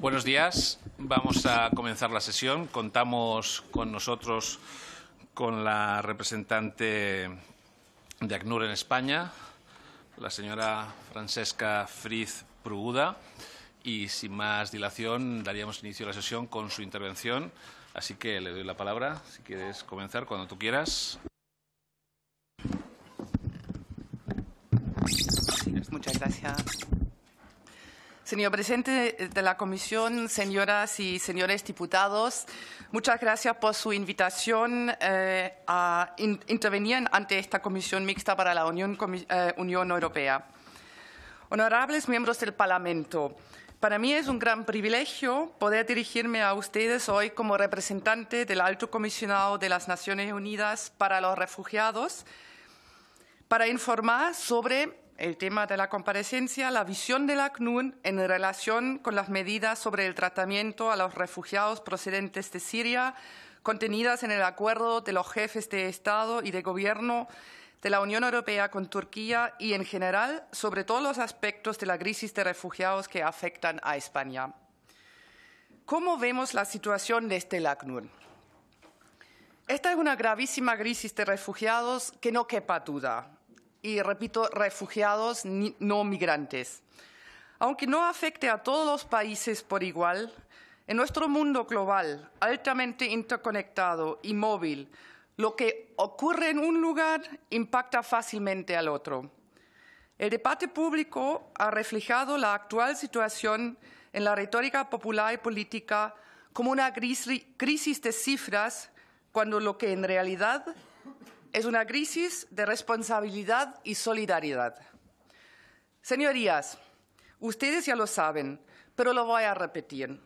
Buenos días. Vamos a comenzar la sesión. Contamos con nosotros con la representante de ACNUR en España, la señora Francesca Friz Pruguda. Y sin más dilación, daríamos inicio a la sesión con su intervención. Así que le doy la palabra, si quieres comenzar, cuando tú quieras. Señor presidente de la Comisión, señoras y señores diputados, muchas gracias por su invitación eh, a intervenir ante esta Comisión Mixta para la Unión, eh, Unión Europea. Honorables miembros del Parlamento, para mí es un gran privilegio poder dirigirme a ustedes hoy como representante del Alto Comisionado de las Naciones Unidas para los Refugiados para informar sobre el tema de la comparecencia, la visión del ACNUR en relación con las medidas sobre el tratamiento a los refugiados procedentes de Siria contenidas en el acuerdo de los jefes de Estado y de Gobierno de la Unión Europea con Turquía y, en general, sobre todos los aspectos de la crisis de refugiados que afectan a España. ¿Cómo vemos la situación desde el este ACNUR? Esta es una gravísima crisis de refugiados que no quepa duda y, repito, refugiados no migrantes. Aunque no afecte a todos los países por igual, en nuestro mundo global, altamente interconectado y móvil, lo que ocurre en un lugar impacta fácilmente al otro. El debate público ha reflejado la actual situación en la retórica popular y política como una crisis de cifras, cuando lo que en realidad es una crisis de responsabilidad y solidaridad. Señorías, ustedes ya lo saben, pero lo voy a repetir.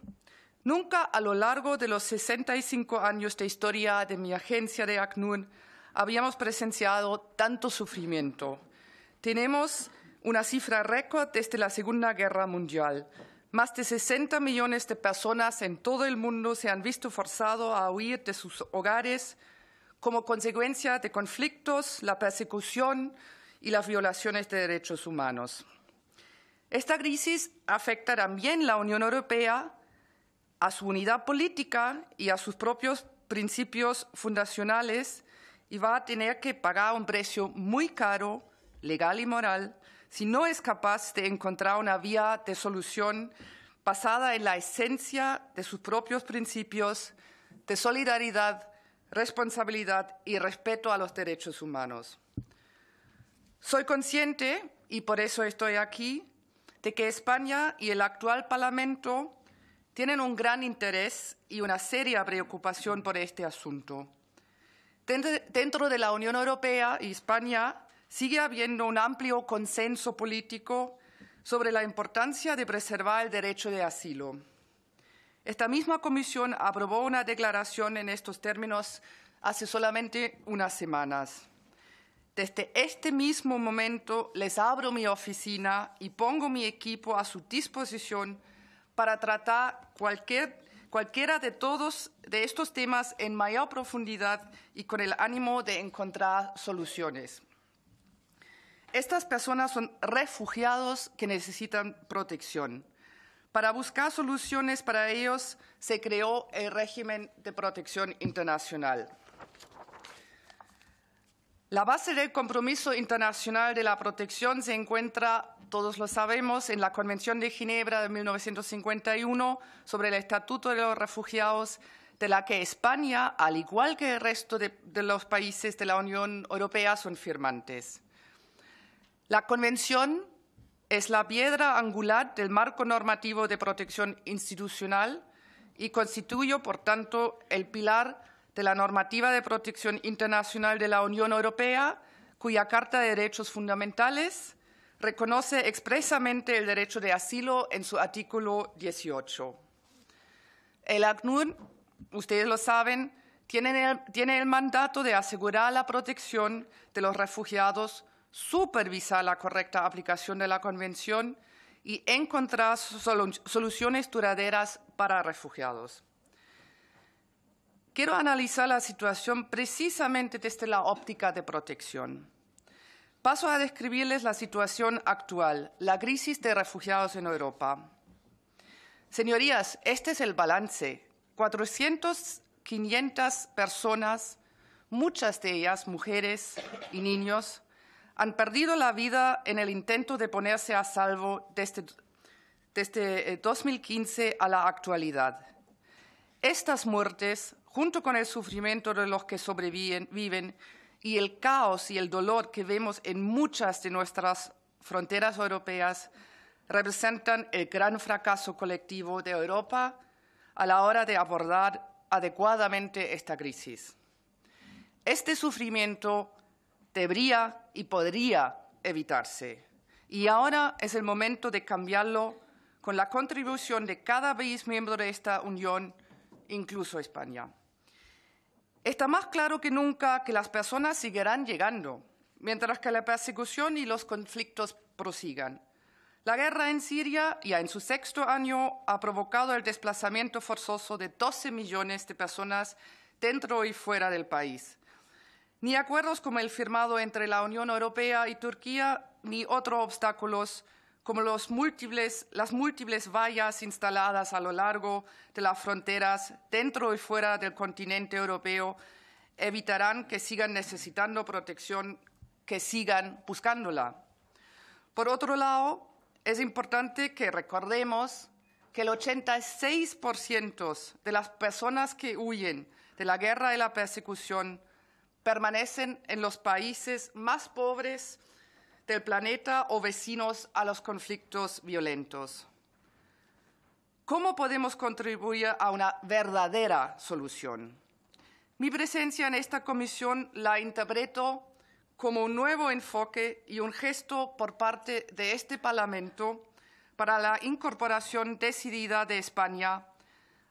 Nunca a lo largo de los 65 años de historia de mi agencia de ACNUR habíamos presenciado tanto sufrimiento. Tenemos una cifra récord desde la Segunda Guerra Mundial. Más de 60 millones de personas en todo el mundo se han visto forzados a huir de sus hogares, como consecuencia de conflictos, la persecución y las violaciones de derechos humanos. Esta crisis afecta también a la Unión Europea, a su unidad política y a sus propios principios fundacionales y va a tener que pagar un precio muy caro, legal y moral, si no es capaz de encontrar una vía de solución basada en la esencia de sus propios principios de solidaridad, responsabilidad y respeto a los derechos humanos. Soy consciente, y por eso estoy aquí, de que España y el actual Parlamento tienen un gran interés y una seria preocupación por este asunto. Dentro de la Unión Europea y España sigue habiendo un amplio consenso político sobre la importancia de preservar el derecho de asilo. Esta misma comisión aprobó una declaración en estos términos hace solamente unas semanas. Desde este mismo momento les abro mi oficina y pongo mi equipo a su disposición para tratar cualquiera de todos de estos temas en mayor profundidad y con el ánimo de encontrar soluciones. Estas personas son refugiados que necesitan protección. Para buscar soluciones para ellos se creó el régimen de protección internacional. La base del compromiso internacional de la protección se encuentra, todos lo sabemos, en la Convención de Ginebra de 1951 sobre el Estatuto de los Refugiados, de la que España, al igual que el resto de, los países de la Unión Europea, son firmantes. La Convención es la piedra angular del marco normativo de protección institucional y constituye, por tanto, el pilar de la normativa de protección internacional de la Unión Europea, cuya Carta de Derechos Fundamentales reconoce expresamente el derecho de asilo en su artículo 18. El ACNUR, ustedes lo saben, tiene el, tiene el mandato de asegurar la protección de los refugiados supervisar la correcta aplicación de la Convención y encontrar soluciones duraderas para refugiados. Quiero analizar la situación precisamente desde la óptica de protección. Paso a describirles la situación actual, la crisis de refugiados en Europa. Señorías, este es el balance. 400, 500 personas, muchas de ellas mujeres y niños, han perdido la vida en el intento de ponerse a salvo desde, 2015 este, este, eh, a la actualidad. Estas muertes, junto con el sufrimiento de los que sobreviven y el caos y el dolor que vemos en muchas de nuestras fronteras europeas, representan el gran fracaso colectivo de Europa a la hora de abordar adecuadamente esta crisis. Este sufrimiento debería y podría evitarse. Y ahora es el momento de cambiarlo con la contribución de cada país miembro de esta Unión, incluso España. Está más claro que nunca que las personas seguirán llegando, mientras que la persecución y los conflictos prosigan. La guerra en Siria, ya en su sexto año, ha provocado el desplazamiento forzoso de 12 millones de personas dentro y fuera del país ni acuerdos como el firmado entre la Unión Europea y Turquía, ni otros obstáculos como las múltiples vallas instaladas a lo largo de las fronteras dentro y fuera del continente europeo evitarán que sigan necesitando protección, que sigan buscándola. Por otro lado, es importante que recordemos que el 86% de las personas que huyen de la guerra y la persecución permanecen en los países más pobres del planeta o vecinos a los conflictos violentos. ¿Cómo podemos contribuir a una verdadera solución? Mi presencia en esta comisión la interpreto como un nuevo enfoque y un gesto por parte de este Parlamento para la incorporación decidida de España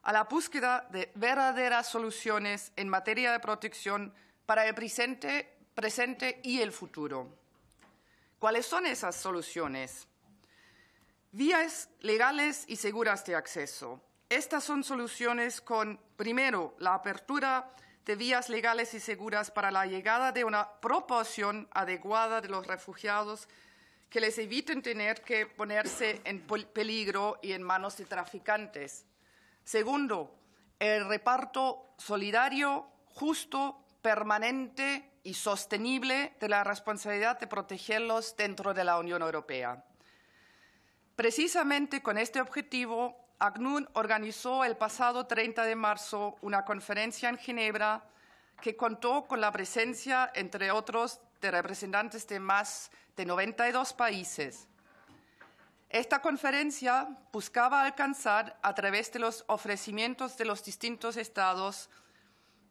a la búsqueda de verdaderas soluciones en materia de protección para el presente, presente y el futuro. ¿Cuáles son esas soluciones? Vías legales y seguras de acceso. Estas son soluciones con, primero, la apertura de vías legales y seguras para la llegada de una proporción adecuada de los refugiados que les eviten tener que ponerse en peligro y en manos de traficantes. Segundo, el reparto solidario, justo permanente y sostenible de la responsabilidad de protegerlos dentro de la Unión Europea. Precisamente con este objetivo, ACNUR organizó el pasado 30 de marzo una conferencia en Ginebra que contó con la presencia, entre otros, de representantes de más de 92 países. Esta conferencia buscaba alcanzar, a través de los ofrecimientos de los distintos estados,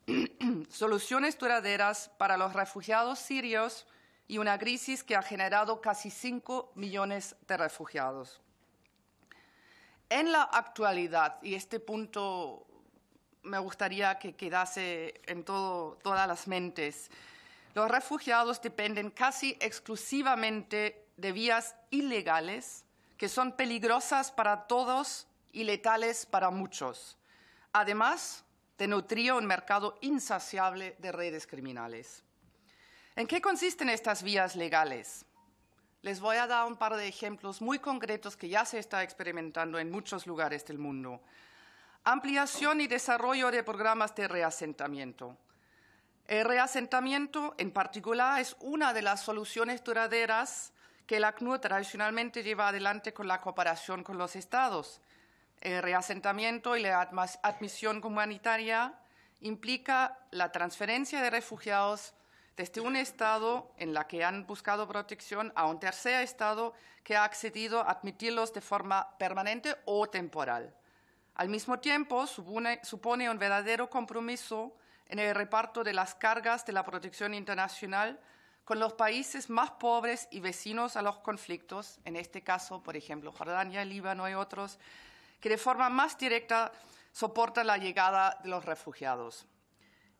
soluciones duraderas para los refugiados sirios y una crisis que ha generado casi 5 millones de refugiados. En la actualidad, y este punto me gustaría que quedase en todo, todas las mentes, los refugiados dependen casi exclusivamente de vías ilegales que son peligrosas para todos y letales para muchos. Además, te un mercado insaciable de redes criminales. ¿En qué consisten estas vías legales? Les voy a dar un par de ejemplos muy concretos que ya se está experimentando en muchos lugares del mundo. Ampliación y desarrollo de programas de reasentamiento. El reasentamiento, en particular, es una de las soluciones duraderas que la ACNUR tradicionalmente lleva adelante con la cooperación con los estados. El eh, reasentamiento y la admisión humanitaria implica la transferencia de refugiados desde un Estado en la que han buscado protección a un tercer Estado que ha accedido a admitirlos de forma permanente o temporal. Al mismo tiempo, supone, supone un verdadero compromiso en el reparto de las cargas de la protección internacional con los países más pobres y vecinos a los conflictos, en este caso, por ejemplo, Jordania, Líbano y otros, que de forma más directa soporta la llegada de los refugiados.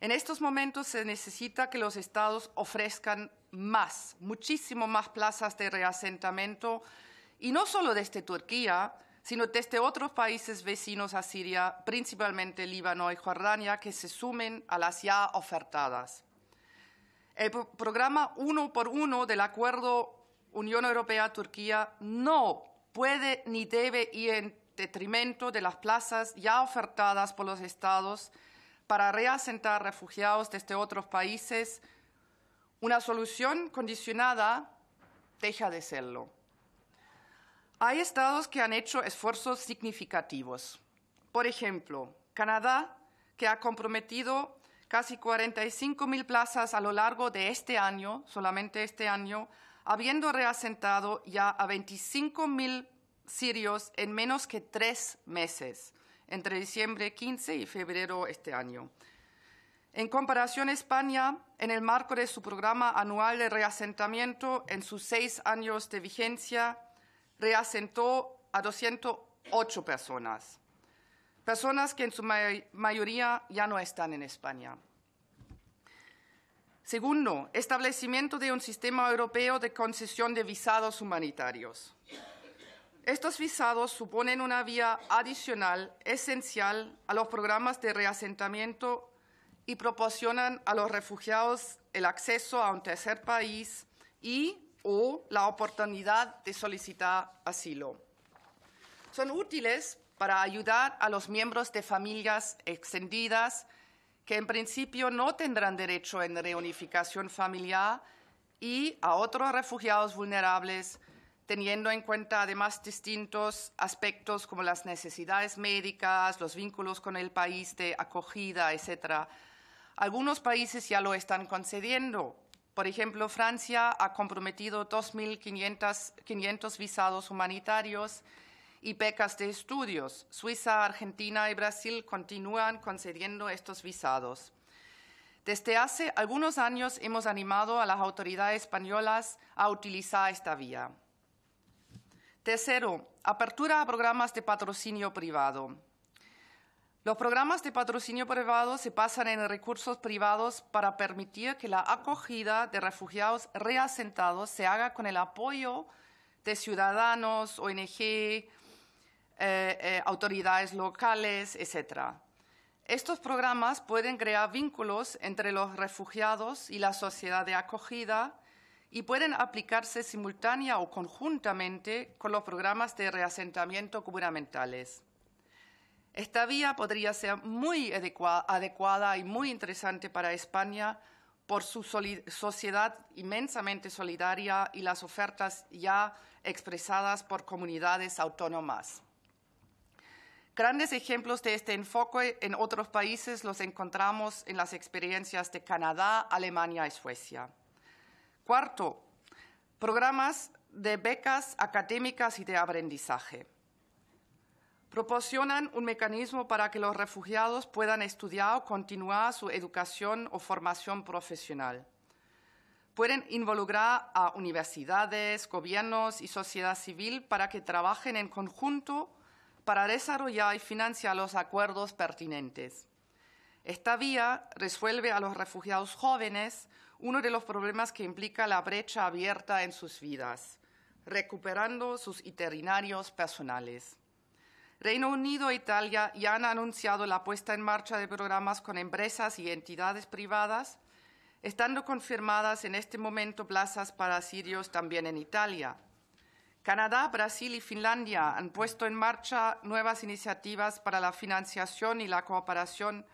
En estos momentos se necesita que los estados ofrezcan más, muchísimo más plazas de reasentamiento, y no solo desde Turquía, sino desde otros países vecinos a Siria, principalmente Líbano y Jordania, que se sumen a las ya ofertadas. El programa uno por uno del acuerdo Unión Europea-Turquía no puede ni debe ir en detrimento de las plazas ya ofertadas por los estados para reasentar refugiados desde otros países, una solución condicionada deja de serlo. Hay estados que han hecho esfuerzos significativos. Por ejemplo, Canadá, que ha comprometido casi 45 mil plazas a lo largo de este año, solamente este año, habiendo reasentado ya a 25 mil sirios en menos que tres meses, entre diciembre 15 y febrero este año. En comparación, España, en el marco de su programa anual de reasentamiento, en sus seis años de vigencia, reasentó a 208 personas, personas que en su mayoría ya no están en España. Segundo, establecimiento de un sistema europeo de concesión de visados humanitarios. Estos visados suponen una vía adicional esencial a los programas de reasentamiento y proporcionan a los refugiados el acceso a un tercer país y o la oportunidad de solicitar asilo. Son útiles para ayudar a los miembros de familias extendidas que en principio no tendrán derecho en reunificación familiar y a otros refugiados vulnerables teniendo en cuenta además distintos aspectos como las necesidades médicas, los vínculos con el país de acogida, etc. Algunos países ya lo están concediendo. Por ejemplo, Francia ha comprometido 2.500 visados humanitarios y becas de estudios. Suiza, Argentina y Brasil continúan concediendo estos visados. Desde hace algunos años hemos animado a las autoridades españolas a utilizar esta vía. Tercero, apertura a programas de patrocinio privado. Los programas de patrocinio privado se basan en recursos privados para permitir que la acogida de refugiados reasentados se haga con el apoyo de ciudadanos, ONG, eh, eh, autoridades locales, etc. Estos programas pueden crear vínculos entre los refugiados y la sociedad de acogida, y pueden aplicarse simultánea o conjuntamente con los programas de reasentamiento gubernamentales. Esta vía podría ser muy adecuada y muy interesante para España por su sociedad inmensamente solidaria y las ofertas ya expresadas por comunidades autónomas. Grandes ejemplos de este enfoque en otros países los encontramos en las experiencias de Canadá, Alemania y Suecia. Cuarto, programas de becas académicas y de aprendizaje. Proporcionan un mecanismo para que los refugiados puedan estudiar o continuar su educación o formación profesional. Pueden involucrar a universidades, gobiernos y sociedad civil para que trabajen en conjunto para desarrollar y financiar los acuerdos pertinentes. Esta vía resuelve a los refugiados jóvenes uno de los problemas que implica la brecha abierta en sus vidas, recuperando sus itinerarios personales. Reino Unido e Italia ya han anunciado la puesta en marcha de programas con empresas y entidades privadas, estando confirmadas en este momento plazas para sirios también en Italia. Canadá, Brasil y Finlandia han puesto en marcha nuevas iniciativas para la financiación y la cooperación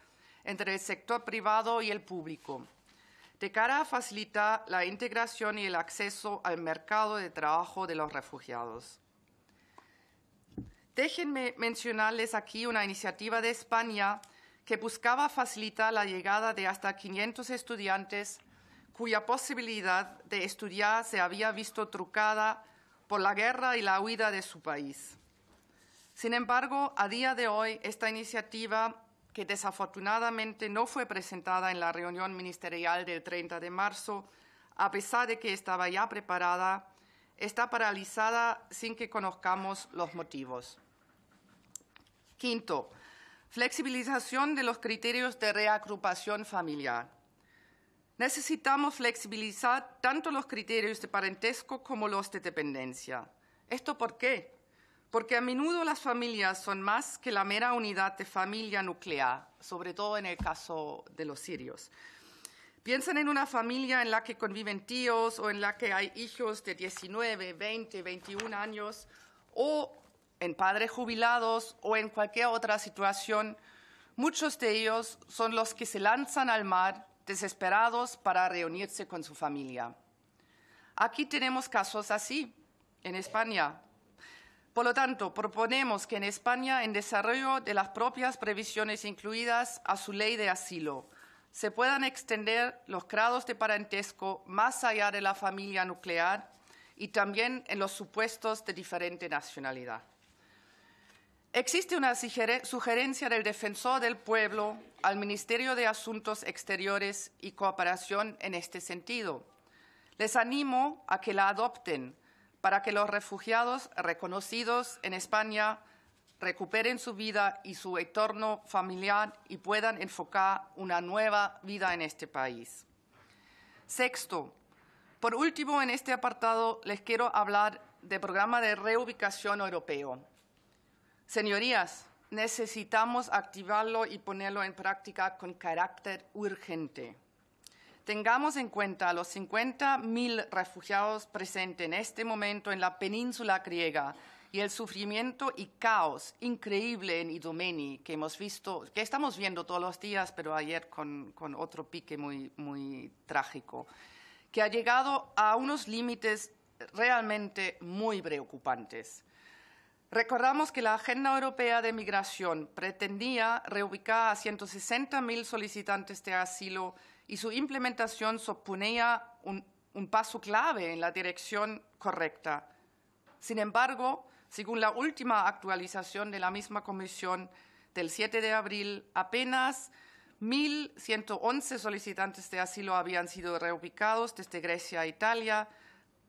entre el sector privado y el público de cara a facilitar la integración y el acceso al mercado de trabajo de los refugiados. Déjenme mencionarles aquí una iniciativa de España que buscaba facilitar la llegada de hasta 500 estudiantes cuya posibilidad de estudiar se había visto trucada por la guerra y la huida de su país. Sin embargo, a día de hoy, esta iniciativa que desafortunadamente no fue presentada en la reunión ministerial del 30 de marzo, a pesar de que estaba ya preparada, está paralizada sin que conozcamos los motivos. Quinto, flexibilización de los criterios de reagrupación familiar. Necesitamos flexibilizar tanto los criterios de parentesco como los de dependencia. ¿Esto por qué? porque a menudo las familias son más que la mera unidad de familia nuclear, sobre todo en el caso de los sirios. Piensan en una familia en la que conviven tíos o en la que hay hijos de 19, 20, 21 años o en padres jubilados o en cualquier otra situación. Muchos de ellos son los que se lanzan al mar desesperados para reunirse con su familia. Aquí tenemos casos así, en España, por lo tanto, proponemos que en España, en desarrollo de las propias previsiones incluidas a su ley de asilo, se puedan extender los grados de parentesco más allá de la familia nuclear y también en los supuestos de diferente nacionalidad. Existe una sugerencia del defensor del pueblo al Ministerio de Asuntos Exteriores y Cooperación en este sentido. Les animo a que la adopten para que los refugiados reconocidos en España recuperen su vida y su entorno familiar y puedan enfocar una nueva vida en este país. Sexto, por último, en este apartado les quiero hablar del programa de reubicación europeo. Señorías, necesitamos activarlo y ponerlo en práctica con carácter urgente. Tengamos en cuenta los 50.000 refugiados presentes en este momento en la península griega y el sufrimiento y caos increíble en Idomeni que hemos visto, que estamos viendo todos los días, pero ayer con, otro pique muy, muy trágico, que ha llegado a unos límites realmente muy preocupantes. Recordamos que la Agenda Europea de Migración pretendía reubicar a 160.000 solicitantes de asilo y su implementación suponía un, paso clave en la dirección correcta. Sin embargo, según la última actualización de la misma comisión del 7 de abril, apenas 1.111 solicitantes de asilo habían sido reubicados desde Grecia a Italia,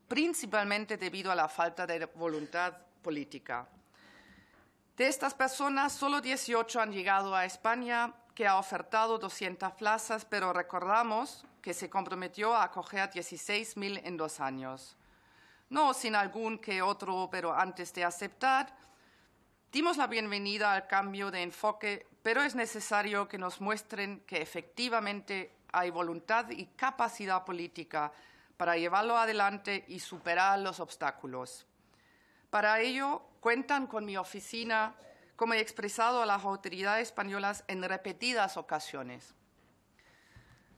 principalmente debido a la falta de voluntad política. De estas personas, solo 18 han llegado a España que ha ofertado 200 plazas, pero recordamos que se comprometió a acoger a 16.000 en dos años. No sin algún que otro, pero antes de aceptar, dimos la bienvenida al cambio de enfoque, pero es necesario que nos muestren que efectivamente hay voluntad y capacidad política para llevarlo adelante y superar los obstáculos. Para ello, cuentan con mi oficina como he expresado a las autoridades españolas en repetidas ocasiones.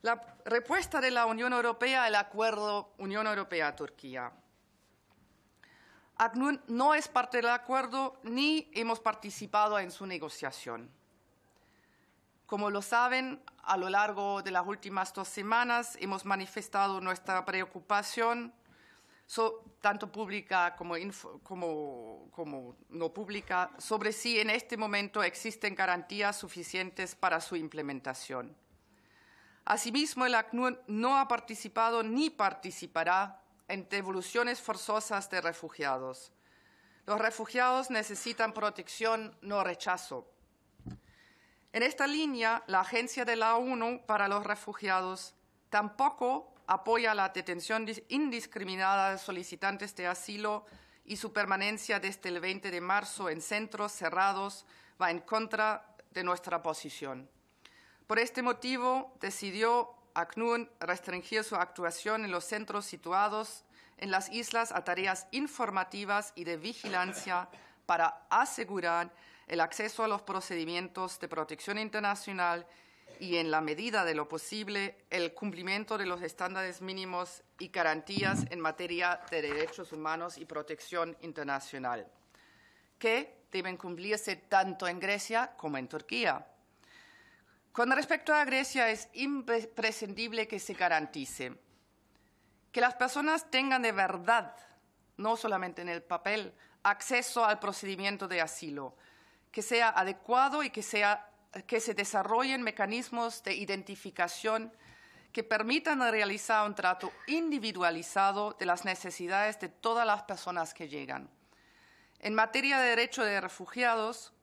La respuesta de la Unión Europea al acuerdo Unión Europea-Turquía. ACNUR no es parte del acuerdo ni hemos participado en su negociación. Como lo saben, a lo largo de las últimas dos semanas hemos manifestado nuestra preocupación tanto pública como, como no pública, sobre si en este momento existen garantías suficientes para su implementación. Asimismo, el ACNUR no ha participado ni participará en devoluciones forzosas de refugiados. Los refugiados necesitan protección, no rechazo. En esta línea, la Agencia de la ONU para los Refugiados tampoco apoya la detención indiscriminada de solicitantes de asilo y su permanencia desde el 20 de marzo en centros cerrados va en contra de nuestra posición. Por este motivo, decidió ACNUR restringir su actuación en los centros situados en las islas a tareas informativas y de vigilancia para asegurar el acceso a los procedimientos de protección internacional y en la medida de lo posible el cumplimiento de los estándares mínimos y garantías en materia de derechos humanos y protección internacional, que deben cumplirse tanto en Grecia como en Turquía. Con respecto a Grecia, es imprescindible que se garantice que las personas tengan de verdad, no solamente en el papel, acceso al procedimiento de asilo, que sea adecuado y que sea que se desarrollen mecanismos de identificación que permitan realizar un trato individualizado de las necesidades de todas las personas que llegan. En materia de derecho de refugiados,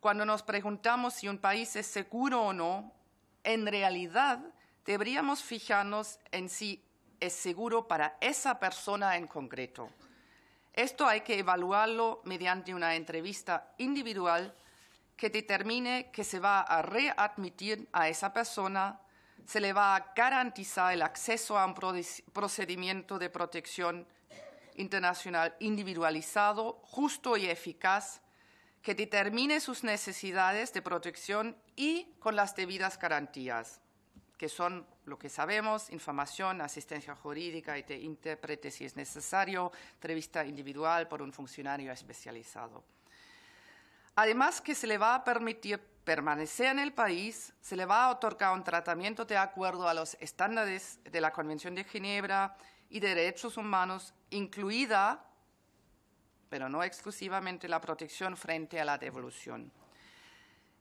cuando nos preguntamos si un país es seguro o no, en realidad deberíamos fijarnos en si es seguro para esa persona en concreto. Esto hay que evaluarlo mediante una entrevista individual que determine que se va a readmitir a esa persona, se le va a garantizar el acceso a un procedimiento de protección internacional individualizado, justo y eficaz, que determine sus necesidades de protección y con las debidas garantías, que son lo que sabemos, información, asistencia jurídica y de intérprete si es necesario, entrevista individual por un funcionario especializado. Además que se le va a permitir permanecer en el país, se le va a otorgar un tratamiento de acuerdo a los estándares de la Convención de Ginebra y de Derechos Humanos, incluida, pero no exclusivamente, la protección frente a la devolución.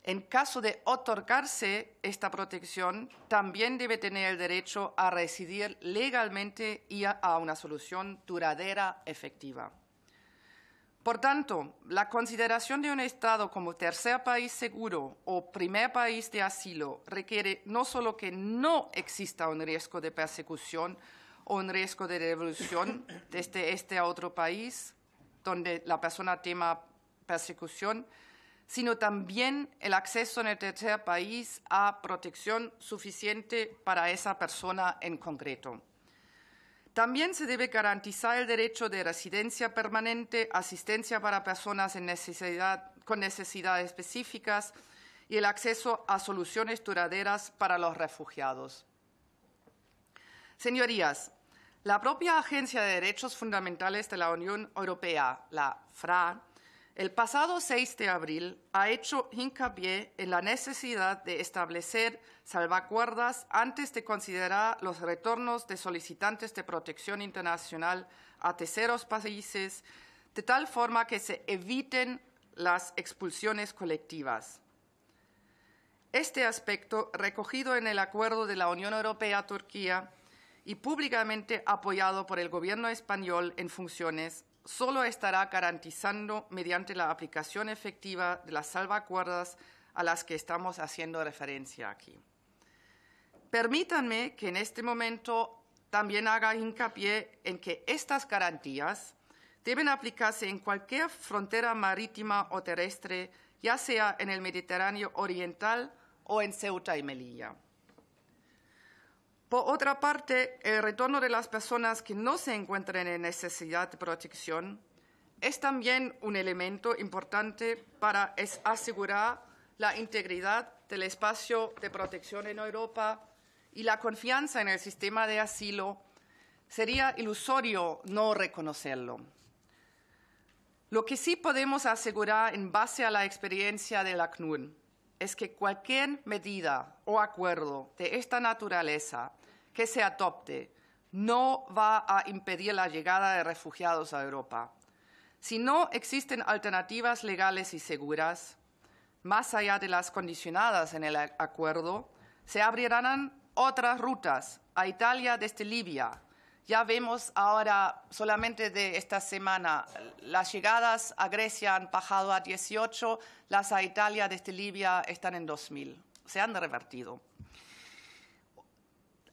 En caso de otorgarse esta protección, también debe tener el derecho a residir legalmente y a una solución duradera efectiva. Por tanto, la consideración de un Estado como tercer país seguro o primer país de asilo requiere no solo que no exista un riesgo de persecución o un riesgo de devolución desde este, este a otro país donde la persona tema persecución, sino también el acceso en el tercer país a protección suficiente para esa persona en concreto. También se debe garantizar el derecho de residencia permanente, asistencia para personas con necesidades específicas y el acceso a soluciones duraderas para los refugiados. Señorías, la propia Agencia de Derechos Fundamentales de la Unión Europea, la FRA, el pasado 6 de abril ha hecho hincapié en la necesidad de establecer salvaguardas antes de considerar los retornos de solicitantes de protección internacional a terceros países, de tal forma que se eviten las expulsiones colectivas. Este aspecto, recogido en el acuerdo de la Unión Europea-Turquía y públicamente apoyado por el gobierno español en funciones, solo estará garantizando mediante la aplicación efectiva de las salvaguardas a las que estamos haciendo referencia aquí. Permítanme que en este momento también haga hincapié en que estas garantías deben aplicarse en cualquier frontera marítima o terrestre, ya sea en el Mediterráneo Oriental o en Ceuta y Melilla. Por otra parte, el retorno de las personas que no se encuentren en necesidad de protección es también un elemento importante para asegurar la integridad del espacio de protección en Europa y la confianza en el sistema de asilo, sería ilusorio no reconocerlo. Lo que sí podemos asegurar en base a la experiencia de la CNUN es que cualquier medida o acuerdo de esta naturaleza que se adopte no va a impedir la llegada de refugiados a Europa. Si no existen alternativas legales y seguras, más allá de las condicionadas en el acuerdo, se abrirán otras rutas a Italia desde Libia. Ya vemos ahora, solamente de esta semana, las llegadas a Grecia han bajado a 18, las a Italia desde Libia están en 2.000. Se han revertido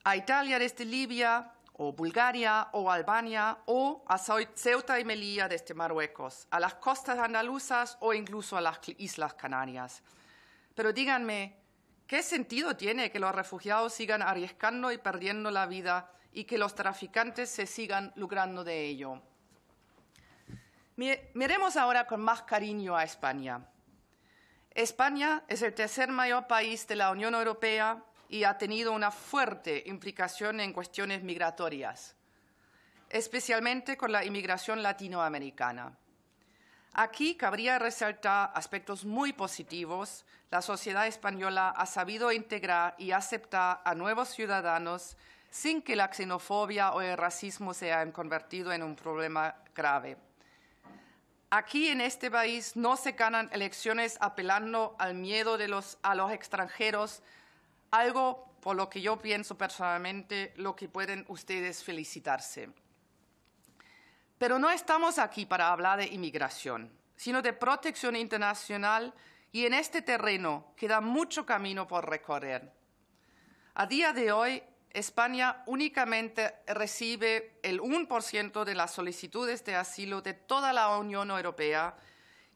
a Italia desde este Libia, o Bulgaria, o Albania, o a Ceuta y Melilla desde este Marruecos, a las costas andaluzas o incluso a las Islas Canarias. Pero díganme, ¿qué sentido tiene que los refugiados sigan arriesgando y perdiendo la vida y que los traficantes se sigan lucrando de ello? Miremos ahora con más cariño a España. España es el tercer mayor país de la Unión Europea y ha tenido una fuerte implicación en cuestiones migratorias, especialmente con la inmigración latinoamericana. Aquí cabría resaltar aspectos muy positivos. La sociedad española ha sabido integrar y aceptar a nuevos ciudadanos sin que la xenofobia o el racismo se hayan convertido en un problema grave. Aquí en este país no se ganan elecciones apelando al miedo a los extranjeros algo por lo que yo pienso personalmente, lo que pueden ustedes felicitarse. Pero no estamos aquí para hablar de inmigración, sino de protección internacional y en este terreno queda mucho camino por recorrer. A día de hoy, España únicamente recibe el 1% de las solicitudes de asilo de toda la Unión Europea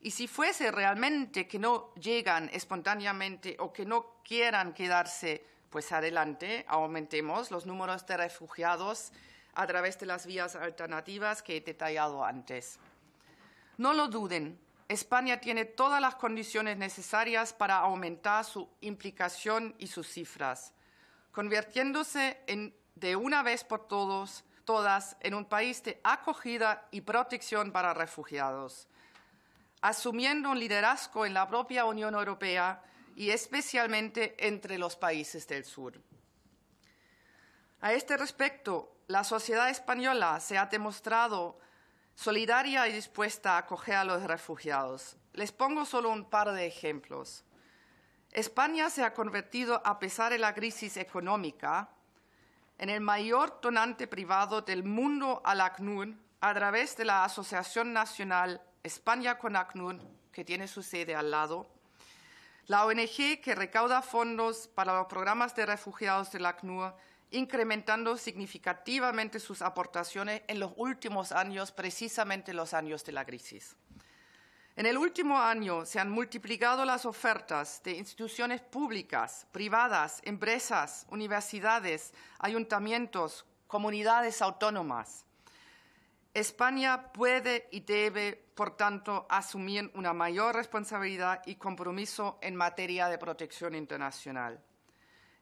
y si fuese realmente que no llegan espontáneamente o que no quieran quedarse, pues adelante, aumentemos los números de refugiados a través de las vías alternativas que he detallado antes. No lo duden, España tiene todas las condiciones necesarias para aumentar su implicación y sus cifras, convirtiéndose de una vez por todos, todas en un país de acogida y protección para refugiados asumiendo un liderazgo en la propia Unión Europea y especialmente entre los países del sur. A este respecto, la sociedad española se ha demostrado solidaria y dispuesta a acoger a los refugiados. Les pongo solo un par de ejemplos. España se ha convertido, a pesar de la crisis económica, en el mayor donante privado del mundo al ACNUR a través de la Asociación Nacional España con ACNUR, que tiene su sede al lado, la ONG que recauda fondos para los programas de refugiados la ACNUR, incrementando significativamente sus aportaciones en los últimos años, precisamente los años de la crisis. En el último año se han multiplicado las ofertas de instituciones públicas, privadas, empresas, universidades, ayuntamientos, comunidades autónomas España puede y debe, por tanto, asumir una mayor responsabilidad y compromiso en materia de protección internacional.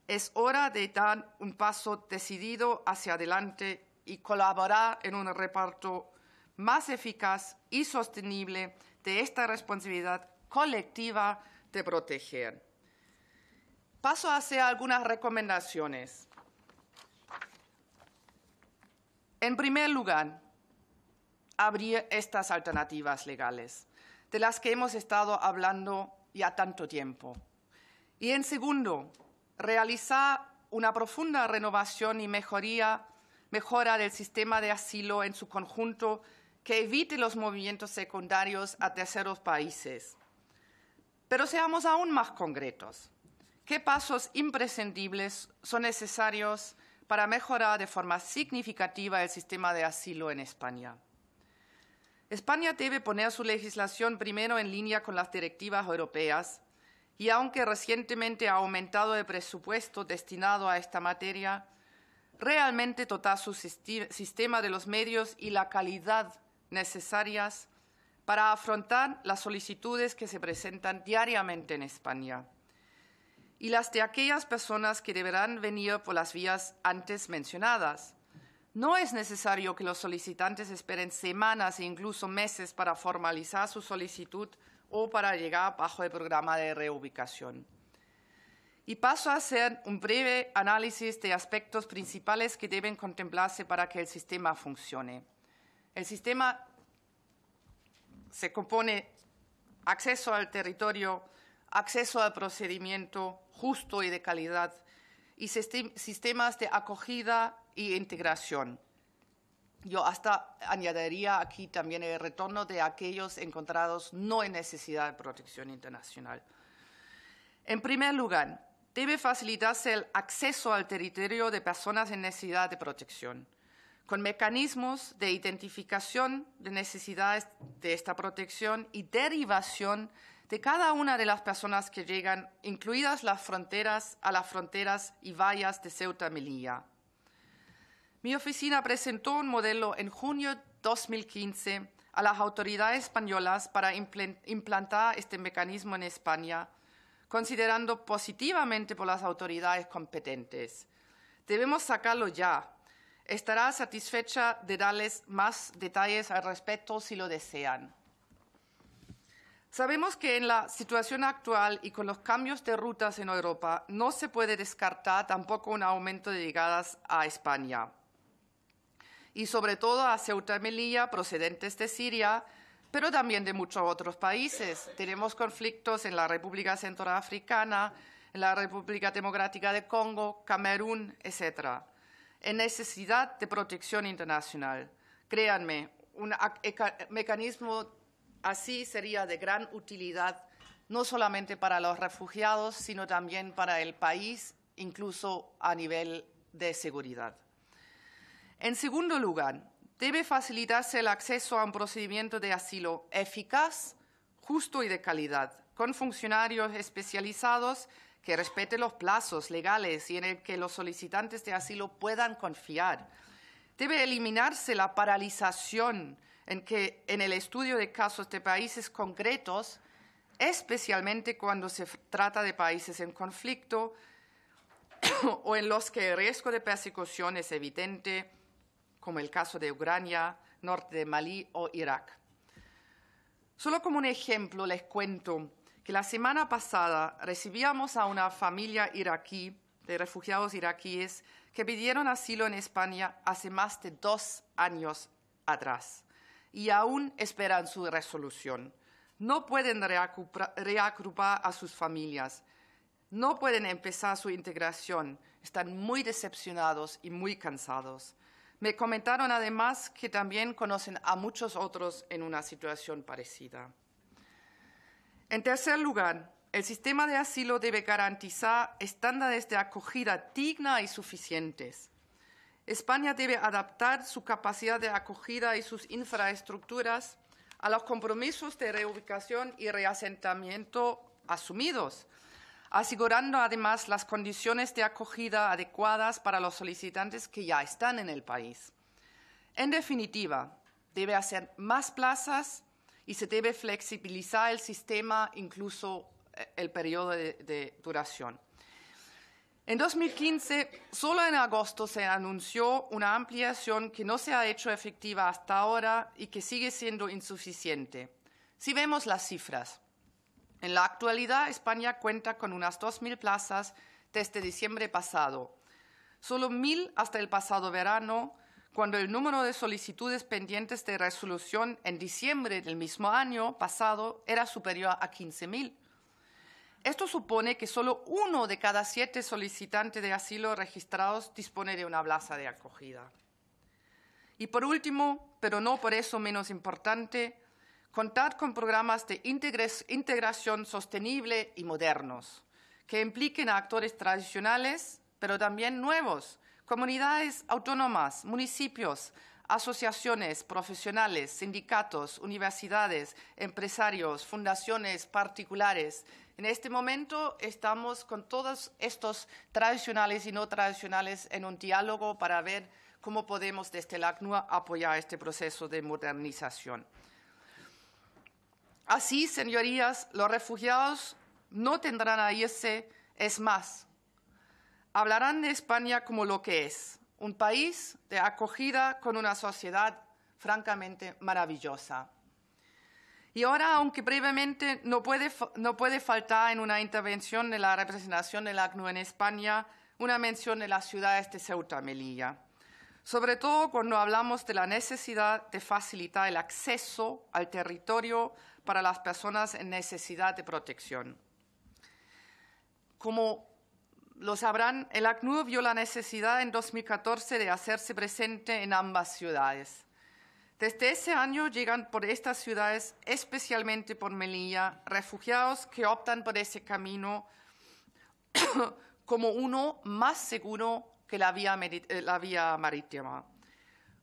Es hora de dar un paso decidido hacia adelante y colaborar en un reparto más eficaz y sostenible de esta responsabilidad colectiva de proteger. Paso hacer algunas recomendaciones. En primer lugar, abrir estas alternativas legales, de las que hemos estado hablando ya tanto tiempo. Y en segundo, realizar una profunda renovación y mejora del sistema de asilo en su conjunto que evite los movimientos secundarios a terceros países. Pero seamos aún más concretos. ¿Qué pasos imprescindibles son necesarios para mejorar de forma significativa el sistema de asilo en España? España debe poner su legislación primero en línea con las directivas europeas y aunque recientemente ha aumentado el presupuesto destinado a esta materia, realmente dotar su sistema de los medios y la calidad necesarias para afrontar las solicitudes que se presentan diariamente en España y las de aquellas personas que deberán venir por las vías antes mencionadas no es necesario que los solicitantes esperen semanas e incluso meses para formalizar su solicitud o para llegar bajo el programa de reubicación. Y paso a hacer un breve análisis de aspectos principales que deben contemplarse para que el sistema funcione. El sistema se compone acceso al territorio, acceso al procedimiento justo y de calidad, y sistemas de acogida e integración. Yo hasta añadiría aquí también el retorno de aquellos encontrados no en necesidad de protección internacional. En primer lugar, debe facilitarse el acceso al territorio de personas en necesidad de protección, con mecanismos de identificación de necesidades de esta protección y derivación de cada una de las personas que llegan, incluidas las fronteras a las fronteras y vallas de Ceuta Melilla. Mi oficina presentó un modelo en junio de 2015 a las autoridades españolas para implantar este mecanismo en España, considerando positivamente por las autoridades competentes. Debemos sacarlo ya. Estará satisfecha de darles más detalles al respecto si lo desean. Sabemos que en la situación actual y con los cambios de rutas en Europa no se puede descartar tampoco un aumento de llegadas a España y sobre todo a Ceuta y Melilla procedentes de Siria, pero también de muchos otros países. Tenemos conflictos en la República Centroafricana, en la República Democrática de Congo, Camerún, etc. En necesidad de protección internacional. Créanme, un mecanismo Así sería de gran utilidad no solamente para los refugiados, sino también para el país, incluso a nivel de seguridad. En segundo lugar, debe facilitarse el acceso a un procedimiento de asilo eficaz, justo y de calidad, con funcionarios especializados que respeten los plazos legales y en el que los solicitantes de asilo puedan confiar. Debe eliminarse la paralización en que en el estudio de casos de países concretos, especialmente cuando se trata de países en conflicto o en los que el riesgo de persecución es evidente, como el caso de Ucrania, norte de Malí o Irak. Solo como un ejemplo les cuento que la semana pasada recibíamos a una familia iraquí de refugiados iraquíes que pidieron asilo en España hace más de dos años atrás y aún esperan su resolución. No pueden reagrupar a sus familias, no pueden empezar su integración, están muy decepcionados y muy cansados. Me comentaron además que también conocen a muchos otros en una situación parecida. En tercer lugar, el sistema de asilo debe garantizar estándares de acogida digna y suficientes. España debe adaptar su capacidad de acogida y sus infraestructuras a los compromisos de reubicación y reasentamiento asumidos, asegurando además las condiciones de acogida adecuadas para los solicitantes que ya están en el país. En definitiva, debe hacer más plazas y se debe flexibilizar el sistema, incluso eh, el periodo de, de duración. En 2015, solo en agosto se anunció una ampliación que no se ha hecho efectiva hasta ahora y que sigue siendo insuficiente. Si vemos las cifras, en la actualidad España cuenta con unas 2.000 plazas desde diciembre pasado, solo 1.000 hasta el pasado verano, cuando el número de solicitudes pendientes de resolución en diciembre del mismo año pasado era superior a 15.000. Esto supone que solo uno de cada siete solicitantes de asilo registrados dispone de una plaza de acogida. Y por último, pero no por eso menos importante, contar con programas de integración sostenible y modernos, que impliquen a actores tradicionales, pero también nuevos, comunidades autónomas, municipios, asociaciones, profesionales, sindicatos, universidades, empresarios, fundaciones particulares, en este momento estamos con todos estos tradicionales y no tradicionales en un diálogo para ver cómo podemos desde la ACNUA apoyar este proceso de modernización. Así, señorías, los refugiados no tendrán a irse, es más, hablarán de España como lo que es, un país de acogida con una sociedad francamente maravillosa. Y ahora, aunque brevemente, no puede, faltar en una intervención de la representación del ACNU en España una mención de las ciudades de Ceuta y Melilla, sobre todo cuando hablamos de la necesidad de facilitar el acceso al territorio para las personas en necesidad de protección. Como lo sabrán, el ACNUR vio la necesidad en 2014 de hacerse presente en ambas ciudades. Desde ese año llegan por estas ciudades, especialmente por Melilla, refugiados que optan por ese camino como uno más seguro que eh, la vía, marítima.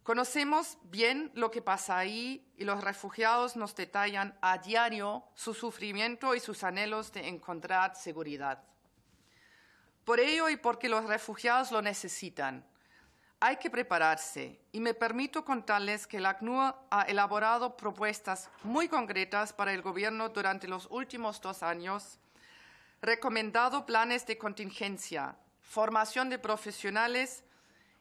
Conocemos bien lo que pasa ahí y los refugiados nos detallan a diario su sufrimiento y sus anhelos de encontrar seguridad. Por ello y porque los refugiados lo necesitan, hay que prepararse y me permito contarles que la ACNUR ha elaborado propuestas muy concretas para el Gobierno durante los últimos dos años, recomendado planes de contingencia, formación de profesionales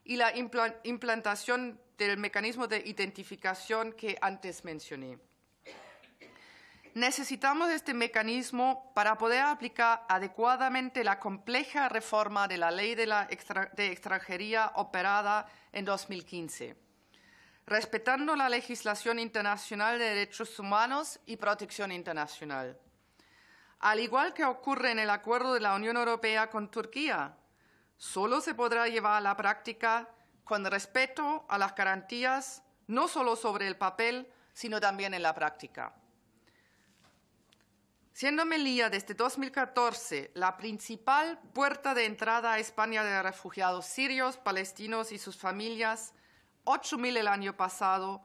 y la implantación del mecanismo de identificación que antes mencioné necesitamos este mecanismo para poder aplicar adecuadamente la compleja reforma de la ley de, extranjería operada en 2015, respetando la legislación internacional de derechos humanos y protección internacional. Al igual que ocurre en el acuerdo de la Unión Europea con Turquía, solo se podrá llevar a la práctica con respeto a las garantías, no solo sobre el papel, sino también en la práctica siendo Melilla desde este 2014 la principal puerta de entrada a España de refugiados sirios, palestinos y sus familias, 8.000 el año pasado.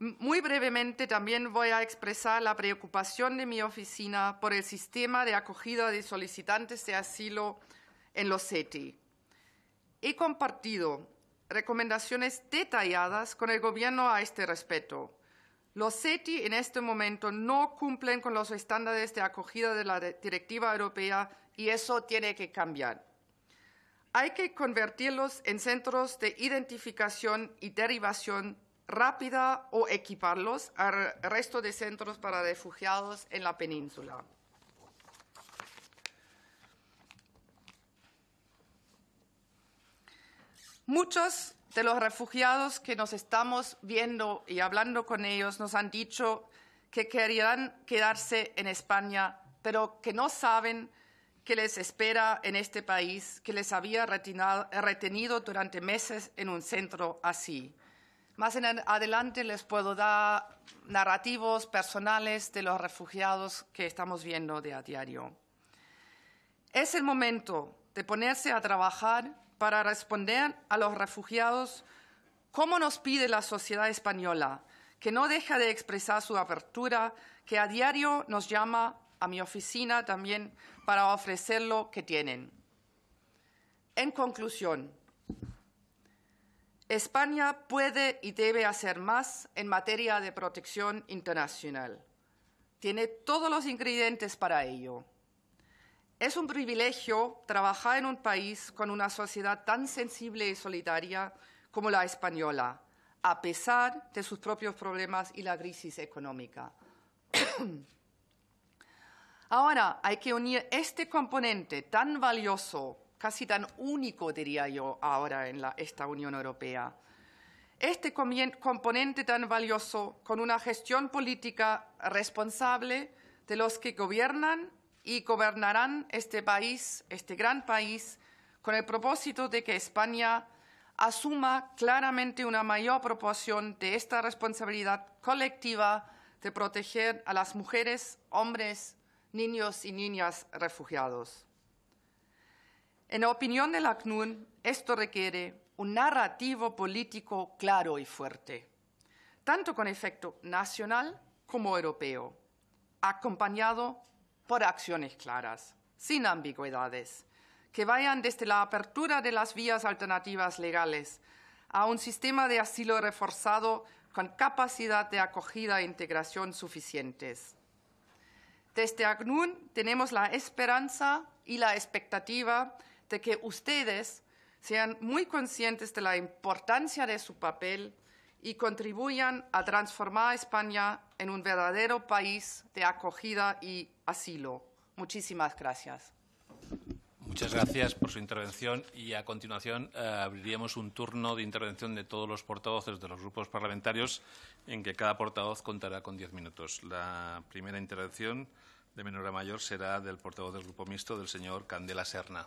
Muy brevemente también voy a expresar la preocupación de mi oficina por el sistema de acogida de solicitantes de asilo en los CETI. He compartido recomendaciones detalladas con el Gobierno a este respecto los CETI en este momento no cumplen con los estándares de acogida de la Directiva Europea y eso tiene que cambiar. Hay que convertirlos en centros de identificación y derivación rápida o equiparlos al resto de centros para refugiados en la península. Muchos de los refugiados que nos estamos viendo y hablando con ellos nos han dicho que querían quedarse en España, pero que no saben qué les espera en este país que les había retenido durante meses en un centro así. Más adelante les puedo dar narrativos personales de los refugiados que estamos viendo de a diario. Es el momento de ponerse a trabajar para responder a los refugiados como nos pide la sociedad española, que no deja de expresar su apertura, que a diario nos llama a mi oficina también para ofrecer lo que tienen. En conclusión, España puede y debe hacer más en materia de protección internacional. Tiene todos los ingredientes para ello. Es un privilegio trabajar en un país con una sociedad tan sensible y solidaria como la española, a pesar de sus propios problemas y la crisis económica. Ahora hay que unir este componente tan valioso, casi tan único, diría yo, ahora en esta Unión Europea. Este componente tan valioso con una gestión política responsable de los que gobiernan y gobernarán este país, este gran país, con el propósito de que España asuma claramente una mayor proporción de esta responsabilidad colectiva de proteger a las mujeres, hombres, niños y niñas refugiados. En la opinión de la CNUN, esto requiere un narrativo político claro y fuerte, tanto con efecto nacional como europeo, acompañado por acciones claras, sin ambigüedades, que vayan desde la apertura de las vías alternativas legales a un sistema de asilo reforzado con capacidad de acogida e integración suficientes. Desde ACNUN tenemos la esperanza y la expectativa de que ustedes sean muy conscientes de la importancia de su papel y contribuyan a transformar a España en un verdadero país de acogida y asilo. Muchísimas gracias. Muchas gracias por su intervención y a continuación eh, abriríamos un turno de intervención de todos los portavoces de los grupos parlamentarios en que cada portavoz contará con diez minutos. La primera intervención de menor a mayor será del portavoz del Grupo Mixto, del señor Candela Serna.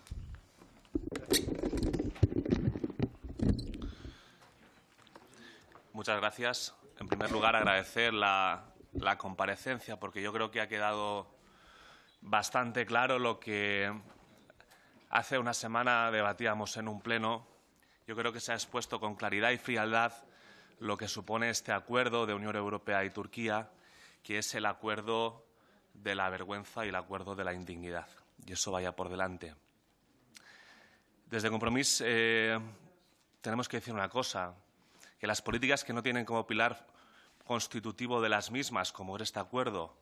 Muchas gracias. En primer lugar, agradecer la, comparecencia, porque yo creo que ha quedado bastante claro lo que hace una semana debatíamos en un pleno. Yo creo que se ha expuesto con claridad y frialdad lo que supone este acuerdo de Unión Europea y Turquía, que es el acuerdo de la vergüenza y el acuerdo de la indignidad. Y eso vaya por delante. Desde Compromís eh, tenemos que decir una cosa que las políticas que no tienen como pilar constitutivo de las mismas, como era este acuerdo,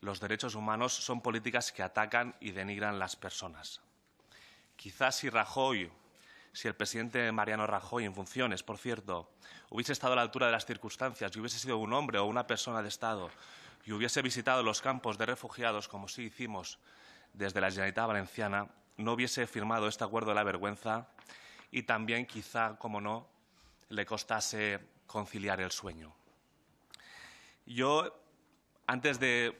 los derechos humanos, son políticas que atacan y denigran las personas. Quizás si Rajoy, si el presidente Mariano Rajoy, en funciones, por cierto, hubiese estado a la altura de las circunstancias y hubiese sido un hombre o una persona de Estado y hubiese visitado los campos de refugiados, como sí hicimos desde la Generalitat Valenciana, no hubiese firmado este acuerdo de la vergüenza y también, quizá, como no, le costase conciliar el sueño. Yo, antes de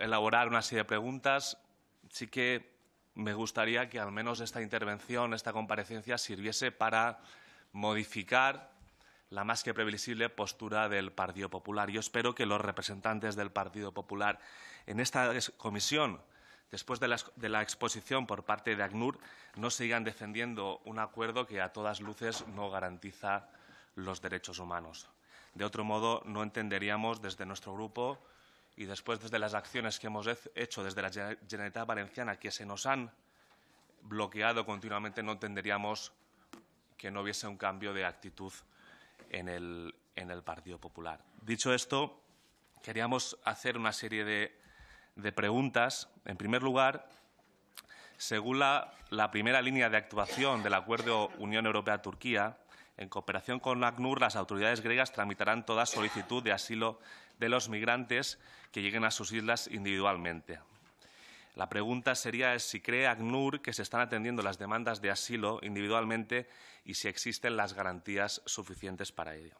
elaborar una serie de preguntas, sí que me gustaría que al menos esta intervención, esta comparecencia, sirviese para modificar la más que previsible postura del Partido Popular. Yo espero que los representantes del Partido Popular en esta comisión después de la, exposición por parte de ACNUR, no sigan defendiendo un acuerdo que a todas luces no garantiza los derechos humanos. De otro modo, no entenderíamos desde nuestro grupo y después desde las acciones que hemos hecho desde la Generalitat Valenciana que se nos han bloqueado continuamente, no entenderíamos que no hubiese un cambio de actitud en el Partido Popular. Dicho esto, queríamos hacer una serie de de preguntas. En primer lugar, según la, primera línea de actuación del acuerdo Unión Europea-Turquía, en cooperación con ACNUR, las autoridades griegas tramitarán toda solicitud de asilo de los migrantes que lleguen a sus islas individualmente. La pregunta sería si cree ACNUR que se están atendiendo las demandas de asilo individualmente y si existen las garantías suficientes para ello.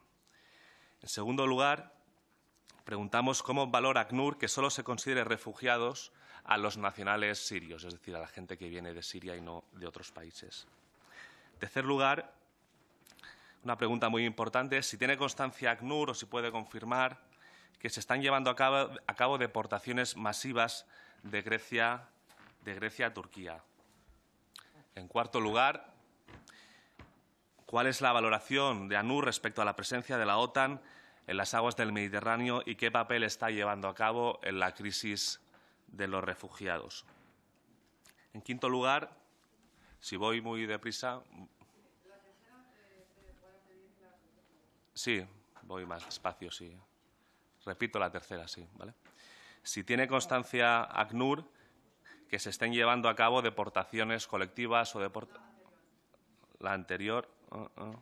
En segundo lugar, Preguntamos cómo valora ACNUR que solo se considere refugiados a los nacionales sirios, es decir, a la gente que viene de Siria y no de otros países. En tercer lugar, una pregunta muy importante si tiene constancia ACNUR o si puede confirmar que se están llevando a cabo, deportaciones masivas de Grecia, de Grecia a Turquía. En cuarto lugar, ¿cuál es la valoración de ANUR respecto a la presencia de la OTAN en las aguas del Mediterráneo y qué papel está llevando a cabo en la crisis de los refugiados. En quinto lugar, si voy muy deprisa. Sí, voy más despacio, sí. Repito la tercera, sí, ¿vale? Si tiene constancia ACNUR que se estén llevando a cabo deportaciones colectivas o deportaciones la anterior. Ah, ah.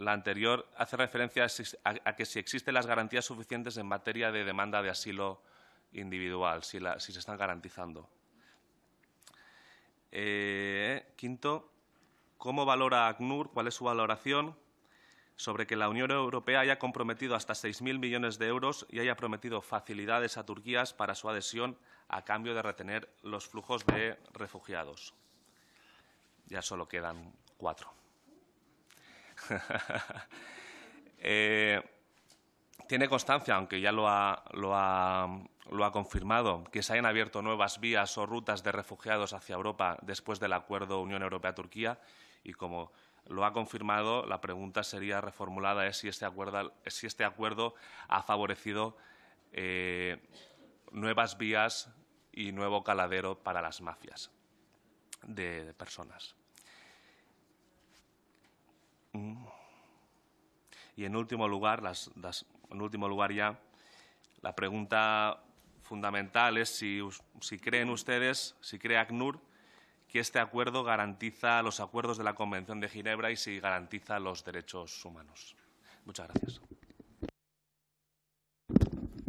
La anterior hace referencia a, que si existen las garantías suficientes en materia de demanda de asilo individual, si, se están garantizando. Eh, quinto, ¿cómo valora ACNUR? ¿Cuál es su valoración? sobre que la Unión Europea haya comprometido hasta 6.000 millones de euros y haya prometido facilidades a Turquía para su adhesión a cambio de retener los flujos de refugiados. Ya solo quedan cuatro. Eh, tiene constancia, aunque ya lo ha, confirmado, que se hayan abierto nuevas vías o rutas de refugiados hacia Europa después del acuerdo Unión Europea-Turquía y como lo ha confirmado, la pregunta sería reformulada es si este acuerdo, este ha favorecido eh, nuevas vías y nuevo caladero para las mafias de personas. Mm. Y en último lugar, en último lugar ya, la pregunta fundamental es si, si creen ustedes, si cree ACNUR, que este acuerdo garantiza los acuerdos de la Convención de Ginebra y si garantiza los derechos humanos. Muchas gracias.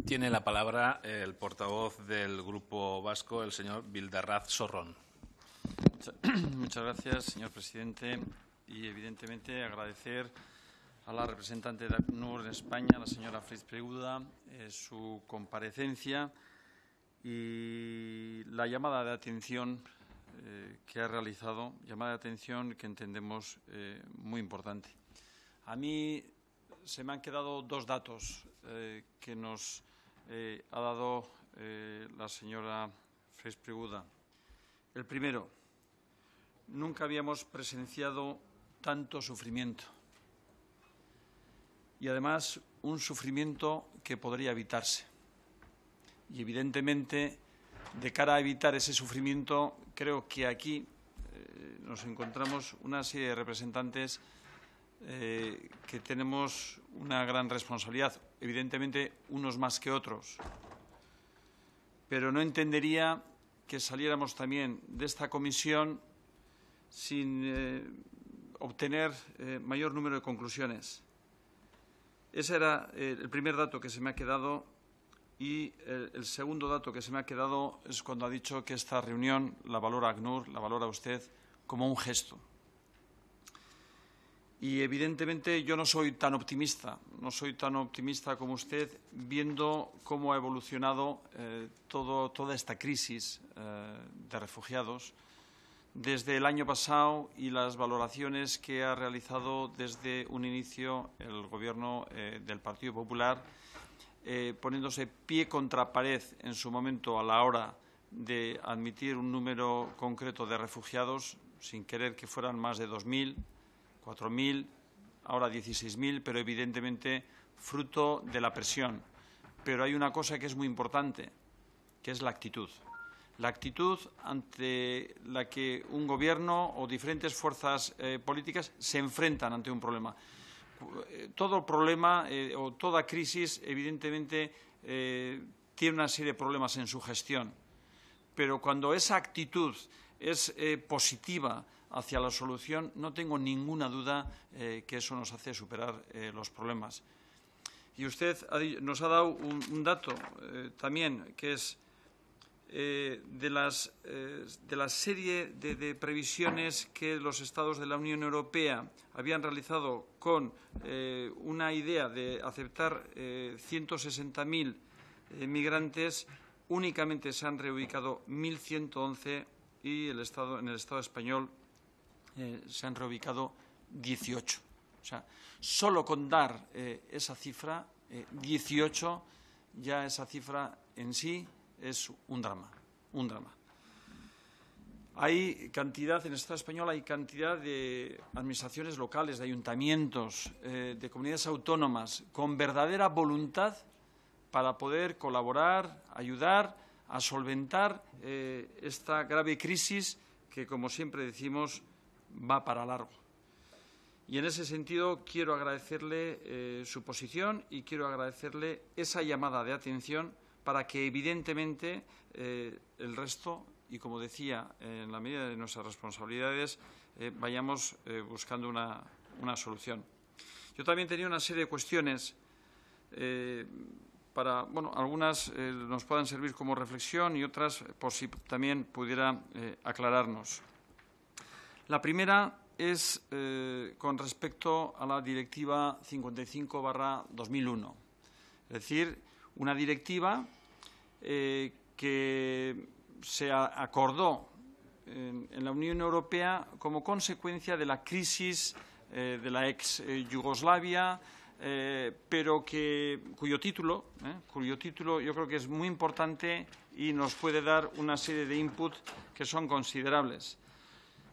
Tiene la palabra el portavoz del Grupo Vasco, el señor Vildarraz Sorrón. Muchas gracias, señor presidente y, evidentemente, agradecer a la representante de ACNUR en España, la señora Fritz Preguda, eh, su comparecencia y la llamada de atención eh, que ha realizado, llamada de atención que entendemos eh, muy importante. A mí se me han quedado dos datos que nos ha dado la señora Preguda. El primero, nunca habíamos presenciado tanto sufrimiento. Y además un sufrimiento que podría evitarse. Y evidentemente, de cara a evitar ese sufrimiento, creo que aquí eh, nos encontramos una serie de representantes eh, que tenemos una gran responsabilidad, evidentemente unos más que otros. Pero no entendería que saliéramos también de esta comisión sin eh, obtener eh, mayor número de conclusiones. Ese era eh, el primer dato que se me ha quedado y el, segundo dato que se me ha quedado es cuando ha dicho que esta reunión la valora ACNUR, la valora usted como un gesto. Y evidentemente yo no soy tan optimista, no soy tan optimista como usted viendo cómo ha evolucionado eh, todo, toda esta crisis de refugiados desde el año pasado y las valoraciones que ha realizado desde un inicio el Gobierno eh, del Partido Popular, eh, poniéndose pie contra pared en su momento a la hora de admitir un número concreto de refugiados, sin querer que fueran más de 2.000, 4.000, ahora 16.000, pero evidentemente fruto de la presión. Pero hay una cosa que es muy importante, que es la actitud la actitud ante la que un gobierno o diferentes fuerzas eh, políticas se enfrentan ante un problema. Eh, todo problema eh, o toda crisis, evidentemente, tiene una serie de problemas en su gestión. Pero cuando esa actitud es positiva hacia la solución, no tengo ninguna duda que eso nos hace superar los problemas. Y usted nos ha dado un dato también, que es eh, eh, de, la serie de, previsiones que los estados de la Unión Europea habían realizado con eh, una idea de aceptar 160.000 migrantes, únicamente se han reubicado 1.111 y el estado, en el Estado español se han reubicado 18. O sea, solo con dar esa cifra, 18, ya esa cifra en sí es un drama, un drama. Hay cantidad, en el Estado español hay cantidad de administraciones locales, de ayuntamientos, eh, de comunidades autónomas, con verdadera voluntad para poder colaborar, ayudar a solventar eh, esta grave crisis que, como siempre decimos, va para largo. Y en ese sentido quiero agradecerle eh, su posición y quiero agradecerle esa llamada de atención para que evidentemente eh, el resto, y como decía, en la medida de nuestras responsabilidades, eh, vayamos eh, buscando una, solución. Yo también tenía una serie de cuestiones para, bueno, algunas nos puedan servir como reflexión y otras por si también pudiera aclararnos. La primera es con respecto a la Directiva 55-2001, es decir, una directiva eh, que se acordó en, la Unión Europea como consecuencia de la crisis eh, de la ex eh, Yugoslavia, pero que, cuyo, título, cuyo título yo creo que es muy importante y nos puede dar una serie de inputs que son considerables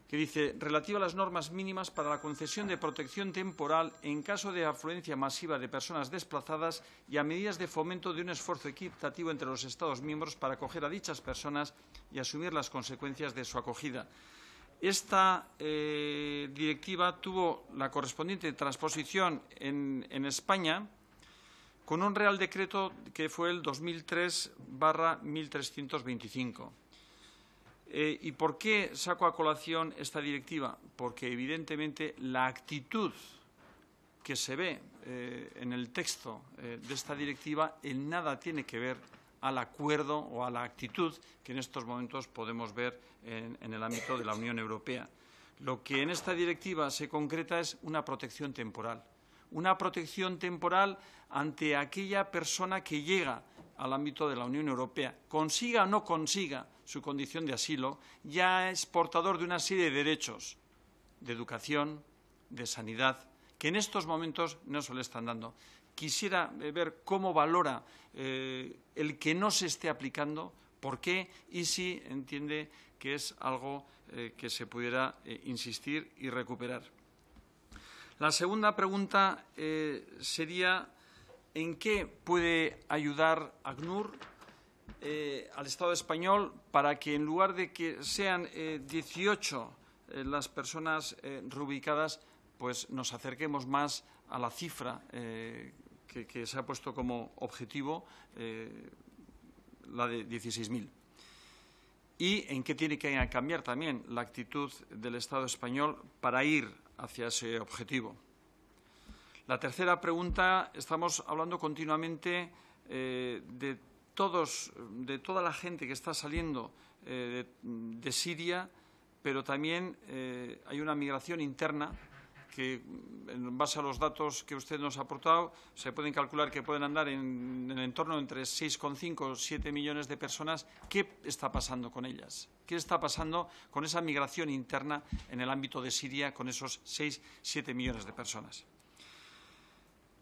que dice, relativa a las normas mínimas para la concesión de protección temporal en caso de afluencia masiva de personas desplazadas y a medidas de fomento de un esfuerzo equitativo entre los Estados miembros para acoger a dichas personas y asumir las consecuencias de su acogida. Esta eh, directiva tuvo la correspondiente transposición en, en España con un Real Decreto que fue el 2003-1325. Eh, ¿Y por qué saco a colación esta directiva? Porque evidentemente la actitud que se ve eh, en el texto eh, de esta directiva en nada tiene que ver al acuerdo o a la actitud que en estos momentos podemos ver en, en el ámbito de la Unión Europea. Lo que en esta directiva se concreta es una protección temporal. Una protección temporal ante aquella persona que llega al ámbito de la Unión Europea, consiga o no consiga su condición de asilo, ya es portador de una serie de derechos de educación, de sanidad, que en estos momentos no se le están dando. Quisiera eh, ver cómo valora eh, el que no se esté aplicando, por qué y si entiende que es algo eh, que se pudiera insistir y recuperar. La segunda pregunta sería ¿en qué puede ayudar ACNUR eh, al Estado español para que en lugar de que sean 18 eh, eh, las personas reubicadas, pues nos acerquemos más a la cifra que, se ha puesto como objetivo, la de 16.000. ¿Y en qué tiene que cambiar también la actitud del Estado español para ir hacia ese objetivo? La tercera pregunta, estamos hablando continuamente de todos, de toda la gente que está saliendo eh, de, Siria, pero también eh, hay una migración interna que, en base a los datos que usted nos ha aportado, se pueden calcular que pueden andar en, el entorno entre 6,5 o 7 millones de personas. ¿Qué está pasando con ellas? ¿Qué está pasando con esa migración interna en el ámbito de Siria con esos 6, 7 millones de personas?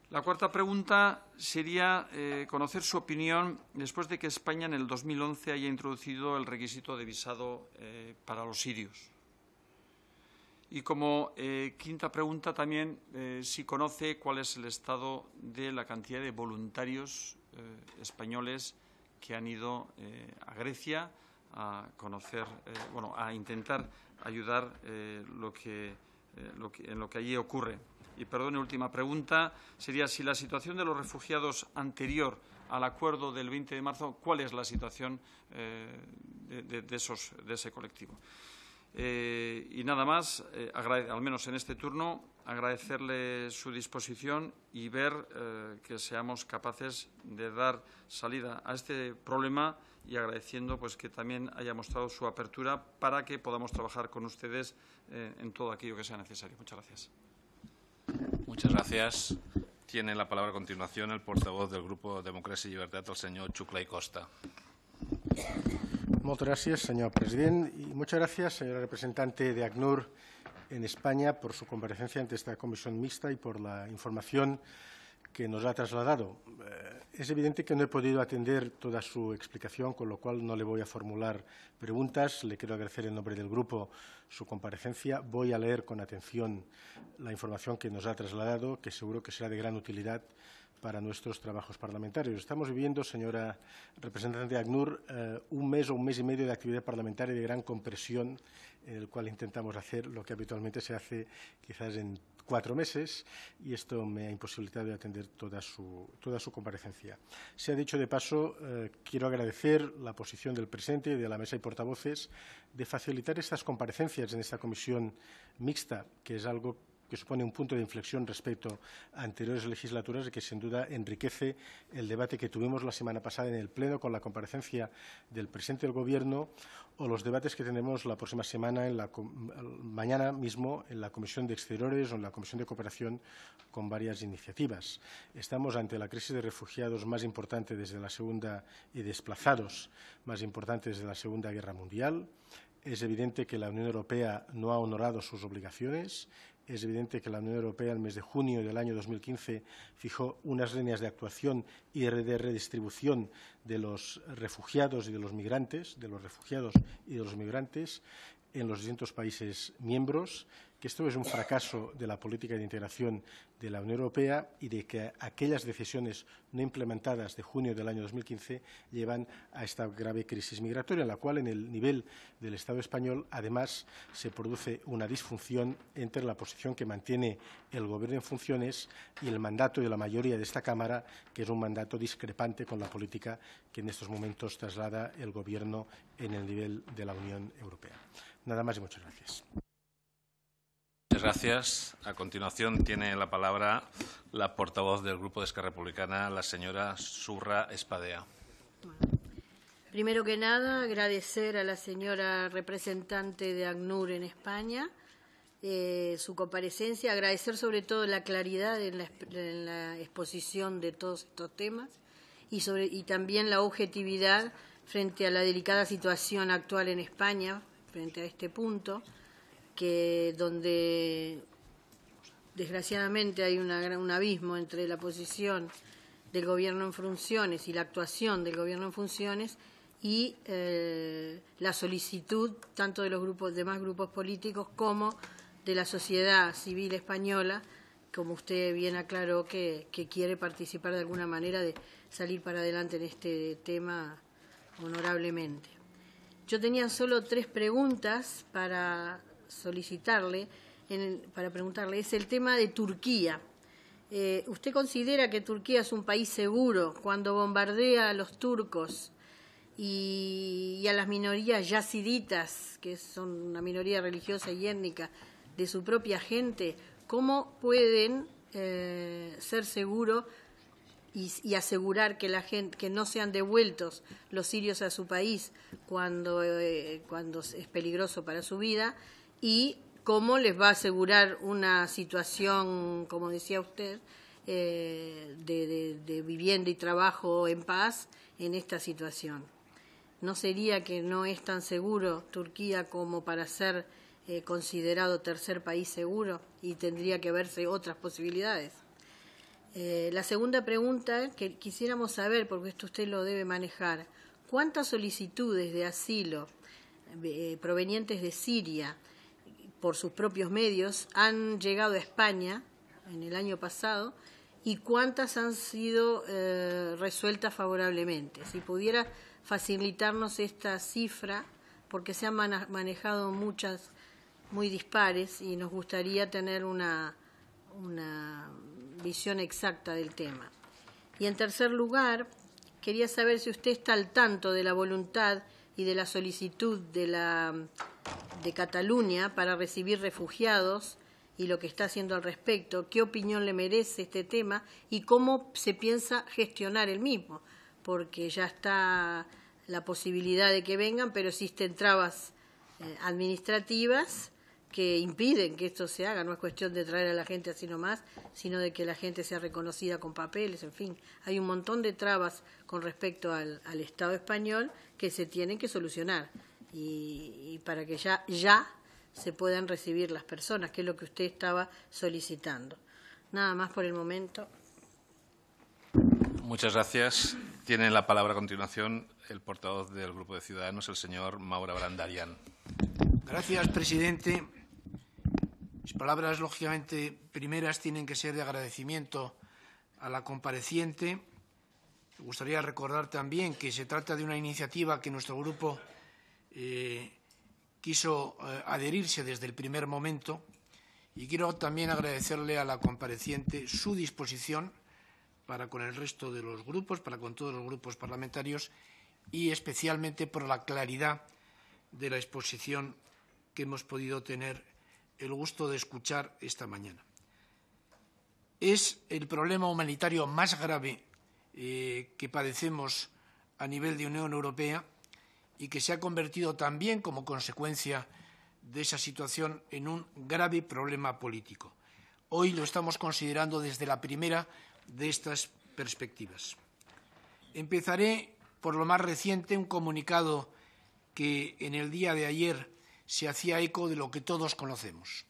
La cuarta pregunta sería eh, conocer su opinión después de que España en el 2011 haya introducido el requisito de visado eh, para los sirios. Y como eh, quinta pregunta también, si conoce cuál es el estado de la cantidad de voluntarios españoles que han ido a Grecia a conocer, bueno, a intentar ayudar en lo que allí ocurre. Y perdone, última pregunta sería si la situación de los refugiados anterior al acuerdo del 20 de marzo, ¿cuál es la situación eh, de, ese colectivo? Eh, y nada más, eh, al menos en este turno, agradecerle su disposición y ver que seamos capaces de dar salida a este problema y agradeciendo pues, que también haya mostrado su apertura para que podamos trabajar con ustedes en todo aquello que sea necesario. Muchas gracias. Muchas gracias. Tiene la palabra a continuación el portavoz del Grupo Democracia y Libertad, el señor Chuclay Costa. Muchas gracias, señor presidente. Y muchas gracias, señora representante de ACNUR en España, por su comparecencia ante esta comisión mixta y por la información que nos ha trasladado. Eh, es evidente que no he podido atender toda su explicación, con lo cual no le voy a formular preguntas. Le quiero agradecer en nombre del grupo su comparecencia. Voy a leer con atención la información que nos ha trasladado, que seguro que será de gran utilidad para nuestros trabajos parlamentarios. Estamos viviendo, señora representante de ACNUR, eh, un mes o un mes y medio de actividad parlamentaria de gran compresión, en el cual intentamos hacer lo que habitualmente se hace quizás en cuatro meses y esto me ha imposibilitado de atender toda su, comparecencia. Se ha dicho de paso, eh, quiero agradecer la posición del presidente de la mesa y portavoces de facilitar estas comparecencias en esta comisión mixta, que es algo que supone un punto de inflexión respecto a anteriores legislaturas y que sin duda enriquece el debate que tuvimos la semana pasada en el Pleno con la comparecencia del presidente del Gobierno o los debates que tendremos la próxima semana, mañana mismo, en la Comisión de Exteriores o en la Comisión de Cooperación con varias iniciativas. Estamos ante la crisis de refugiados más importante desde la Segunda y desplazados más importante desde la Segunda Guerra Mundial. Es evidente que la Unión Europea no ha honorado sus obligaciones es evidente que la Unión Europea en el mes de junio del año 2015 fijó unas líneas de actuación y de redistribución de los refugiados y de los migrantes, de los refugiados y de los migrantes en los distintos países miembros que esto es un fracaso de la política de integración de la Unión Europea y de que aquellas decisiones no implementadas de junio del año 2015 llevan a esta grave crisis migratoria, en la cual en el nivel del Estado español, además, se produce una disfunción entre la posición que mantiene el Gobierno en funciones y el mandato de la mayoría de esta Cámara, que es un mandato discrepante con la política que en estos momentos traslada el Gobierno en el nivel de la Unión Europea. Nada más y muchas gracias gracias. A continuación tiene la palabra la portavoz del Grupo de Esquerra Republicana, la señora Surra Espadea. Primero que nada, agradecer a la señora representante de ACNUR en España eh, su comparecencia, agradecer sobre todo la claridad en la, exposición de todos estos temas y también la objetividad frente a la delicada situación actual en España, frente a este punto que donde desgraciadamente hay un abismo entre la posición del gobierno en funciones y la actuación del gobierno en funciones y eh, la solicitud tanto de los grupos, demás grupos políticos como de la sociedad civil española, como usted bien aclaró, que quiere participar de alguna manera de salir para adelante en este tema honorablemente. Yo tenía solo tres preguntas para solicitarle, para preguntarle, es el tema de Turquía. Eh, ¿Usted considera que Turquía es un país seguro cuando bombardea a los turcos y, a las minorías yaciditas, que son una minoría religiosa y étnica, de su propia gente? ¿Cómo pueden eh, ser seguros y, asegurar que no sean devueltos los sirios a su país cuando eh, cuando es peligroso para su vida y cómo les va a asegurar una situación, como decía usted, eh, de, vivienda y trabajo en paz en esta situación. ¿No sería que no es tan seguro Turquía como para ser eh, considerado tercer país seguro y tendría que verse otras posibilidades? Eh, la segunda pregunta que quisiéramos saber, porque esto usted lo debe manejar, ¿cuántas solicitudes de asilo provenientes de Siria por sus propios medios han llegado a España en el año pasado y cuántas han sido eh, resueltas favorablemente. Si pudiera facilitarnos esta cifra, porque se han manejado muchas muy dispares y nos gustaría tener una visión exacta del tema. Y en tercer lugar, quería saber si usted está al tanto de la voluntad y de la solicitud de, la, de Cataluña para recibir refugiados y lo que está haciendo al respecto, qué opinión le merece este tema y cómo se piensa gestionar el mismo, porque ya está la posibilidad de que vengan, pero existen trabas eh, administrativas que impiden que esto se haga. No es cuestión de traer a la gente así nomás, sino de que la gente sea reconocida con papeles, en fin. Hay un montón de trabas con respecto al, Estado español que se tienen que solucionar y, para que ya, ya se puedan recibir las personas, que es lo que usted estaba solicitando. Nada más por el momento. Muchas gracias. Tiene la palabra a continuación el portavoz del Grupo de Ciudadanos, el señor Maura Brandarian. Gracias, presidente. Mis palabras, lógicamente, primeras tienen que ser de agradecimiento a la compareciente. Me gustaría recordar también que se trata de una iniciativa que nuestro grupo eh, quiso eh, adherirse desde el primer momento y quiero también agradecerle a la compareciente su disposición para con el resto de los grupos, para con todos los grupos parlamentarios y especialmente por la claridad de la exposición que hemos podido tener el gusto de escuchar esta mañana. Es el problema humanitario más grave eh, que padecemos a nivel de Unión Europea y que se ha convertido también como consecuencia de esa situación en un grave problema político. Hoy lo estamos considerando desde la primera de estas perspectivas. Empezaré por lo más reciente, un comunicado que en el día de ayer se hacía eco de lo que todos conocemos.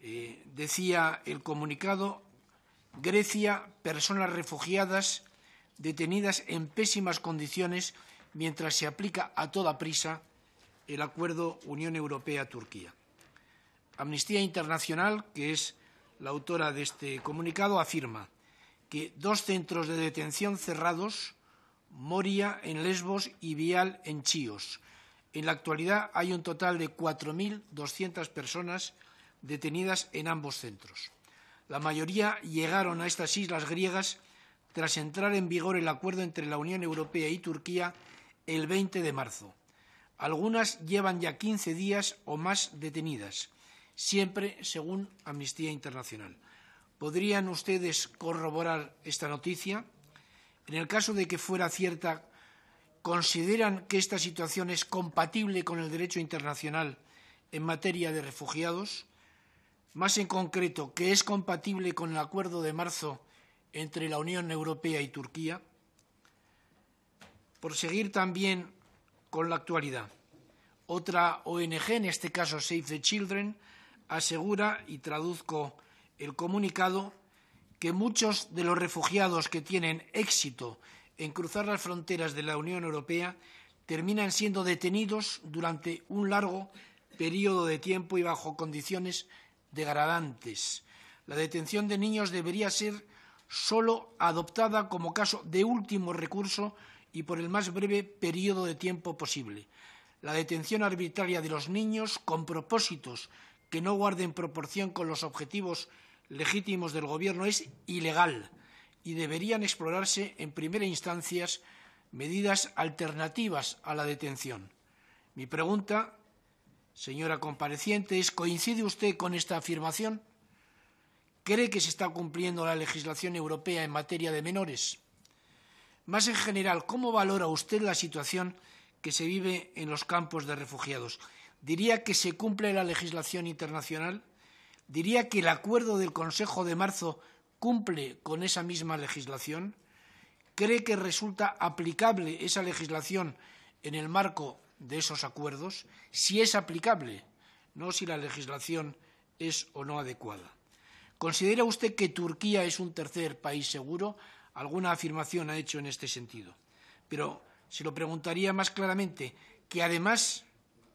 Eh, decía el comunicado, Grecia, personas refugiadas detenidas en pésimas condiciones mientras se aplica a toda prisa el acuerdo Unión Europea-Turquía. Amnistía Internacional, que es la autora de este comunicado, afirma que dos centros de detención cerrados, Moria en Lesbos y Vial en Chios, en la actualidad hay un total de 4.200 personas detenidas en ambos centros. La mayoría llegaron a estas islas griegas tras entrar en vigor el acuerdo entre la Unión Europea y Turquía el 20 de marzo. Algunas llevan ya 15 días o más detenidas, siempre según Amnistía Internacional. ¿Podrían ustedes corroborar esta noticia? En el caso de que fuera cierta, consideran que esta situación es compatible con el derecho internacional en materia de refugiados, más en concreto, que es compatible con el acuerdo de marzo entre la Unión Europea y Turquía, por seguir también con la actualidad. Otra ONG, en este caso Save the Children, asegura, y traduzco el comunicado, que muchos de los refugiados que tienen éxito en cruzar las fronteras de la Unión Europea terminan siendo detenidos durante un largo período de tiempo y bajo condiciones degradantes. La detención de niños debería ser solo adoptada como caso de último recurso y por el más breve periodo de tiempo posible. La detención arbitraria de los niños con propósitos que no guarden proporción con los objetivos legítimos del Gobierno es ilegal y deberían explorarse en primera instancia medidas alternativas a la detención. Mi pregunta, señora compareciente, es ¿coincide usted con esta afirmación? ¿Cree que se está cumpliendo la legislación europea en materia de menores? Más en general, ¿cómo valora usted la situación que se vive en los campos de refugiados? ¿Diría que se cumple la legislación internacional? ¿Diría que el acuerdo del Consejo de marzo cumple con esa misma legislación, cree que resulta aplicable esa legislación en el marco de esos acuerdos, si es aplicable, no si la legislación es o no adecuada. ¿Considera usted que Turquía es un tercer país seguro? Alguna afirmación ha hecho en este sentido. Pero se lo preguntaría más claramente, que además,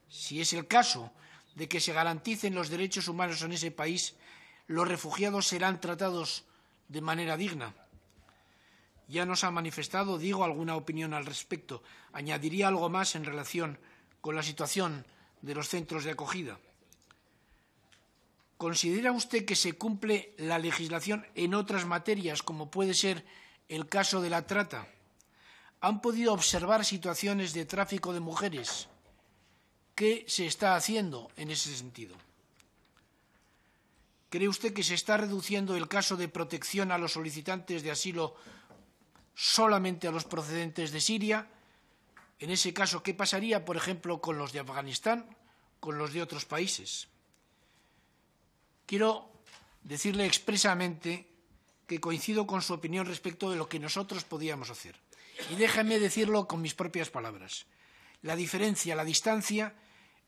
si es el caso de que se garanticen los derechos humanos en ese país, los refugiados serán tratados de manera digna. Ya nos ha manifestado, digo, alguna opinión al respecto. Añadiría algo más en relación con la situación de los centros de acogida. ¿Considera usted que se cumple la legislación en otras materias, como puede ser el caso de la trata? ¿Han podido observar situaciones de tráfico de mujeres? ¿Qué se está haciendo en ese sentido? ¿Cree usted que se está reduciendo el caso de protección a los solicitantes de asilo solamente a los procedentes de Siria? En ese caso, ¿qué pasaría, por ejemplo, con los de Afganistán, con los de otros países? Quiero decirle expresamente que coincido con su opinión respecto de lo que nosotros podíamos hacer. Y déjame decirlo con mis propias palabras. La diferencia, la distancia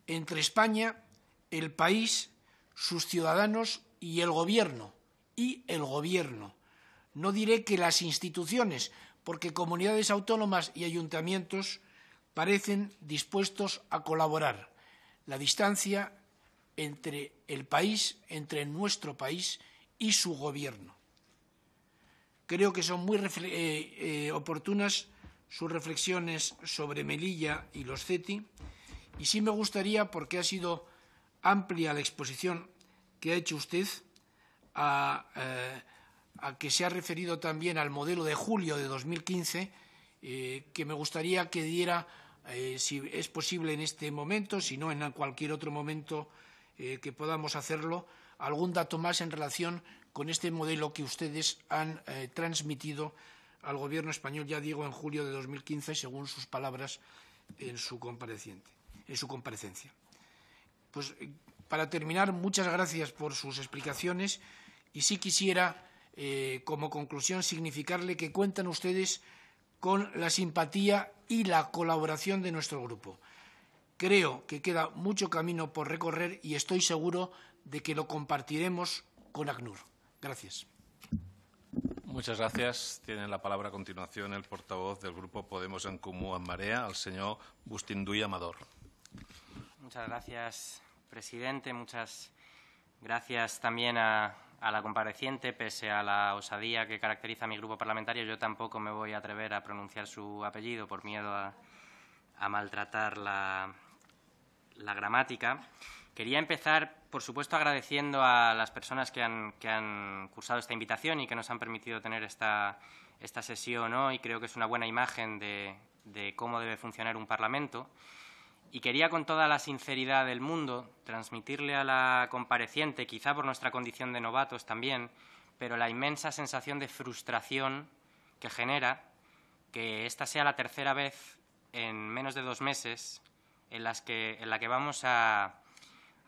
entre España, el país, sus ciudadanos, y el gobierno, y el gobierno. No diré que las instituciones, porque comunidades autónomas y ayuntamientos parecen dispuestos a colaborar. La distancia entre el país, entre nuestro país y su gobierno. Creo que son muy eh, eh, oportunas sus reflexiones sobre Melilla y los CETI y sí me gustaría, porque ha sido amplia la exposición que ha hecho usted eh, a, que se ha referido también al modelo de julio de 2015, eh, que me gustaría que diera, eh, si es posible en este momento, si no en cualquier otro momento que podamos hacerlo, algún dato más en relación con este modelo que ustedes han transmitido al Gobierno español, ya digo, en julio de 2015, según sus palabras en su, en su comparecencia. Pues para terminar, muchas gracias por sus explicaciones y sí quisiera, eh, como conclusión, significarle que cuentan ustedes con la simpatía y la colaboración de nuestro grupo. Creo que queda mucho camino por recorrer y estoy seguro de que lo compartiremos con ACNUR. Gracias. Muchas gracias. Tiene la palabra a continuación el portavoz del Grupo Podemos en Comú en Marea, el señor Bustinduy Amador. Muchas gracias, presidente. Muchas gracias también a, la compareciente. Pese a la osadía que caracteriza mi grupo parlamentario, yo tampoco me voy a atrever a pronunciar su apellido por miedo a, maltratar la, gramática. Quería empezar, por supuesto, agradeciendo a las personas que han, cursado esta invitación y que nos han permitido tener esta, sesión hoy. Creo que es una buena imagen de cómo debe funcionar un Parlamento. Y quería con toda la sinceridad del mundo transmitirle a la compareciente, quizá por nuestra condición de novatos también, pero la inmensa sensación de frustración que genera que esta sea la tercera vez en menos de dos meses en, las que, la que vamos a,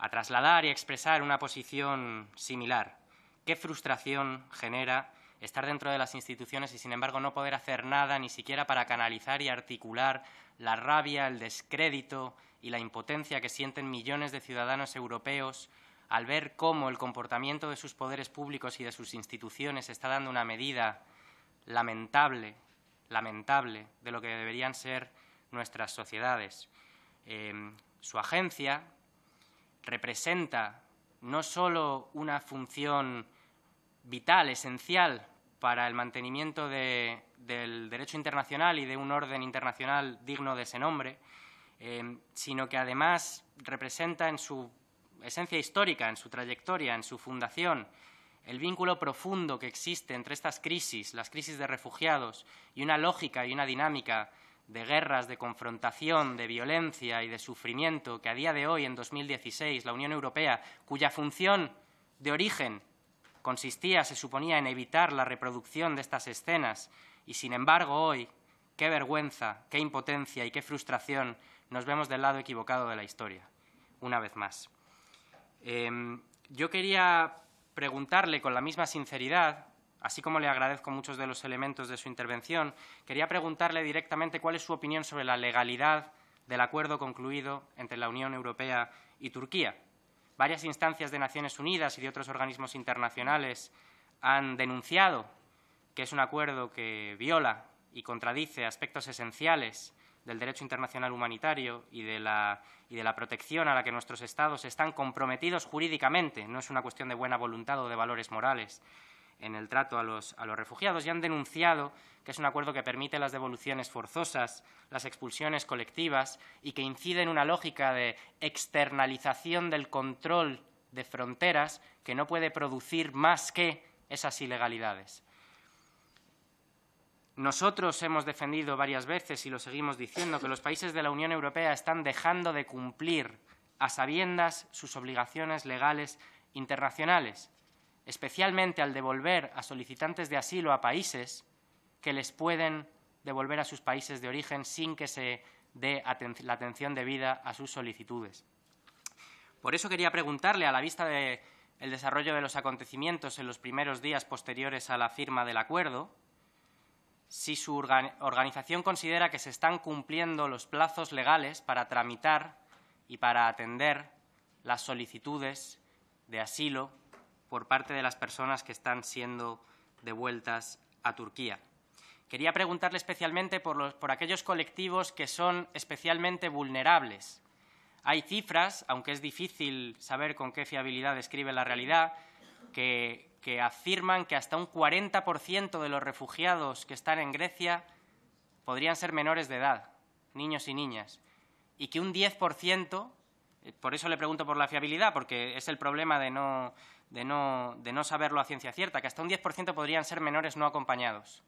trasladar y expresar una posición similar. ¿Qué frustración genera estar dentro de las instituciones y sin embargo no poder hacer nada ni siquiera para canalizar y articular la rabia, el descrédito y la impotencia que sienten millones de ciudadanos europeos al ver cómo el comportamiento de sus poderes públicos y de sus instituciones está dando una medida lamentable, lamentable de lo que deberían ser nuestras sociedades. Em, su agencia representa no solo una función vital, esencial para el mantenimiento de del derecho internacional y de un orden internacional digno de ese nombre, eh, sino que además representa en su esencia histórica, en su trayectoria, en su fundación, el vínculo profundo que existe entre estas crisis, las crisis de refugiados, y una lógica y una dinámica de guerras, de confrontación, de violencia y de sufrimiento que a día de hoy, en 2016, la Unión Europea, cuya función de origen consistía, se suponía, en evitar la reproducción de estas escenas y sin embargo, hoy, qué vergüenza, qué impotencia y qué frustración nos vemos del lado equivocado de la historia, una vez más. Em, yo quería preguntarle con la misma sinceridad, así como le agradezco muchos de los elementos de su intervención, quería preguntarle directamente cuál es su opinión sobre la legalidad del acuerdo concluido entre la Unión Europea y Turquía. Varias instancias de Naciones Unidas y de otros organismos internacionales han denunciado que es un acuerdo que viola y contradice aspectos esenciales del derecho internacional humanitario y de, la, protección a la que nuestros Estados están comprometidos jurídicamente, no es una cuestión de buena voluntad o de valores morales en el trato a los, a los refugiados, y han denunciado que es un acuerdo que permite las devoluciones forzosas, las expulsiones colectivas y que incide en una lógica de externalización del control de fronteras que no puede producir más que esas ilegalidades. Nosotros hemos defendido varias veces y lo seguimos diciendo que los países de la Unión Europea están dejando de cumplir a sabiendas sus obligaciones legales internacionales, especialmente al devolver a solicitantes de asilo a países que les pueden devolver a sus países de origen sin que se dé la atención debida a sus solicitudes. Por eso quería preguntarle, a la vista del desarrollo de los acontecimientos en los primeros días posteriores a la firma del acuerdo, si su organización considera que se están cumpliendo los plazos legales para tramitar y para atender las solicitudes de asilo por parte de las personas que están siendo devueltas a Turquía. Quería preguntarle especialmente por, aquellos colectivos que son especialmente vulnerables. Hay cifras, aunque es difícil saber con qué fiabilidad describe la realidad, que que afirman que hasta un 40% de los refugiados que están en Grecia podrían ser menores de edad, niños y niñas, y que un 10%, eh, por eso le pregunto por la fiabilidad, porque es el problema de no, de no, saberlo a ciencia cierta, que hasta un 10% podrían ser menores no acompañados.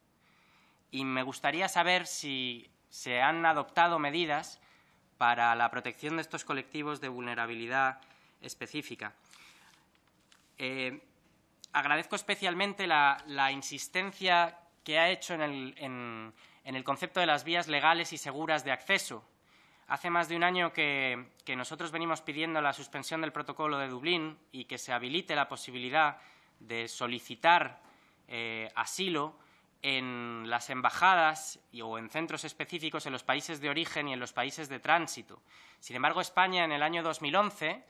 Y me gustaría saber si se han adoptado medidas para la protección de estos colectivos de vulnerabilidad específica. Eh, agradezco especialmente la, insistencia que ha hecho en el, concepto de las vías legales y seguras de acceso. Hace más de un año que, nosotros venimos pidiendo la suspensión del protocolo de Dublín y que se habilite la posibilidad de solicitar eh, asilo en las embajadas o en centros específicos en los países de origen y en los países de tránsito. Sin embargo, España en el año 2011,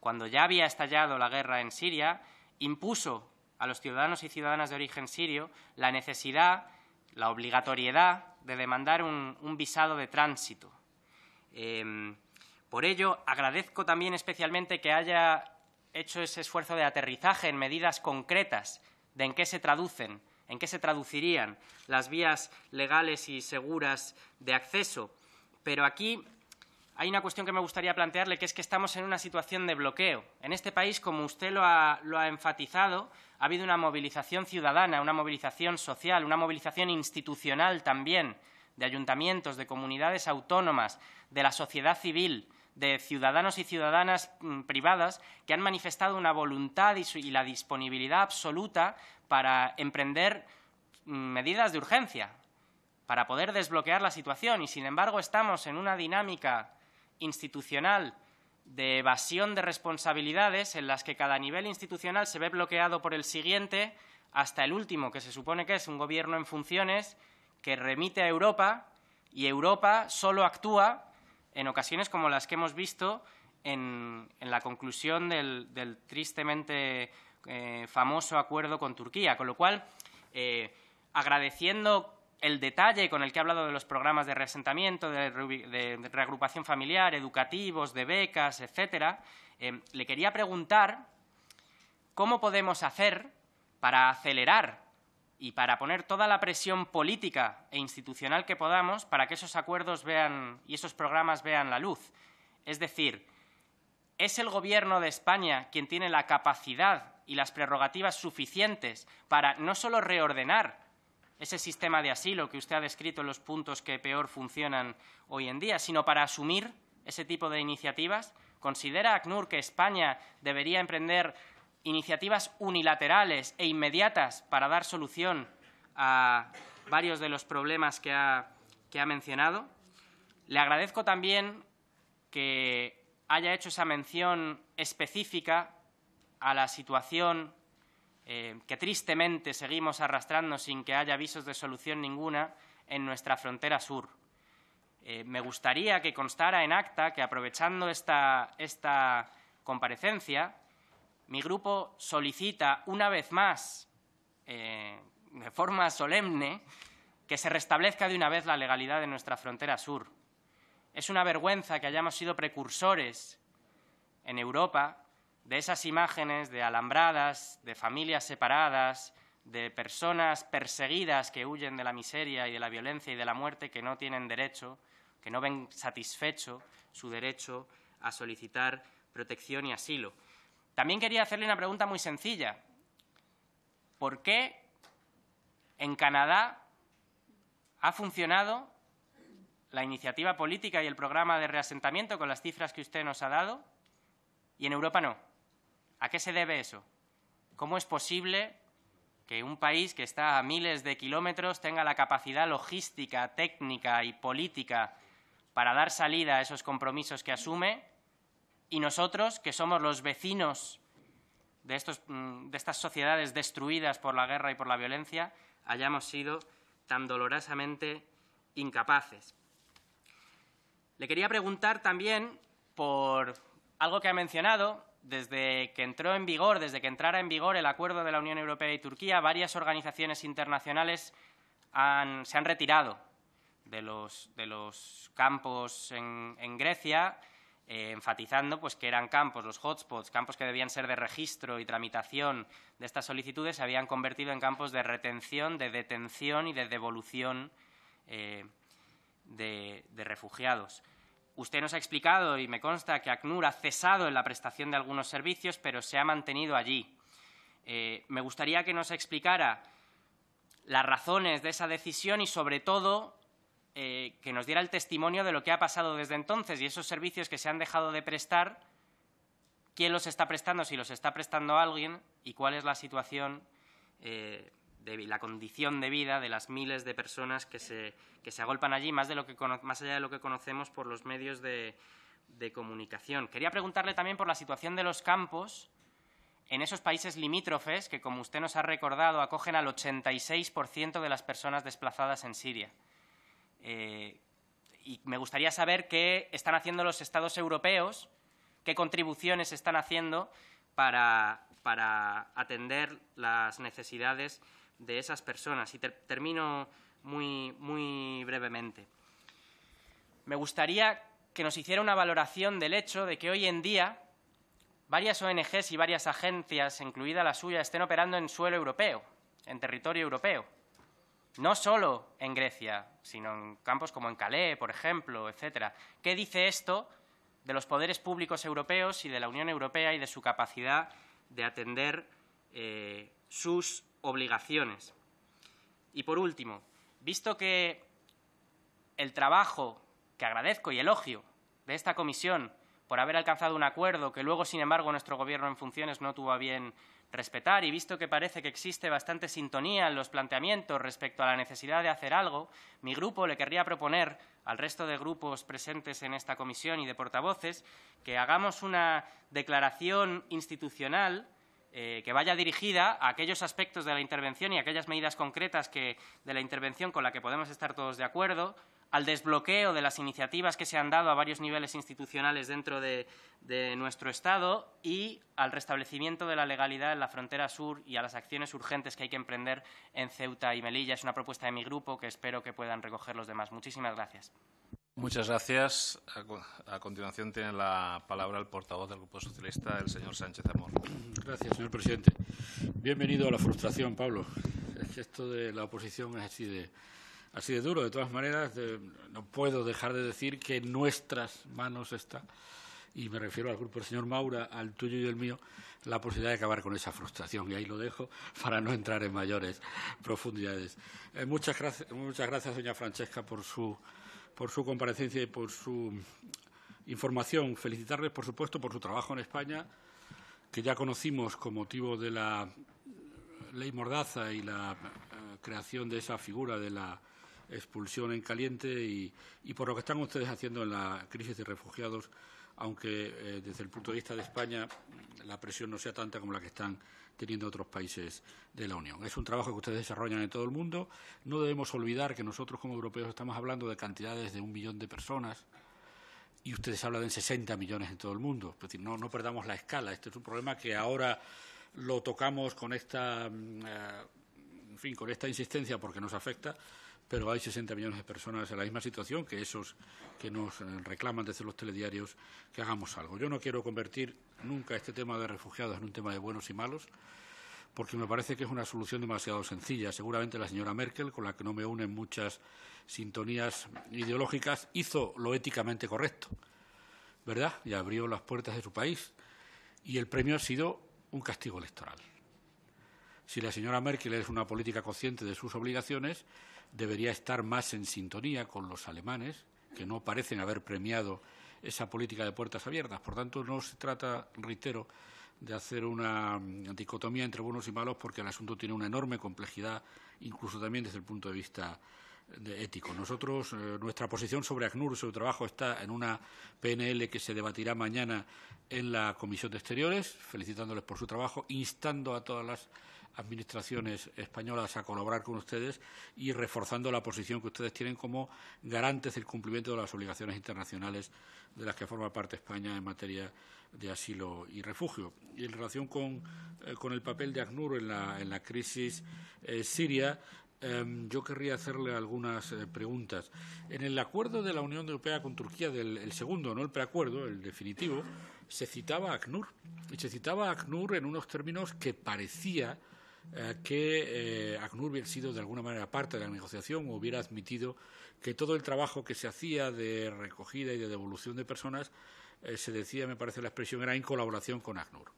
cuando ya había estallado la guerra en Siria, impuso a los ciudadanos y ciudadanas de origen sirio la necesidad, la obligatoriedad de demandar un, visado de tránsito. Em, por ello, agradezco también especialmente que haya hecho ese esfuerzo de aterrizaje en medidas concretas de en qué se traducen, en qué se traducirían las vías legales y seguras de acceso. Pero aquí hay una cuestión que me gustaría plantearle, que es que estamos en una situación de bloqueo. En este país, como usted lo ha, enfatizado, ha habido una movilización ciudadana, una movilización social, una movilización institucional también, de ayuntamientos, de comunidades autónomas, de la sociedad civil, de ciudadanos y ciudadanas mm, privadas que han manifestado una voluntad y la disponibilidad absoluta para emprender mm, medidas de urgencia, para poder desbloquear la situación. Y, sin embargo, estamos en una dinámica institucional de evasión de responsabilidades en las que cada nivel institucional se ve bloqueado por el siguiente hasta el último, que se supone que es un gobierno en funciones que remite a Europa y Europa solo actúa en ocasiones como las que hemos visto en, la conclusión del, tristemente eh, famoso acuerdo con Turquía. Con lo cual, eh, agradeciendo el detalle con el que ha hablado de los programas de reasentamiento, de, reagrupación familiar, educativos, de becas, etcétera, eh, le quería preguntar cómo podemos hacer para acelerar y para poner toda la presión política e institucional que podamos para que esos acuerdos vean y esos programas vean la luz. Es decir, ¿es el Gobierno de España quien tiene la capacidad y las prerrogativas suficientes para no solo reordenar ese sistema de asilo que usted ha descrito en los puntos que peor funcionan hoy en día, sino para asumir ese tipo de iniciativas? ¿Considera ACNUR que España debería emprender iniciativas unilaterales e inmediatas para dar solución a varios de los problemas que ha, que ha mencionado? Le agradezco también que haya hecho esa mención específica a la situación eh, que tristemente seguimos arrastrando sin que haya avisos de solución ninguna en nuestra frontera sur. Eh, me gustaría que constara en acta que, aprovechando esta, comparecencia, mi grupo solicita una vez más, eh, de forma solemne, que se restablezca de una vez la legalidad de nuestra frontera sur. Es una vergüenza que hayamos sido precursores en Europa de esas imágenes de alambradas, de familias separadas, de personas perseguidas que huyen de la miseria y de la violencia y de la muerte que no tienen derecho, que no ven satisfecho su derecho a solicitar protección y asilo. También quería hacerle una pregunta muy sencilla. ¿Por qué en Canadá ha funcionado la iniciativa política y el programa de reasentamiento con las cifras que usted nos ha dado y en Europa no? ¿A qué se debe eso? ¿Cómo es posible que un país que está a miles de kilómetros tenga la capacidad logística, técnica y política para dar salida a esos compromisos que asume y nosotros, que somos los vecinos de, mm, de estas sociedades destruidas por la guerra y por la violencia, hayamos sido tan dolorosamente incapaces. Le quería preguntar también por algo que ha mencionado desde que entró en vigor, desde que entrara en vigor el acuerdo de la Unión Europea y Turquía, varias organizaciones internacionales se han retirado de los, campos en, Grecia, eh, enfatizando pues, que eran campos, los hotspots, campos que debían ser de registro y tramitación de estas solicitudes, se habían convertido en campos de retención, de detención y de devolución eh, de refugiados. Usted nos ha explicado y me consta que ACNUR ha cesado en la prestación de algunos servicios, pero se ha mantenido allí. Eh, me gustaría que nos explicara las razones de esa decisión y, sobre todo, eh, que nos diera el testimonio de lo que ha pasado desde entonces y esos servicios que se han dejado de prestar, quién los está prestando, si los está prestando alguien y cuál es la situación eh, de la condición de vida de las miles de personas que se, agolpan allí, más, de lo que, más allá de lo que conocemos por los medios de, comunicación. Quería preguntarle también por la situación de los campos en esos países limítrofes que, como usted nos ha recordado, acogen al 86% de las personas desplazadas en Siria. Eh, y me gustaría saber qué están haciendo los Estados europeos, qué contribuciones están haciendo para, para atender las necesidades de esas personas. Y termino muy, muy brevemente. Me gustaría que nos hiciera una valoración del hecho de que hoy en día varias ONGs y varias agencias, incluida la suya, estén operando en suelo europeo, en territorio europeo. No solo en Grecia, sino en campos como en Calais, por ejemplo, etcétera. ¿Qué dice esto de los poderes públicos europeos y de la Unión Europea y de su capacidad de atender eh, sus obligaciones. Y por último, visto que el trabajo que agradezco y elogio de esta comisión por haber alcanzado un acuerdo que luego, sin embargo, nuestro Gobierno en funciones no tuvo a bien respetar y visto que parece que existe bastante sintonía en los planteamientos respecto a la necesidad de hacer algo, mi grupo le querría proponer al resto de grupos presentes en esta comisión y de portavoces que hagamos una declaración institucional eh, que vaya dirigida a aquellos aspectos de la intervención y a aquellas medidas concretas de la intervención con la que podemos estar todos de acuerdo, al desbloqueo de las iniciativas que se han dado a varios niveles institucionales dentro de, nuestro Estado y al restablecimiento de la legalidad en la frontera sur y a las acciones urgentes que hay que emprender en Ceuta y Melilla. Es una propuesta de mi grupo que espero que puedan recoger los demás. Muchísimas gracias. Muchas gracias. A, continuación tiene la palabra el portavoz del Grupo Socialista, el señor Sánchez Amor. Gracias, señor presidente. Bienvenido a la frustración, Pablo. esto de la oposición es así de, así de duro. De todas maneras, no puedo dejar de decir que en nuestras manos está, y me refiero al grupo del señor Maura, al tuyo y el mío, la posibilidad de acabar con esa frustración. Y ahí lo dejo para no entrar en mayores profundidades. Eh, muchas, gracias, muchas gracias, doña Francesca, por su por su comparecencia y por su información. Felicitarles, por supuesto, por su trabajo en España, que ya conocimos con motivo de la eh, ley Mordaza y la eh, creación de esa figura de la expulsión en caliente y, por lo que están ustedes haciendo en la crisis de refugiados, aunque eh, desde el punto de vista de España la presión no sea tanta como la que están teniendo otros países de la Unión. Es un trabajo que ustedes desarrollan en todo el mundo. No debemos olvidar que nosotros como europeos estamos hablando de cantidades de un millón de personas y ustedes hablan de 60 millones en todo el mundo. Es decir, no, no perdamos la escala. Este es un problema que ahora lo tocamos con esta, mm, eh, en fin, con esta insistencia porque nos afecta, pero hay 60 millones de personas en la misma situación que esos que nos eh, reclaman desde los telediarios que hagamos algo. Yo no quiero convertir nunca este tema de refugiados en un tema de buenos y malos, porque me parece que es una solución demasiado sencilla. Seguramente la señora Merkel, con la que no me unen muchas sintonías ideológicas, hizo lo éticamente correcto, ¿verdad? Y abrió las puertas de su país. Y el premio ha sido un castigo electoral. Si la señora Merkel es una política consciente de sus obligaciones, debería estar más en sintonía con los alemanes, que no parecen haber premiado esa política de puertas abiertas. Por tanto, no se trata, reitero, de hacer una mm, dicotomía entre buenos y malos, porque el asunto tiene una enorme complejidad, incluso también desde el punto de vista eh, ético. Nosotros, eh, nuestra posición sobre ACNUR, su trabajo, está en una PNL que se debatirá mañana en la Comisión de Exteriores, felicitándoles por su trabajo, instando a todas las administraciones españolas a colaborar con ustedes y reforzando la posición que ustedes tienen como garantes del cumplimiento de las obligaciones internacionales de las que forma parte España en materia de asilo y refugio. Y en relación con, eh, con el papel de ACNUR en la, en la crisis eh, siria, em, yo querría hacerle algunas eh, preguntas. En el acuerdo de la Unión Europea con Turquía, del, el segundo, no el preacuerdo, el definitivo, se citaba ACNUR. Y se citaba ACNUR en unos términos que parecía eh, que eh, ACNUR hubiera sido de alguna manera parte de la negociación o hubiera admitido que todo el trabajo que se hacía de recogida y de devolución de personas eh, se decía, me parece la expresión, era en colaboración con ACNUR.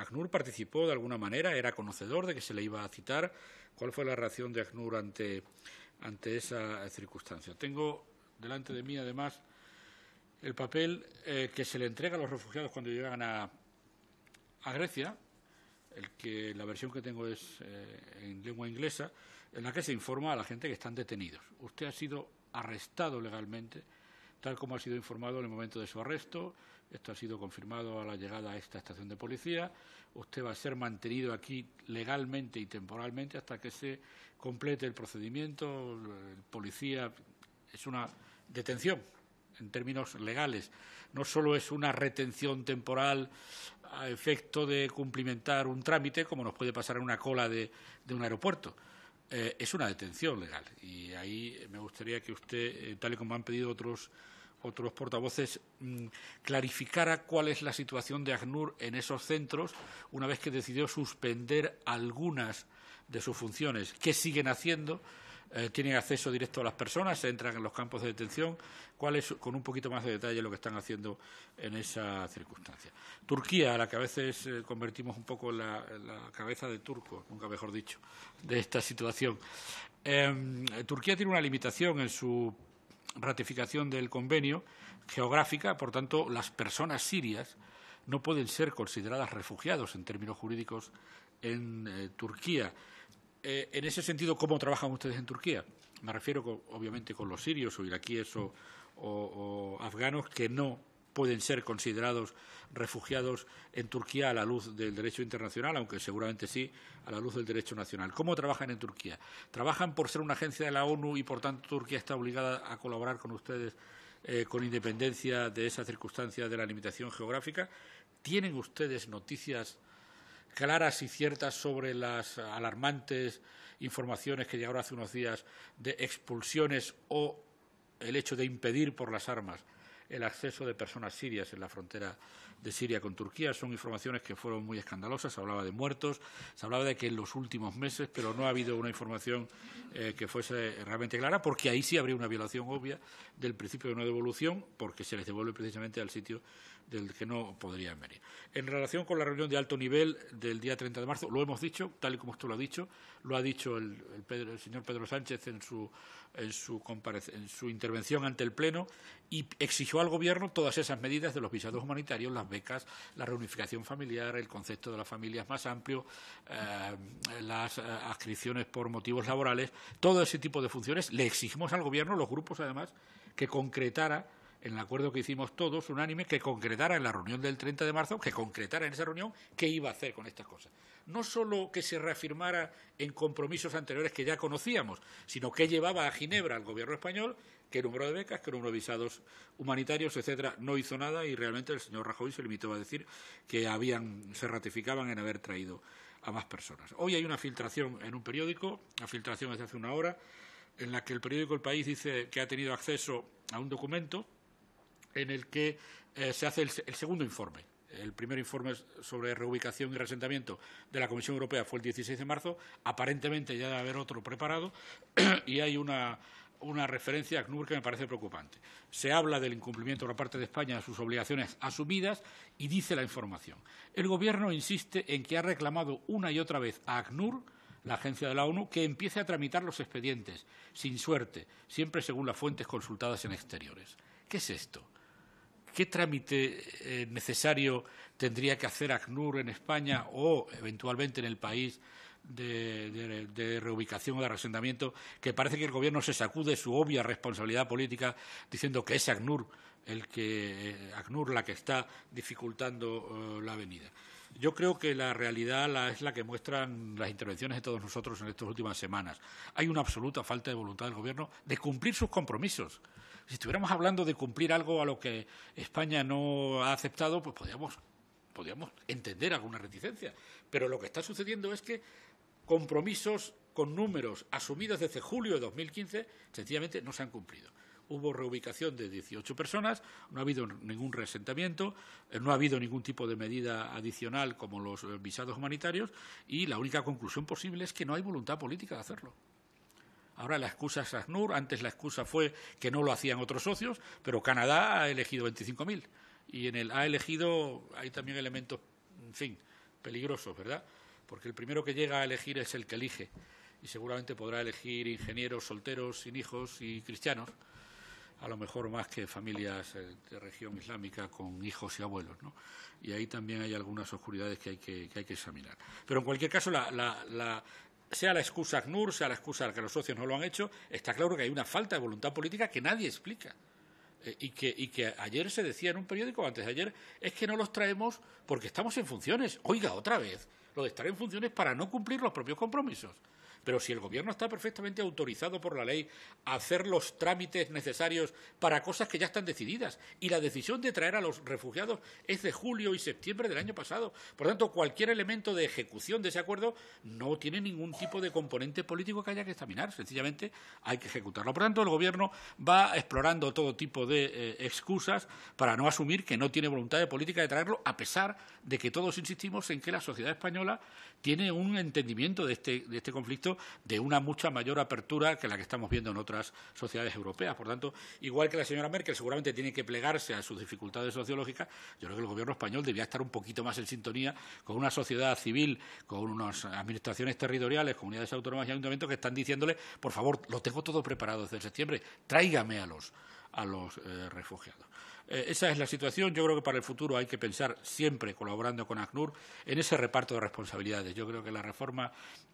ACNUR participó de alguna manera, era conocedor de que se le iba a citar. ¿Cuál fue la reacción de ACNUR ante, esa circunstancia? Tengo delante de mí, además, el papel que se le entrega a los refugiados cuando llegan a, a Grecia, el que la versión que tengo es eh, en lengua inglesa, en la que se informa a la gente que están detenidos. Usted ha sido arrestado legalmente, tal como ha sido informado en el momento de su arresto. Esto ha sido confirmado a la llegada a esta estación de policía. Usted va a ser mantenido aquí legalmente y temporalmente hasta que se complete el procedimiento. El policía es una detención en términos legales. No solo es una retención temporal a efecto de cumplimentar un trámite, como nos puede pasar en una cola de, un aeropuerto. Eh, es una detención legal. Y ahí me gustaría que usted, eh, tal y como han pedido otros, otros portavoces, mm, clarificara cuál es la situación de ACNUR en esos centros una vez que decidió suspender algunas de sus funciones. ¿Qué siguen haciendo? Eh, tienen acceso directo a las personas, se entran en los campos de detención, cuál es, con un poquito más de detalle, lo que están haciendo en esa circunstancia. Turquía, a la que a veces eh, convertimos un poco en la, cabeza de turco, nunca mejor dicho, de esta situación. Em, Turquía tiene una limitación en su ratificación del convenio geográfica, por tanto, las personas sirias no pueden ser consideradas refugiados en términos jurídicos en eh, Turquía. Eh, en ese sentido, ¿cómo trabajan ustedes en Turquía? Me refiero, obviamente, con los sirios o iraquíes o, afganos que no pueden ser considerados refugiados en Turquía a la luz del derecho internacional, aunque seguramente sí a la luz del derecho nacional. ¿Cómo trabajan en Turquía? ¿Trabajan por ser una agencia de la ONU y por tanto Turquía está obligada a colaborar con ustedes eh, con independencia de esa circunstancia de la limitación geográfica? ¿Tienen ustedes noticias claras y ciertas sobre las alarmantes informaciones que llegaron hace unos días de expulsiones o el hecho de impedir por las armas el acceso de personas sirias en la frontera de Siria con Turquía. Son informaciones que fueron muy escandalosas. Se hablaba de muertos, se hablaba de que en los últimos meses, pero no ha habido una información eh, que fuese realmente clara, porque ahí sí habría una violación obvia del principio de no devolución, porque se les devuelve precisamente al sitio del que no podrían venir. En relación con la reunión de alto nivel del día 30 de marzo, lo hemos dicho, tal y como usted lo ha dicho, lo ha dicho el, señor Pedro Sánchez en su, intervención ante el Pleno y exigió al Gobierno todas esas medidas de los visados humanitarios, las becas, la reunificación familiar, el concepto de las familias más amplio, eh, las eh, adscripciones por motivos laborales, todo ese tipo de funciones. Le exigimos al Gobierno, los grupos además, que concretara en el acuerdo que hicimos todos, unánime, que concretara en la reunión del 30 de marzo, que concretara en esa reunión qué iba a hacer con estas cosas. No solo que se reafirmara en compromisos anteriores que ya conocíamos, sino que llevaba a Ginebra al Gobierno español qué número de becas, qué número de visados humanitarios, etcétera. No hizo nada y realmente el señor Rajoy se limitó a decir que se ratificaban en haber traído a más personas. Hoy hay una filtración en un periódico, una filtración desde hace una hora, en la que el periódico El País dice que ha tenido acceso a un documento en el que eh, se hace el, segundo informe. El primer informe sobre reubicación y resentamiento de la Comisión Europea fue el 16 de marzo. Aparentemente ya debe haber otro preparado y hay una una referencia a ACNUR que me parece preocupante. Se habla del incumplimiento por parte de España de sus obligaciones asumidas y dice la información. El Gobierno insiste en que ha reclamado una y otra vez a ACNUR, la agencia de la ONU, que empiece a tramitar los expedientes, sin suerte, siempre según las fuentes consultadas en exteriores. ¿Qué es esto? ¿Qué trámite eh, necesario tendría que hacer ACNUR en España o eventualmente en el país de, reubicación o de reasentamiento, que parece que el Gobierno se sacude su obvia responsabilidad política diciendo que es ACNUR, el que, eh, ACNUR la que está dificultando eh, la avenida. Yo creo que la realidad es la que muestran las intervenciones de todos nosotros en estas últimas semanas. Hay una absoluta falta de voluntad del Gobierno de cumplir sus compromisos. Si estuviéramos hablando de cumplir algo a lo que España no ha aceptado, pues podríamos, entender alguna reticencia. Pero lo que está sucediendo es que compromisos con números asumidos desde julio de 2015 sencillamente no se han cumplido. Hubo reubicación de 18 personas, no ha habido ningún resentamiento, eh, no ha habido ningún tipo de medida adicional como los eh, visados humanitarios y la única conclusión posible es que no hay voluntad política de hacerlo. Ahora la excusa es ACNUR, antes la excusa fue que no lo hacían otros socios, pero Canadá ha elegido 25.000 y en el ha elegido hay también elementos, en fin, peligrosos, ¿verdad? Porque el primero que llega a elegir es el que elige y seguramente podrá elegir ingenieros solteros, sin hijos y cristianos, a lo mejor más que familias eh, de región islámica con hijos y abuelos, ¿no? Y ahí también hay algunas oscuridades que hay que, hay que examinar. Pero en cualquier caso, la, sea la excusa ACNUR, sea la excusa que los socios no lo han hecho, está claro que hay una falta de voluntad política que nadie explica. Eh, y, que, y que ayer se decía en un periódico, antes de ayer, es que no los traemos porque estamos en funciones. Oiga, otra vez, lo de estar en funciones para no cumplir los propios compromisos. Pero si el Gobierno está perfectamente autorizado por la ley a hacer los trámites necesarios para cosas que ya están decididas, y la decisión de traer a los refugiados es de julio y septiembre del año pasado. Por lo tanto, cualquier elemento de ejecución de ese acuerdo no tiene ningún tipo de componente político que haya que examinar. Sencillamente hay que ejecutarlo. Por lo tanto, el Gobierno va explorando todo tipo de eh, excusas para no asumir que no tiene voluntad de política de traerlo, a pesar de que todos insistimos en que la sociedad española tiene un entendimiento de este, este conflicto de una mucha mayor apertura que la que estamos viendo en otras sociedades europeas. Por tanto, igual que la señora Merkel seguramente tiene que plegarse a sus dificultades sociológicas, yo creo que el Gobierno español debía estar un poquito más en sintonía con una sociedad civil, con unas administraciones territoriales, comunidades autónomas y ayuntamientos que están diciéndole, por favor, lo tengo todo preparado desde septiembre, tráigame a los, a los eh, refugiados. Eh, esa es la situación. Yo creo que para el futuro hay que pensar siempre, colaborando con ACNUR, en ese reparto de responsabilidades. Yo creo que la reforma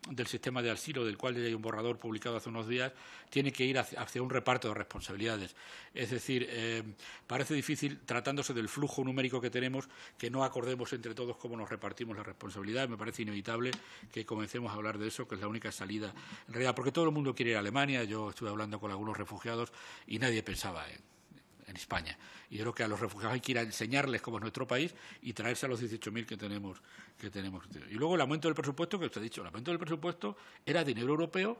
del sistema de asilo, del cual ya hay un borrador publicado hace unos días, tiene que ir hacia, un reparto de responsabilidades. Es decir, eh, parece difícil, tratándose del flujo numérico que tenemos, que no acordemos entre todos cómo nos repartimos la responsabilidad. Me parece inevitable que comencemos a hablar de eso, que es la única salida en realidad, porque todo el mundo quiere ir a Alemania. Yo estuve hablando con algunos refugiados y nadie pensaba en en España. Y creo que a los refugiados hay que ir a enseñarles cómo es nuestro país y traerse a los 18.000 que tenemos, que tenemos. Y luego el aumento del presupuesto, que usted ha dicho, el aumento del presupuesto era dinero europeo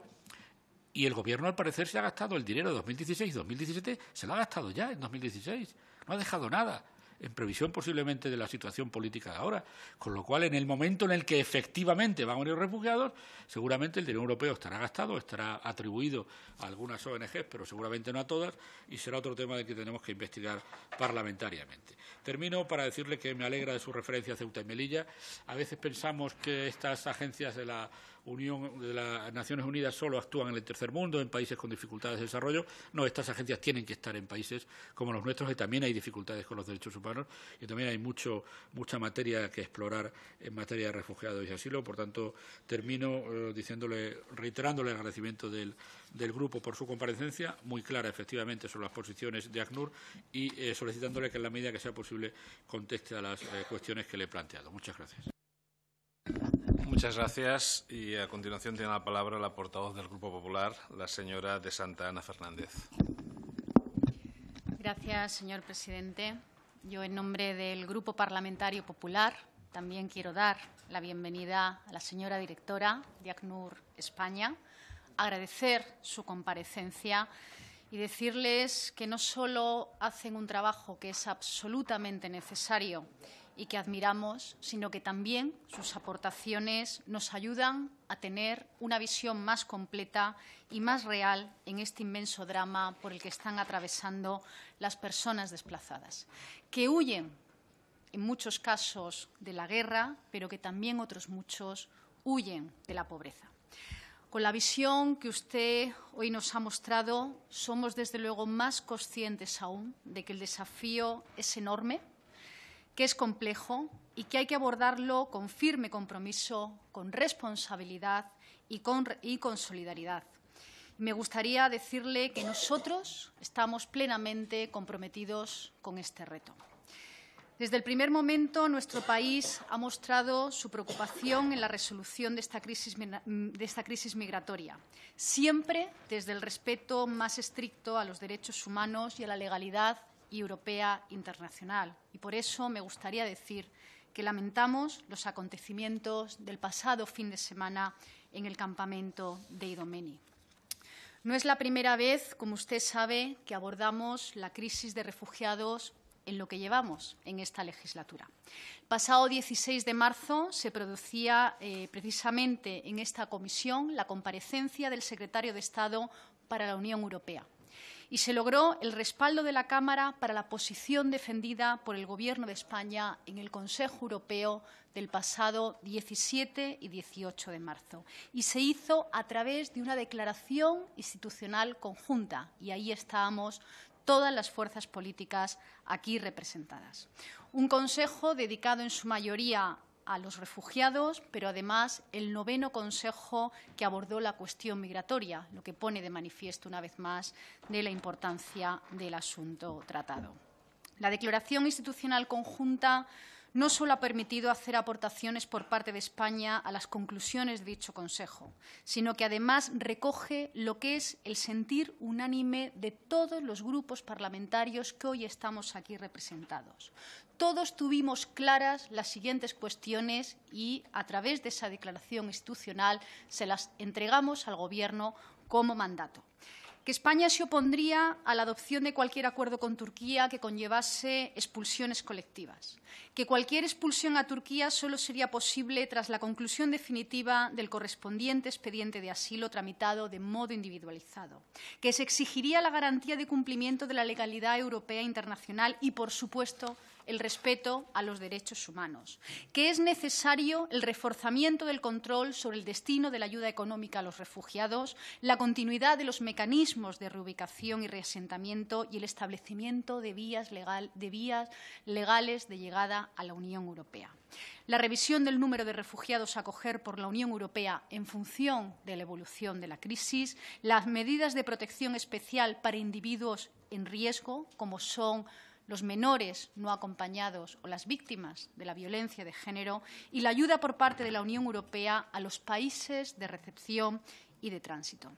y el Gobierno, al parecer, se ha gastado el dinero de 2016 2017, se lo ha gastado ya en 2016. No ha dejado nada en previsión posiblemente de la situación política de ahora. Con lo cual, en el momento en el que efectivamente van a venir refugiados, seguramente el dinero europeo estará gastado, estará atribuido a algunas ONGs, pero seguramente no a todas, y será otro tema del que tenemos que investigar parlamentariamente. Termino para decirle que me alegra de su referencia a Ceuta y Melilla. A veces pensamos que estas agencias de la Unión de las Naciones Unidas solo actúan en el tercer mundo, en países con dificultades de desarrollo. No, estas agencias tienen que estar en países como los nuestros, y también hay dificultades con los derechos humanos y también hay mucho, mucha materia que explorar en materia de refugiados y asilo. Por tanto, termino eh, diciéndole, reiterándole el agradecimiento del, grupo por su comparecencia, muy clara efectivamente sobre las posiciones de ACNUR y eh, solicitándole que en la medida que sea posible conteste a las eh, cuestiones que le he planteado. Muchas gracias. Muchas gracias. Y a continuación tiene la palabra la portavoz del Grupo Popular, la señora de Santa Ana Fernández. Gracias, señor presidente. Yo, en nombre del Grupo Parlamentario Popular, también quiero dar la bienvenida a la señora directora de ACNUR España, agradecer su comparecencia y decirles que no solo hacen un trabajo que es absolutamente necesario y que admiramos, sino que también sus aportaciones nos ayudan a tener una visión más completa y más real en este inmenso drama por el que están atravesando las personas desplazadas, que huyen en muchos casos de la guerra, pero que también otros muchos huyen de la pobreza. Con la visión que usted hoy nos ha mostrado, somos desde luego más conscientes aún de que el desafío es enorme que es complejo y que hay que abordarlo con firme compromiso, con responsabilidad y con, solidaridad. Me gustaría decirle que nosotros estamos plenamente comprometidos con este reto. Desde el primer momento, nuestro país ha mostrado su preocupación en la resolución de esta crisis, migratoria, siempre desde el respeto más estricto a los derechos humanos y a la legalidad y europea internacional. Y por eso me gustaría decir que lamentamos los acontecimientos del pasado fin de semana en el campamento de Idomeni. No es la primera vez, como usted sabe, que abordamos la crisis de refugiados en lo que llevamos en esta legislatura. El pasado 16 de marzo se producía eh, precisamente en esta comisión la comparecencia del secretario de Estado para la Unión Europea, y se logró el respaldo de la Cámara para la posición defendida por el Gobierno de España en el Consejo Europeo del pasado 17 y 18 de marzo. Y se hizo a través de una declaración institucional conjunta, y ahí estábamos todas las fuerzas políticas aquí representadas. Un Consejo dedicado en su mayoría a los refugiados, pero además el noveno consejo que abordó la cuestión migratoria, lo que pone de manifiesto una vez más de la importancia del asunto tratado. La declaración institucional conjunta no solo ha permitido hacer aportaciones por parte de España a las conclusiones de dicho Consejo, sino que además recoge lo que es el sentir unánime de todos los grupos parlamentarios que hoy estamos aquí representados todos tuvimos claras las siguientes cuestiones y, a través de esa declaración institucional, se las entregamos al Gobierno como mandato que España se opondría a la adopción de cualquier acuerdo con Turquía que conllevase expulsiones colectivas, que cualquier expulsión a Turquía solo sería posible tras la conclusión definitiva del correspondiente expediente de asilo tramitado de modo individualizado, que se exigiría la garantía de cumplimiento de la legalidad europea e internacional y, por supuesto, el respeto a los derechos humanos, que es necesario el reforzamiento del control sobre el destino de la ayuda económica a los refugiados, la continuidad de los mecanismos de reubicación y reasentamiento y el establecimiento de vías, de vías legales de llegada a la Unión Europea. La revisión del número de refugiados a acoger por la Unión Europea en función de la evolución de la crisis, las medidas de protección especial para individuos en riesgo, como son los menores no acompañados o las víctimas de la violencia de género y la ayuda por parte de la Unión Europea a los países de recepción y de tránsito.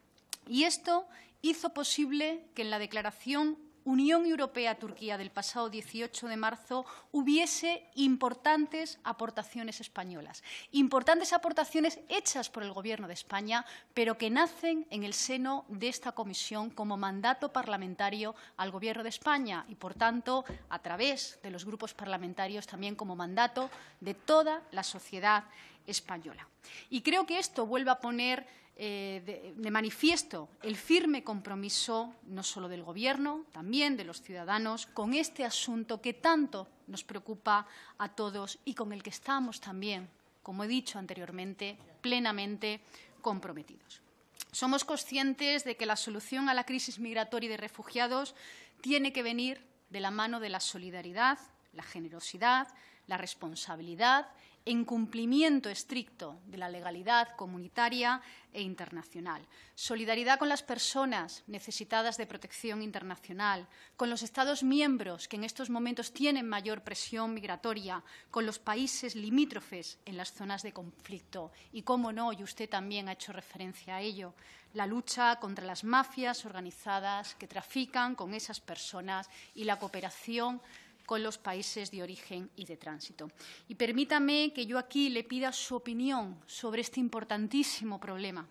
Y esto hizo posible que en la declaración Unión Europea-Turquía del pasado 18 de marzo hubiese importantes aportaciones españolas, importantes aportaciones hechas por el Gobierno de España, pero que nacen en el seno de esta comisión como mandato parlamentario al Gobierno de España y, por tanto, a través de los grupos parlamentarios también como mandato de toda la sociedad española. Y creo que esto vuelve a poner eh, manifiesto el firme compromiso no solo del Gobierno, también de los ciudadanos, con este asunto que tanto nos preocupa a todos y con el que estamos también, como he dicho anteriormente, plenamente comprometidos. Somos conscientes de que la solución a la crisis migratoria y de refugiados tiene que venir de la mano de la solidaridad, la generosidad, la responsabilidad en cumplimiento estricto de la legalidad comunitaria e internacional. Solidaridad con las personas necesitadas de protección internacional, con los Estados miembros que en estos momentos tienen mayor presión migratoria, con los países limítrofes en las zonas de conflicto. Y, cómo no, y usted también ha hecho referencia a ello, la lucha contra las mafias organizadas que trafican con esas personas y la cooperación con los países de origen y de tránsito. Y permítame que yo aquí le pida su opinión sobre este importantísimo problema.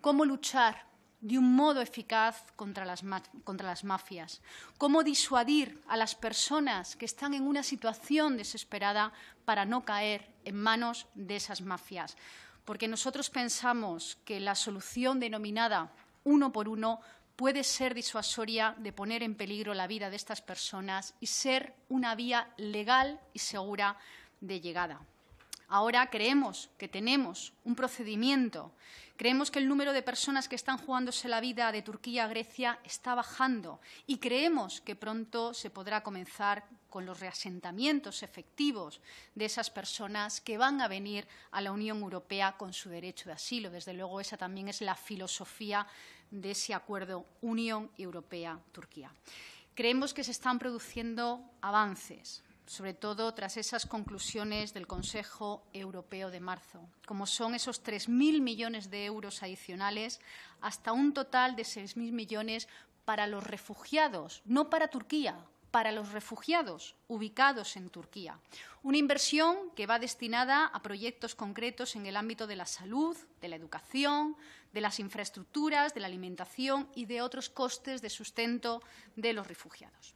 ¿Cómo luchar de un modo eficaz contra las, contra las, mafias? ¿Cómo disuadir a las personas que están en una situación desesperada para no caer en manos de esas mafias? Porque nosotros pensamos que la solución denominada uno por uno puede ser disuasoria de poner en peligro la vida de estas personas y ser una vía legal y segura de llegada. Ahora creemos que tenemos un procedimiento. Creemos que el número de personas que están jugándose la vida de Turquía a Grecia está bajando y creemos que pronto se podrá comenzar con los reasentamientos efectivos de esas personas que van a venir a la Unión Europea con su derecho de asilo. Desde luego, esa también es la filosofía de ese acuerdo Unión Europea-Turquía. Creemos que se están produciendo avances, sobre todo tras esas conclusiones del Consejo Europeo de marzo, como son esos 3.000 millones de euros adicionales hasta un total de 6.000 millones para los refugiados, no para Turquía, para los refugiados ubicados en Turquía. Una inversión que va destinada a proyectos concretos en el ámbito de la salud, de la educación, de las infraestructuras, de la alimentación y de otros costes de sustento de los refugiados.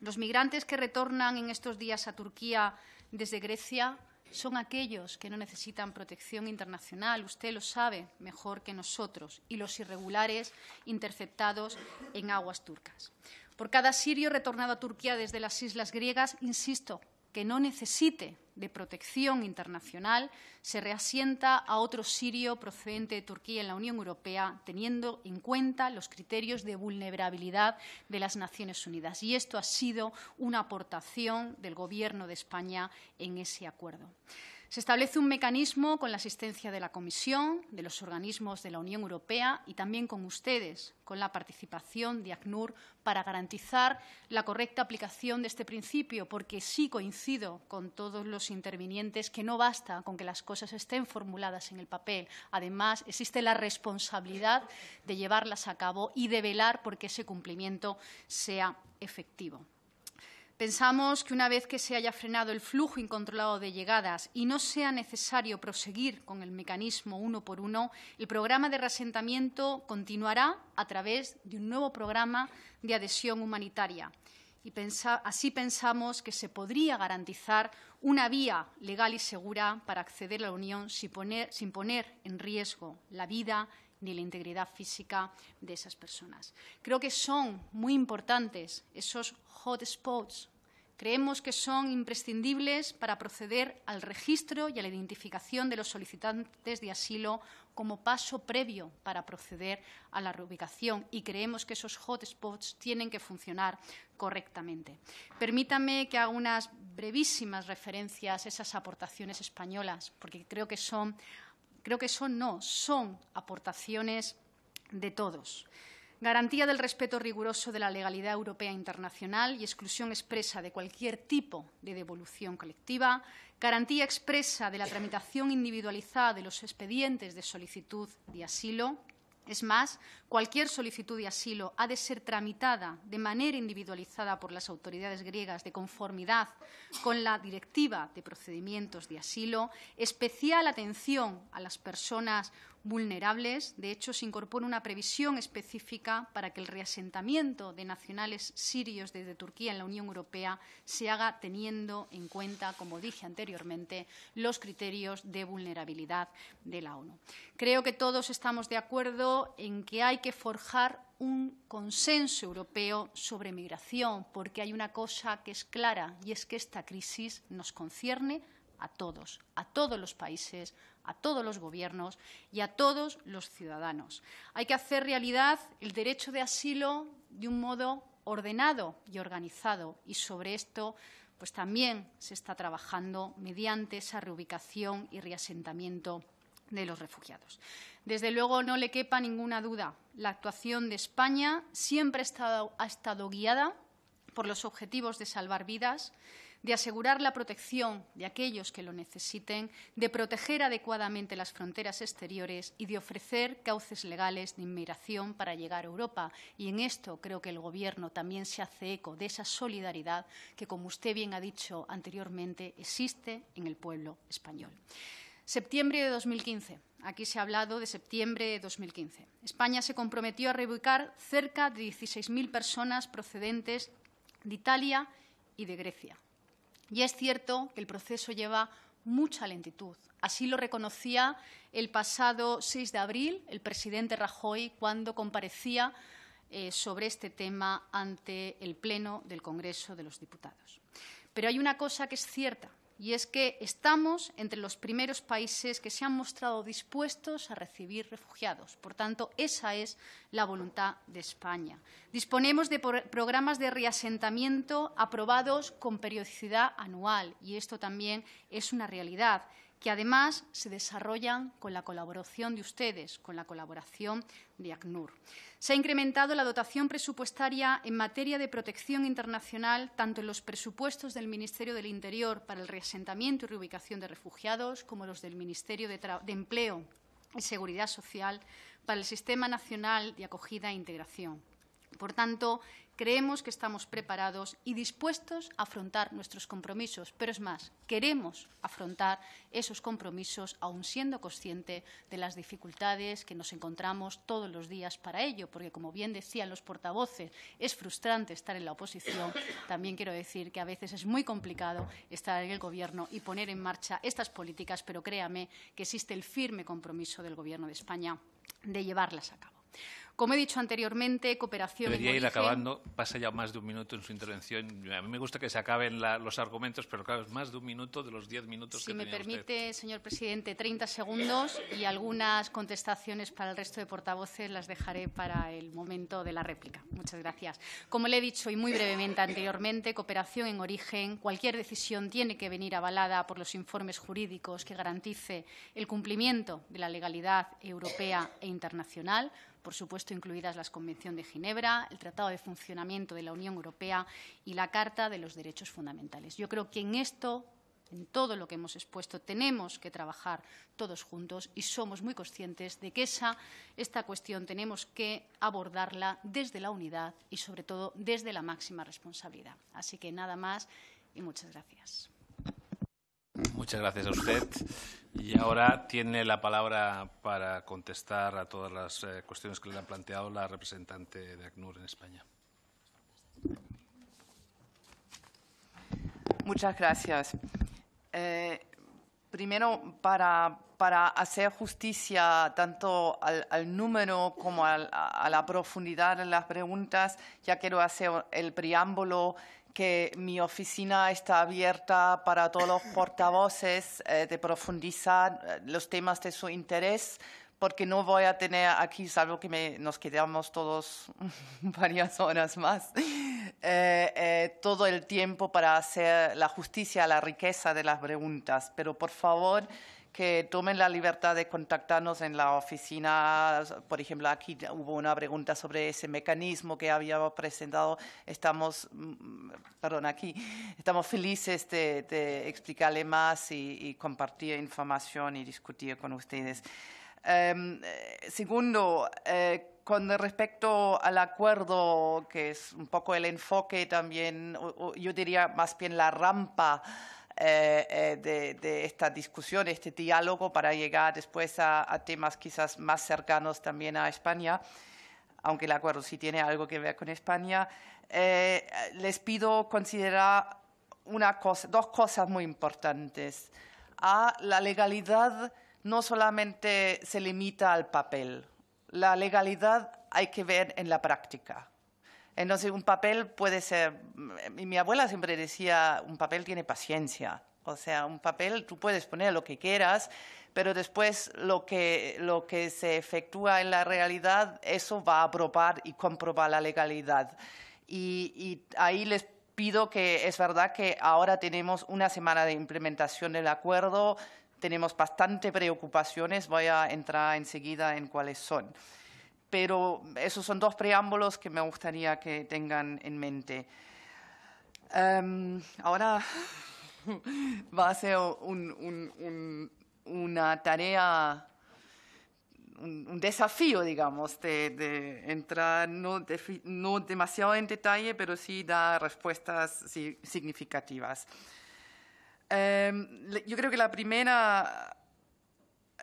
Los migrantes que retornan en estos días a Turquía desde Grecia son aquellos que no necesitan protección internacional, usted lo sabe mejor que nosotros, y los irregulares interceptados en aguas turcas. Por cada sirio retornado a Turquía desde las islas griegas, insisto, que no necesite de protección internacional, se reasienta a otro sirio procedente de Turquía en la Unión Europea, teniendo en cuenta los criterios de vulnerabilidad de las Naciones Unidas. Y esto ha sido una aportación del Gobierno de España en ese acuerdo. Se establece un mecanismo con la asistencia de la Comisión, de los organismos de la Unión Europea y también con ustedes, con la participación de ACNUR, para garantizar la correcta aplicación de este principio, porque sí coincido con todos los intervinientes que no basta con que las cosas estén formuladas en el papel. Además, existe la responsabilidad de llevarlas a cabo y de velar por que ese cumplimiento sea efectivo. Pensamos que una vez que se haya frenado el flujo incontrolado de llegadas y no sea necesario proseguir con el mecanismo uno por uno, el programa de reasentamiento continuará a través de un nuevo programa de adhesión humanitaria. Y así pensamos que se podría garantizar una vía legal y segura para acceder a la Unión sin poner, sin poner en riesgo la vida, ni la integridad física de esas personas. Creo que son muy importantes esos hotspots. Creemos que son imprescindibles para proceder al registro y a la identificación de los solicitantes de asilo como paso previo para proceder a la reubicación y creemos que esos hotspots tienen que funcionar correctamente. Permítame que haga unas brevísimas referencias a esas aportaciones españolas, porque creo que son Creo que eso no, son aportaciones de todos. Garantía del respeto riguroso de la legalidad europea e internacional y exclusión expresa de cualquier tipo de devolución colectiva. Garantía expresa de la tramitación individualizada de los expedientes de solicitud de asilo es más, cualquier solicitud de asilo ha de ser tramitada de manera individualizada por las autoridades griegas de conformidad con la Directiva de Procedimientos de Asilo, especial atención a las personas vulnerables. De hecho, se incorpora una previsión específica para que el reasentamiento de nacionales sirios desde Turquía en la Unión Europea se haga teniendo en cuenta, como dije anteriormente, los criterios de vulnerabilidad de la ONU. Creo que todos estamos de acuerdo en que hay que forjar un consenso europeo sobre migración, porque hay una cosa que es clara y es que esta crisis nos concierne a todos, a todos los países, a todos los gobiernos y a todos los ciudadanos. Hay que hacer realidad el derecho de asilo de un modo ordenado y organizado y sobre esto pues también se está trabajando mediante esa reubicación y reasentamiento de los refugiados. Desde luego, no le quepa ninguna duda, la actuación de España siempre ha estado guiada por los objetivos de salvar vidas, de asegurar la protección de aquellos que lo necesiten, de proteger adecuadamente las fronteras exteriores y de ofrecer cauces legales de inmigración para llegar a Europa. Y en esto creo que el Gobierno también se hace eco de esa solidaridad que, como usted bien ha dicho anteriormente, existe en el pueblo español. Septiembre de 2015. Aquí se ha hablado de septiembre de 2015. España se comprometió a reubicar cerca de 16.000 personas procedentes de Italia y de Grecia. Y es cierto que el proceso lleva mucha lentitud. Así lo reconocía el pasado 6 de abril el presidente Rajoy cuando comparecía eh, sobre este tema ante el Pleno del Congreso de los Diputados. Pero hay una cosa que es cierta, y es que estamos entre los primeros países que se han mostrado dispuestos a recibir refugiados. Por tanto, esa es la voluntad de España. Disponemos de programas de reasentamiento aprobados con periodicidad anual y esto también es una realidad que además se desarrollan con la colaboración de ustedes, con la colaboración de ACNUR. Se ha incrementado la dotación presupuestaria en materia de protección internacional, tanto en los presupuestos del Ministerio del Interior para el reasentamiento y reubicación de refugiados, como los del Ministerio de, de Empleo y Seguridad Social para el Sistema Nacional de Acogida e Integración. Por tanto, Creemos que estamos preparados y dispuestos a afrontar nuestros compromisos, pero es más, queremos afrontar esos compromisos aun siendo consciente de las dificultades que nos encontramos todos los días para ello, porque como bien decían los portavoces, es frustrante estar en la oposición. También quiero decir que a veces es muy complicado estar en el Gobierno y poner en marcha estas políticas, pero créame que existe el firme compromiso del Gobierno de España de llevarlas a cabo. Como he dicho anteriormente, cooperación. en Debería ir acabando. Pasa ya más de un minuto en su intervención. A mí me gusta que se acaben los argumentos, pero claro, es más de un minuto de los diez minutos si que Si me permite, señor presidente, 30 segundos y algunas contestaciones para el resto de portavoces las dejaré para el momento de la réplica. Muchas gracias. Como le he dicho y muy brevemente anteriormente, cooperación en origen. Cualquier decisión tiene que venir avalada por los informes jurídicos que garantice el cumplimiento de la legalidad europea e internacional por supuesto incluidas las Convención de Ginebra, el Tratado de Funcionamiento de la Unión Europea y la Carta de los Derechos Fundamentales. Yo creo que en esto en todo lo que hemos expuesto, tenemos que trabajar todos juntos y somos muy conscientes de que esa, esta cuestión tenemos que abordarla desde la unidad y, sobre todo, desde la máxima responsabilidad. Así que nada más y muchas gracias. Muchas gracias a usted. Y ahora tiene la palabra para contestar a todas las eh, cuestiones que le han planteado la representante de ACNUR en España. Muchas gracias. Eh, primero, para, hacer justicia tanto al, número como a la profundidad de las preguntas, ya quiero hacer el preámbulo que mi oficina está abierta para todos los portavoces eh, de profundizar eh, los temas de su interés, porque no voy a tener aquí, salvo que nos quedamos todos varias horas más, eh, todo el tiempo para hacer la justicia a la riqueza de las preguntas. Pero por favor, que tomen la libertad de contactarnos en la oficina. Por ejemplo, aquí hubo una pregunta sobre ese mecanismo que habíamos presentado. Estamos, mm, perdón, aquí, estamos felices de, explicarle más y, compartir información y discutir con ustedes. Em, segundo, eh, con respecto al acuerdo, que es un poco el enfoque también, yo diría más bien la rampa eh, eh, de, esta discusión, este diálogo, para llegar después a, temas quizás más cercanos también a España, aunque el acuerdo sí tiene algo que ver con España. Eh, les pido considerar una cosa, dos cosas muy importantes. A la legalidad no solamente se limita al papel, la legalidad hay que ver en la práctica. Entonces, un papel puede ser, mm, y mi abuela siempre decía, un papel tiene paciencia. O sea, un papel tú puedes poner lo que quieras, pero después lo que, lo que se efectúa en la realidad, eso va a aprobar y comprobar la legalidad. Y, y ahí les pido que es verdad que ahora tenemos una semana de implementación del acuerdo, tenemos bastante preocupaciones, voy a entrar enseguida en cuáles son pero esos son dos preámbulos que me gustaría que tengan en mente. Em, ahora va a ser una tarea, un, desafío, digamos, de, entrar no, demasiado en detalle, pero sí dar respuestas significativas. Em, yo creo que la primera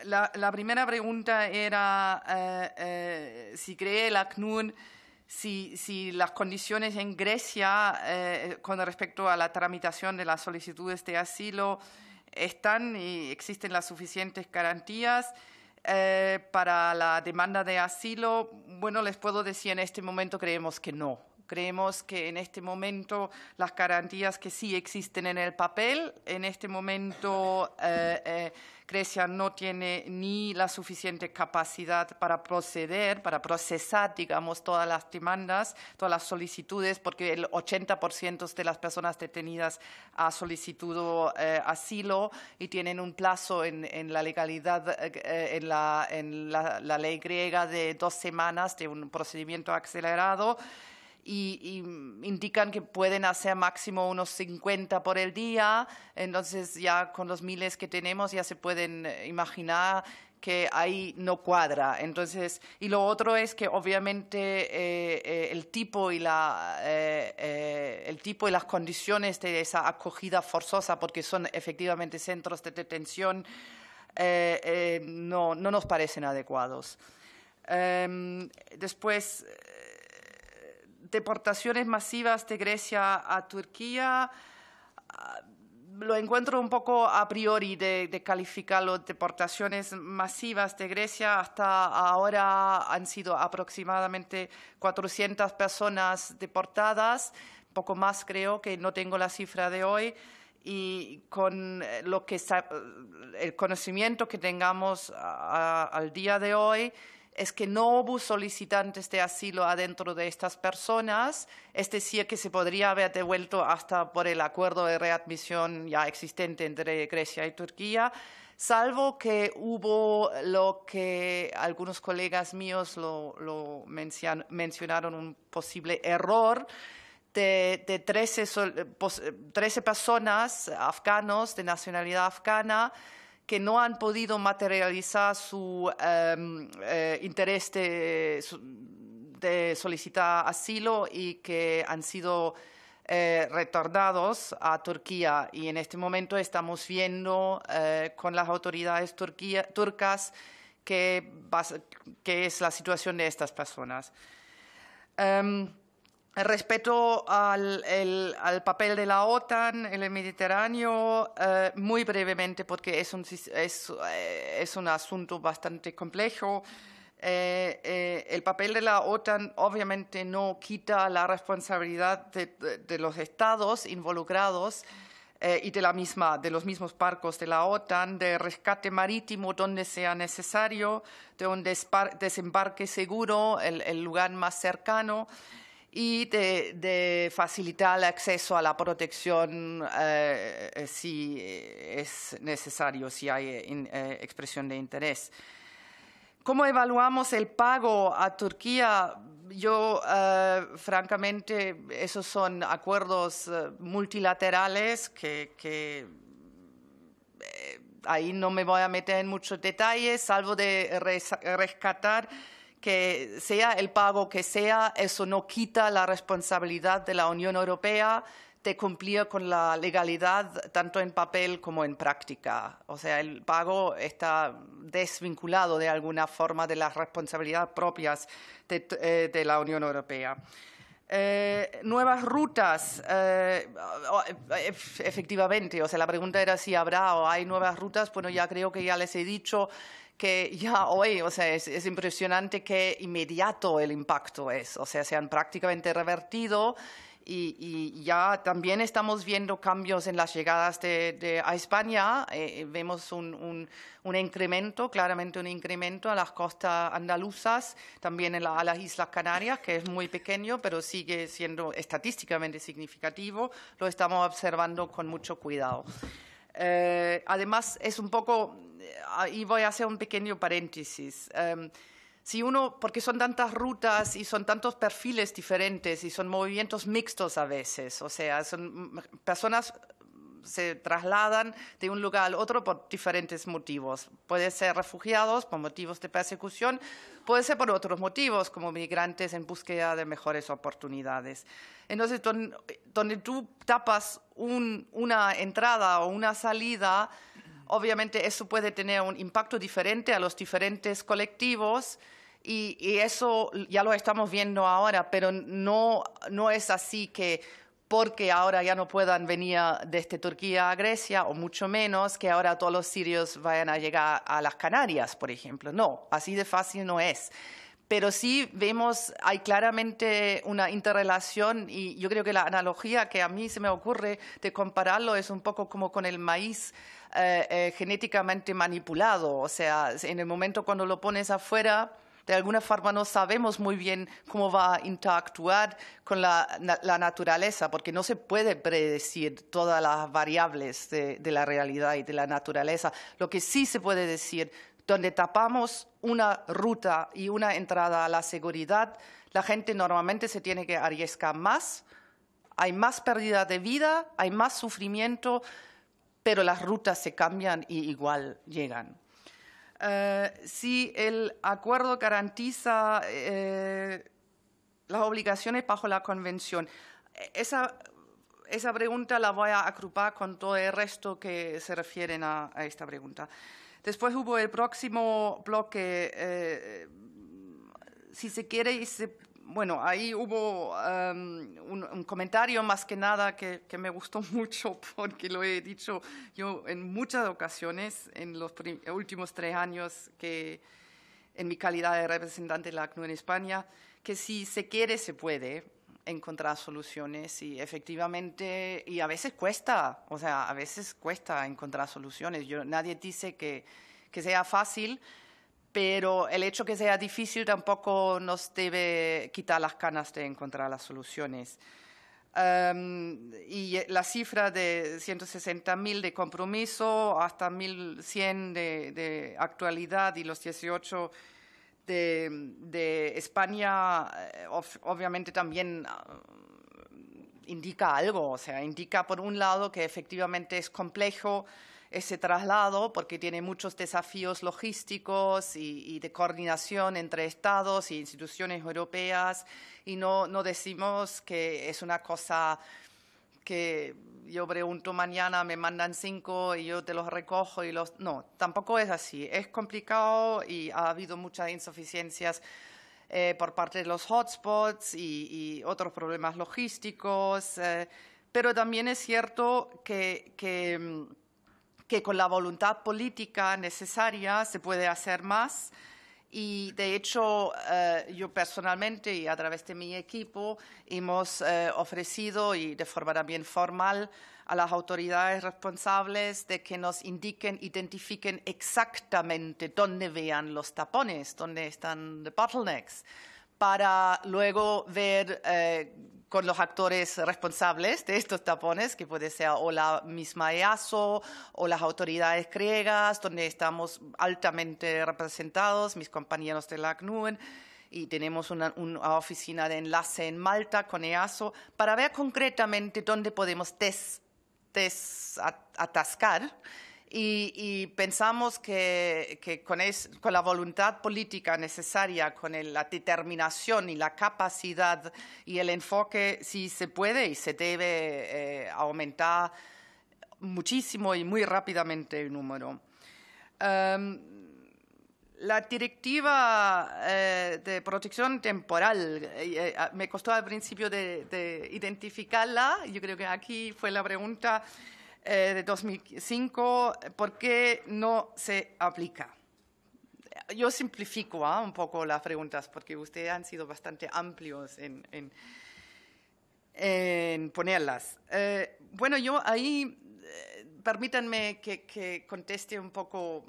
la, primera pregunta era eh, eh, si cree el ACNUR si, las condiciones en Grecia eh, con respecto a la tramitación de las solicitudes de este asilo están y existen las suficientes garantías. para la demanda de asilo, bueno, les puedo decir en este momento creemos que no. Creemos que en este momento las garantías que sí existen en el papel, en este momento eh, eh, Grecia no tiene ni la suficiente capacidad para proceder, para procesar, digamos, todas las demandas, todas las solicitudes, porque el 80% de las personas detenidas ha solicitado eh, asilo y tienen un plazo en, la legalidad, en, la ley griega de dos semanas de un procedimiento acelerado y, indican que pueden hacer máximo unos 50 por el día. Entonces ya con los miles que tenemos ya se pueden eh, imaginar que ahí no cuadra. Entonces, y lo otro es que obviamente eh, eh, el, tipo y la, el tipo y las condiciones de esa acogida forzosa, porque son efectivamente centros de detención, no, no, nos parecen adecuados. Em, después, deportaciones masivas de Grecia a Turquía, lo encuentro un poco a priori de, de calificar las deportaciones masivas de Grecia. Hasta ahora han sido aproximadamente 400 personas deportadas, poco más creo, que no tengo la cifra de hoy y con lo que el conocimiento que tengamos al día de hoy es que no hubo solicitantes de asilo adentro de estas personas, este es decir, que se podría haber devuelto hasta por el acuerdo de readmisión ya existente entre Grecia y Turquía, salvo que hubo lo que algunos colegas míos lo, mencionaron, un posible error. De, trece 13, personas afganos de nacionalidad afgana que no han podido materializar su em, eh, interés de, solicitar asilo y que han sido eh, retardados a Turquía. Y en este momento estamos viendo eh, con las autoridades turcas qué es la situación de estas personas. Em, Respecto al, al, papel de la OTAN en el Mediterráneo, eh, muy brevemente, porque es un, eh, asunto bastante complejo, eh, el papel de la OTAN obviamente no quita la responsabilidad de, los estados involucrados y de, los mismos barcos de la OTAN, de rescate marítimo donde sea necesario, de un desembarque seguro, el lugar más cercano y de, facilitar el acceso a la protección eh, eh, si es necesario, si hay eh, expresión de interés. ¿Cómo evaluamos el pago a Turquía? Yo, francamente, esos son acuerdos multilaterales que ahí no me voy a meter en muchos detalles, salvo de rescatar que sea el pago que sea, eso no quita la responsabilidad de la Unión Europea de cumplir con la legalidad tanto en papel como en práctica. O sea, el pago está desvinculado de alguna forma de las responsabilidades propias de, eh, la Unión Europea. Eh, nuevas rutas, eh, efectivamente, o sea, la pregunta era si habrá o hay nuevas rutas, bueno, ya creo que ya les he dicho, que ya hoy, o sea, es, impresionante que inmediato el impacto es, o sea, se han prácticamente revertido y, ya también estamos viendo cambios en las llegadas a España, eh, eh, vemos un, incremento, claramente un incremento a las costas andaluzas, también en a las Islas Canarias, que es muy pequeño, pero sigue siendo estadísticamente significativo, lo estamos observando con mucho cuidado. Eh, además, es un poco, y eh, voy a hacer un pequeño paréntesis. Em, si uno, porque son tantas rutas y son tantos perfiles diferentes y son movimientos mixtos a veces, o sea, son personas se trasladan de un lugar al otro por diferentes motivos. Puede ser refugiados por motivos de persecución, puede ser por otros motivos, como migrantes en búsqueda de mejores oportunidades. Entonces, donde, tú tapas una entrada o una salida, obviamente eso puede tener un impacto diferente a los diferentes colectivos. Y, eso ya lo estamos viendo ahora, pero no es así que porque ahora ya no puedan venir desde este Turquía a Grecia, o mucho menos que ahora todos los sirios vayan a llegar a las Canarias, por ejemplo. No, así de fácil no es. Pero sí vemos, hay claramente una interrelación y yo creo que la analogía que a mí se me ocurre de compararlo es un poco como con el maíz eh, eh, genéticamente manipulado. O sea, en el momento cuando lo pones afuera, de alguna forma no sabemos muy bien cómo va a interactuar con la, naturaleza, porque no se puede predecir todas las variables de, de la realidad y de la naturaleza. Lo que sí se puede decir, donde tapamos una ruta y una entrada a la seguridad, la gente normalmente se tiene que arriesgar más, hay más pérdida de vida, hay más sufrimiento, pero las rutas se cambian y igual llegan. Eh, si el acuerdo garantiza eh, las obligaciones bajo la Convención. Esa, pregunta la voy a agrupar con todo el resto que se refieren a, esta pregunta. Después hubo el próximo bloque, eh, si se quiere, y se bueno, ahí hubo em, un, comentario más que nada que, me gustó mucho porque lo he dicho yo en muchas ocasiones en los últimos tres años que en mi calidad de representante de la ACNUR en España, que si se quiere se puede encontrar soluciones y efectivamente, y a veces cuesta, o sea, a veces cuesta encontrar soluciones. Yo, nadie dice que sea fácil, pero el hecho que sea difícil tampoco nos debe quitar las ganas de encontrar las soluciones. y eh, la cifra de 160.000 de compromiso hasta 1.100 de, actualidad y los 18 de España eh, obviamente también ah, indica algo, o sea, indica por un lado que efectivamente es complejo ese traslado porque tiene muchos desafíos logísticos y, de coordinación entre estados e instituciones europeas y no, no decimos que es una cosa que yo pregunto mañana, me mandan cinco y yo te los recojo y los... No, tampoco es así. Es complicado y ha habido muchas insuficiencias eh, por parte de los hotspots y, otros problemas logísticos. Eh, pero también es cierto que mm, que con la voluntad política necesaria se puede hacer más. Y de hecho, eh, yo personalmente y a través de mi equipo hemos eh, ofrecido y de forma también formal a las autoridades responsables de que nos indiquen, identifiquen exactamente dónde vean los tapones, dónde están los bottlenecks, para luego ver eh, con los actores responsables de estos tapones, que puede ser o la misma EASO o las autoridades griegas, donde estamos altamente representados, mis compañeros de la ACNUR y tenemos una, oficina de enlace en Malta con EASO para ver concretamente dónde podemos des, desatascar y, pensamos que, con, la voluntad política necesaria, con la determinación y la capacidad y el enfoque, sí se puede y se debe eh, aumentar muchísimo y muy rápidamente el número. Em, la directiva eh, de protección temporal, eh, me costó al principio de, identificarla, yo creo que aquí fue la pregunta, eh, de 2005, ¿por qué no se aplica? Yo simplifico ¿ah? un poco las preguntas porque ustedes han sido bastante amplios en, en, ponerlas. Eh, bueno, yo ahí, eh, permítanme que, que conteste un poco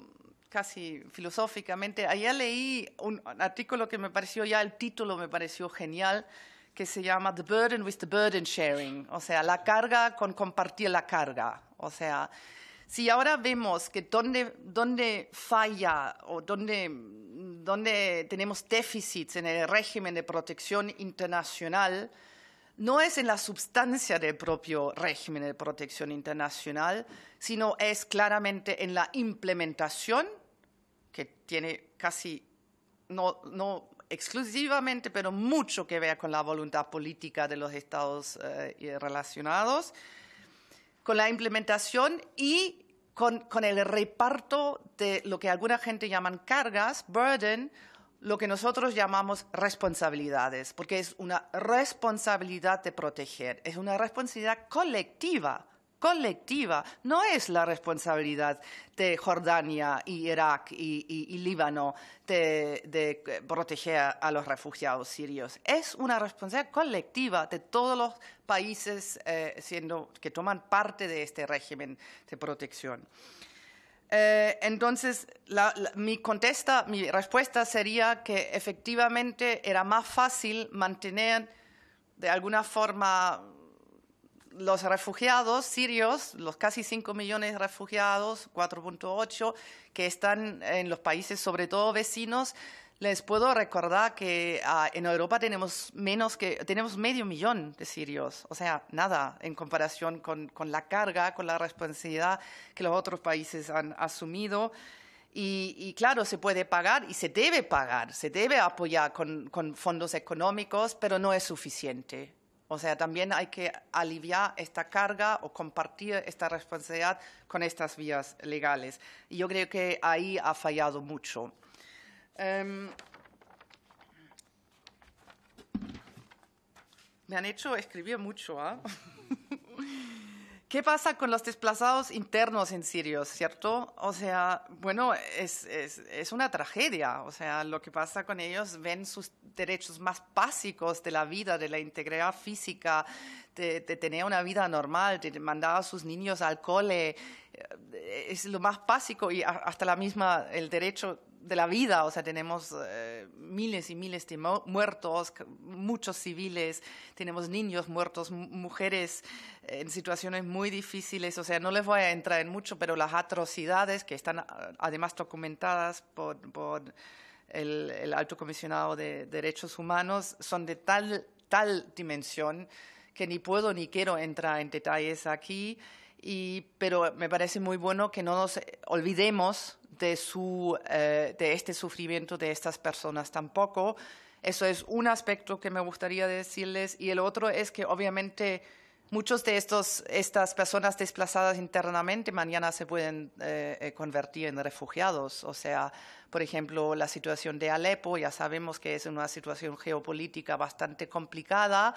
casi filosóficamente. Ayer leí un artículo que me pareció, ya el título me pareció genial, que se llama The Burden with the Burden Sharing, o sea, la carga con compartir la carga. O sea, si ahora vemos que donde, falla o donde, tenemos déficits en el régimen de protección internacional, no es en la sustancia del propio régimen de protección internacional, sino es claramente en la implementación, que tiene casi no exclusivamente, pero mucho que vea con la voluntad política de los estados eh, relacionados, con la implementación y con, con, el reparto de lo que alguna gente llaman cargas, burden, lo que nosotros llamamos responsabilidades, porque es una responsabilidad de proteger, es una responsabilidad colectiva colectiva. No es la responsabilidad de Jordania y Irak y, Líbano de, eh, proteger a los refugiados sirios. Es una responsabilidad colectiva de todos los países eh, que toman parte de este régimen de protección. Eh, entonces, mi respuesta sería que efectivamente era más fácil mantener de alguna forma los refugiados sirios, los casi 5 millones de refugiados, 4.8, que están en los países, sobre todo vecinos, les puedo recordar que ah, en Europa tenemos menos que tenemos medio millón de sirios, o sea, nada en comparación con, la carga, con la responsabilidad que los otros países han asumido. Y, claro, se puede pagar y se debe pagar, se debe apoyar con, con fondos económicos, pero no es suficiente. O sea, también hay que aliviar esta carga o compartir esta responsabilidad con estas vías legales. Y yo creo que ahí ha fallado mucho. Em, me han hecho escribir mucho, ¿ah? ¿Qué pasa con los desplazados internos en Sirio, cierto? O sea, bueno, es, una tragedia. O sea, lo que pasa con ellos, ven sus derechos más básicos de la vida, de la integridad física, de, de tener una vida normal, de mandar a sus niños al cole. Es lo más básico y hasta la misma, el derecho de la vida, o sea, tenemos eh, miles y miles de muertos, muchos civiles, tenemos niños muertos, mujeres eh, en situaciones muy difíciles, o sea, no les voy a entrar en mucho, pero las atrocidades que están además documentadas por, el, alto comisionado de derechos humanos son de tal, tal dimensión que ni puedo ni quiero entrar en detalles aquí, y, pero me parece muy bueno que no nos olvidemos de, su, eh, de este sufrimiento de estas personas tampoco. Eso es un aspecto que me gustaría decirles. Y el otro es que obviamente muchos de estos, estas personas desplazadas internamente mañana se pueden eh, eh, convertir en refugiados. O sea, por ejemplo, la situación de Alepo, ya sabemos que es una situación geopolítica bastante complicada.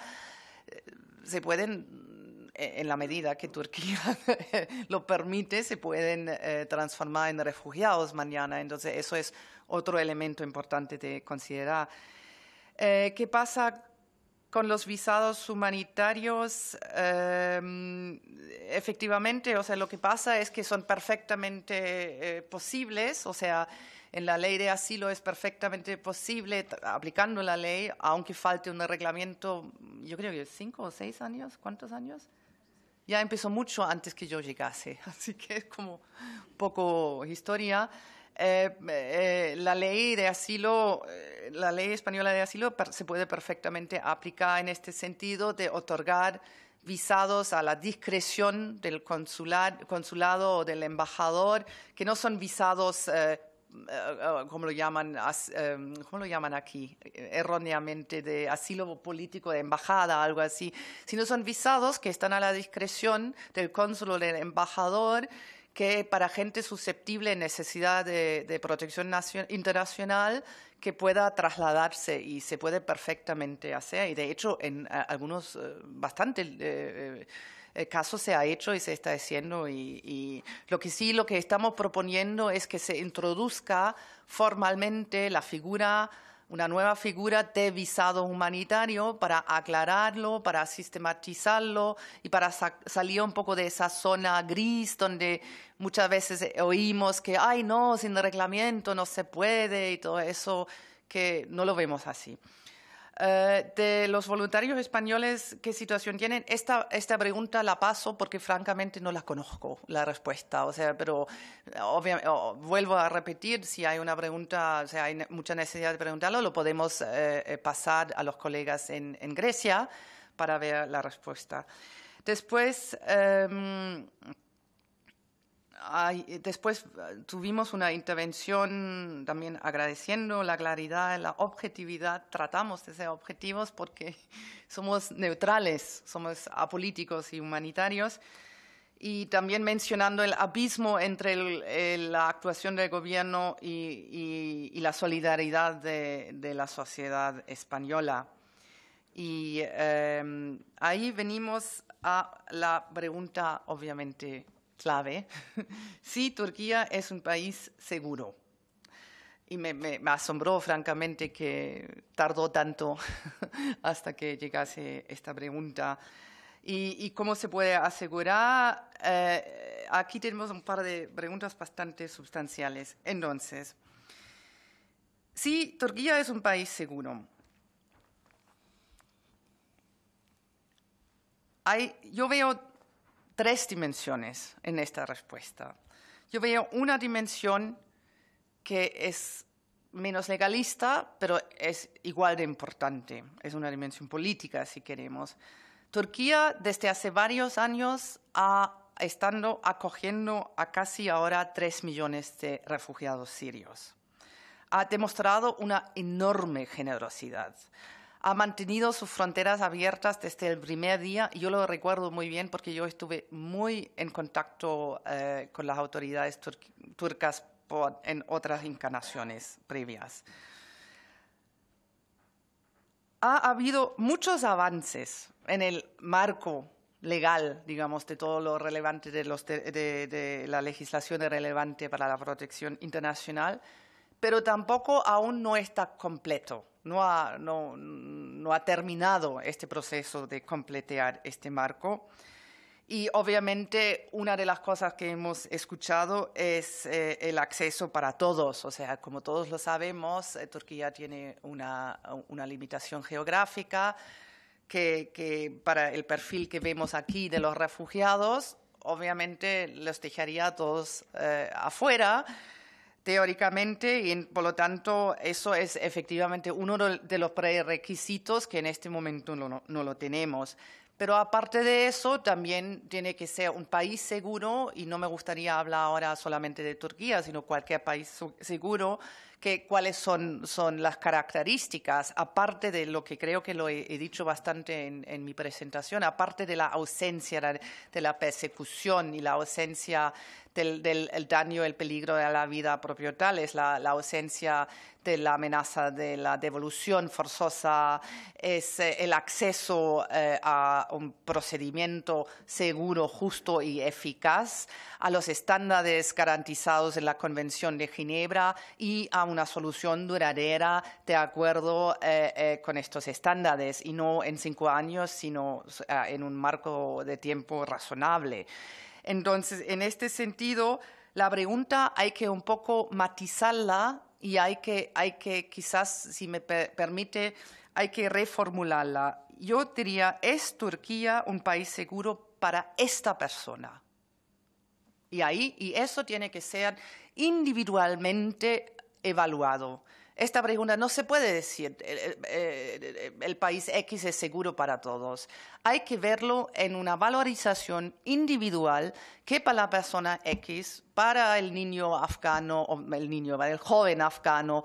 Se pueden en la medida que Turquía lo permite, se pueden eh, transformar en refugiados mañana. Entonces, eso es otro elemento importante de considerar. Eh, ¿Qué pasa con los visados humanitarios? Em, efectivamente, o sea, lo que pasa es que son perfectamente eh, posibles, o sea, en la ley de asilo es perfectamente posible, aplicando la ley, aunque falte un reglamento, yo creo que cinco o seis años, ¿cuántos años? ya empezó mucho antes que yo llegase, así que es como poco historia. Eh, eh, la ley de asilo, eh, la ley española de asilo se puede perfectamente aplicar en este sentido de otorgar visados a la discreción del consulado o del embajador, que no son visados llaman, em, ¿cómo lo llaman aquí? Erróneamente, de asilo político, de embajada, algo así, sino son visados que están a la discreción del cónsul o del embajador que para gente susceptible necesidad de, protección internacional que pueda trasladarse y se puede perfectamente hacer. Y de hecho, en algunos, eh, bastante eh, eh, el eh, caso se ha hecho y se está haciendo. Y, lo que sí, lo que estamos proponiendo es que se introduzca formalmente la figura, una nueva figura de visado humanitario para aclararlo, para sistematizarlo y para salir un poco de esa zona gris donde muchas veces oímos que, ay, no, sin reglamento no se puede y todo eso, que no lo vemos así. Eh, de los voluntarios españoles, ¿qué situación tienen? Esta, esta pregunta la paso porque francamente no la conozco, la respuesta. O sea, pero vuelvo a repetir, si hay una pregunta, o sea, hay mucha necesidad de preguntarlo, lo podemos eh, eh, pasar a los colegas en, Grecia para ver la respuesta. Después... Em, eh, después eh, tuvimos una intervención también agradeciendo la claridad, la objetividad. Tratamos de ser objetivos porque somos neutrales, somos apolíticos y humanitarios. Y también mencionando el abismo entre eh, la actuación del gobierno y, la solidaridad de, la sociedad española. Y em, ahí venimos a la pregunta, obviamente, clave, si Turquía es un país seguro. Y me, asombró, francamente, que tardó tanto hasta que llegase esta pregunta. ¿Y, cómo se puede asegurar? Eh, aquí tenemos un par de preguntas bastante sustanciales. Entonces, sí, Turquía es un país seguro, yo veo tres dimensiones en esta respuesta. Yo veo una dimensión que es menos legalista, pero es igual de importante. Es una dimensión política, si queremos. Turquía desde hace varios años ha estado acogiendo a casi ahora tres millones de refugiados sirios. Ha demostrado una enorme generosidad ha mantenido sus fronteras abiertas desde el primer día. Yo lo recuerdo muy bien porque yo estuve muy en contacto eh, con las autoridades turcas en otras encarnaciones previas. Ha habido muchos avances en el marco legal, digamos, de todo lo relevante de la legislación relevante para la protección internacional, pero tampoco aún no está completo no ha, terminado este proceso de completar este marco. Y obviamente una de las cosas que hemos escuchado es eh, el acceso para todos. O sea, como todos lo sabemos, eh, Turquía tiene una, limitación geográfica que, para el perfil que vemos aquí de los refugiados, obviamente los dejaría todos eh, afuera teóricamente y por lo tanto eso es efectivamente uno de los prerequisitos que en este momento no, lo tenemos. Pero aparte de eso, también tiene que ser un país seguro y no me gustaría hablar ahora solamente de Turquía, sino cualquier país seguro, que cuáles son, las características, aparte de lo que creo que lo he, dicho bastante en, en, mi presentación, aparte de la ausencia de la persecución y la ausencia del, el daño, el peligro a la vida propia tal, es la, ausencia de la amenaza de la devolución forzosa, es eh, el acceso eh, a un procedimiento seguro, justo y eficaz, a los estándares garantizados en la Convención de Ginebra y a una solución duradera de acuerdo eh, con estos estándares, y no en cinco años, sino en un marco de tiempo razonable. Entonces, en este sentido, la pregunta hay que un poco matizarla y hay que, quizás, si me permite, hay que reformularla. Yo diría, ¿es Turquía un país seguro para esta persona? Y ahí, y eso tiene que ser individualmente evaluado. Esta pregunta no se puede decir, el, país X es seguro para todos. Hay que verlo en una valorización individual que para la persona X, para el niño afgano, o el niño, el joven afgano,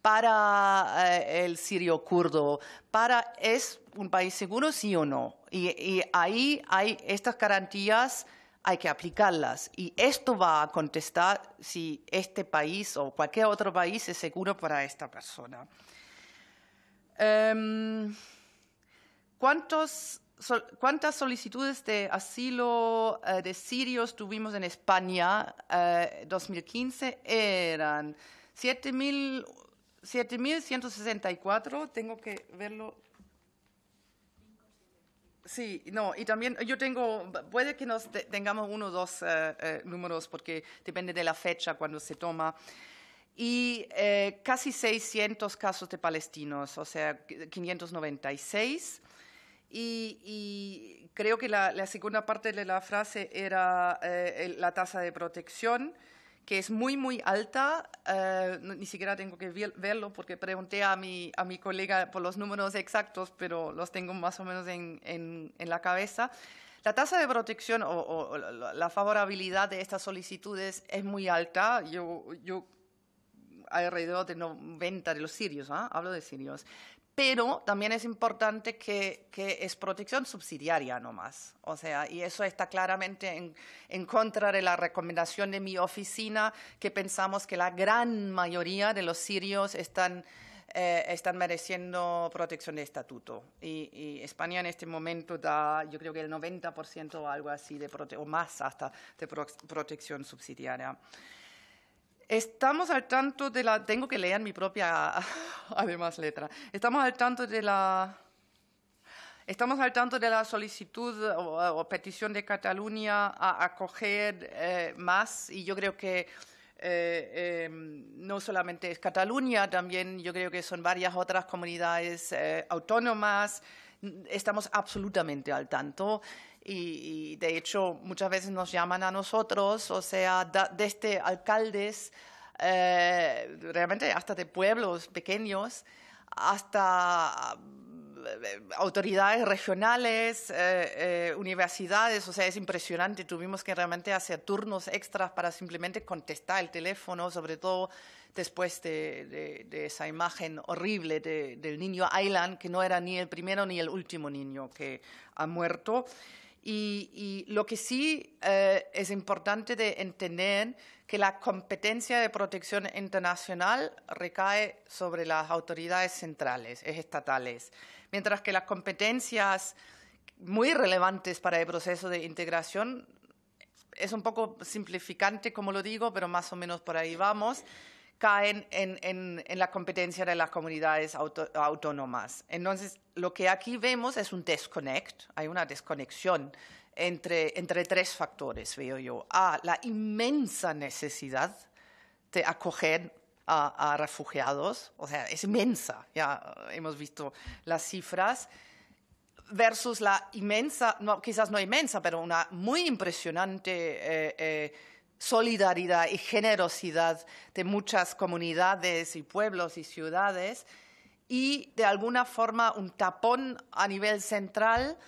para eh, el sirio kurdo, para es un país seguro sí o no. y ahí hay estas garantías hay que aplicarlas. Y esto va a contestar si este país o cualquier otro país es seguro para esta persona. Em, ¿Cuántas solicitudes de asilo eh, de sirios tuvimos en España en eh, 2015? Eran 7.164, tengo que verlo Sí, no, y también yo tengo, puede que nos tengamos uno o dos eh, eh, números porque depende de la fecha cuando se toma. Y eh, casi 600 casos de palestinos, o sea, 596. Y, y creo que la, segunda parte de la frase era la tasa de protección que es muy, muy alta. Eh, ni siquiera tengo que verlo porque pregunté a mi, a mi colega por los números exactos, pero los tengo más o menos en, en, la cabeza. La tasa de protección o, la favorabilidad de estas solicitudes es muy alta. Yo, yo alrededor de 90 de los sirios, ¿ah? hablo de sirios pero también es importante que, es protección subsidiaria más. O sea, y eso está claramente en, contra de la recomendación de mi oficina, que pensamos que la gran mayoría de los sirios están, eh, están mereciendo protección de estatuto. Y, España en este momento da, yo creo que el 90% o algo así, de o más hasta, de protección subsidiaria. Estamos al tanto de la... Tengo que leer mi propia, además, letra. Estamos al tanto de la... Estamos al tanto de la solicitud o, petición de Cataluña a acoger eh, más y yo creo que eh, em, no solamente es Cataluña, también yo creo que son varias otras comunidades eh, autónomas estamos absolutamente al tanto y, de hecho muchas veces nos llaman a nosotros, o sea, desde este alcaldes, eh, realmente hasta de pueblos pequeños, hasta eh, autoridades regionales, eh, universidades, o sea, es impresionante. Tuvimos que realmente hacer turnos extras para simplemente contestar el teléfono, sobre todo después de, esa imagen horrible del niño Aylan, que no era ni el primero ni el último niño que ha muerto. Y, lo que sí eh, es importante de entender que la competencia de protección internacional recae sobre las autoridades centrales, estatales, mientras que las competencias muy relevantes para el proceso de integración es un poco simplificante, como lo digo, pero más o menos por ahí vamos caen en, en, en la competencia de las comunidades autónomas. Entonces, lo que aquí vemos es un disconnect, hay una desconexión entre, entre tres factores, veo yo. A, la inmensa necesidad de acoger a, refugiados, o sea, es inmensa, ya hemos visto las cifras, versus la inmensa, no, quizás no inmensa, pero una muy impresionante eh, eh solidaridad y generosidad de muchas comunidades y pueblos y ciudades y de alguna forma un tapón a nivel central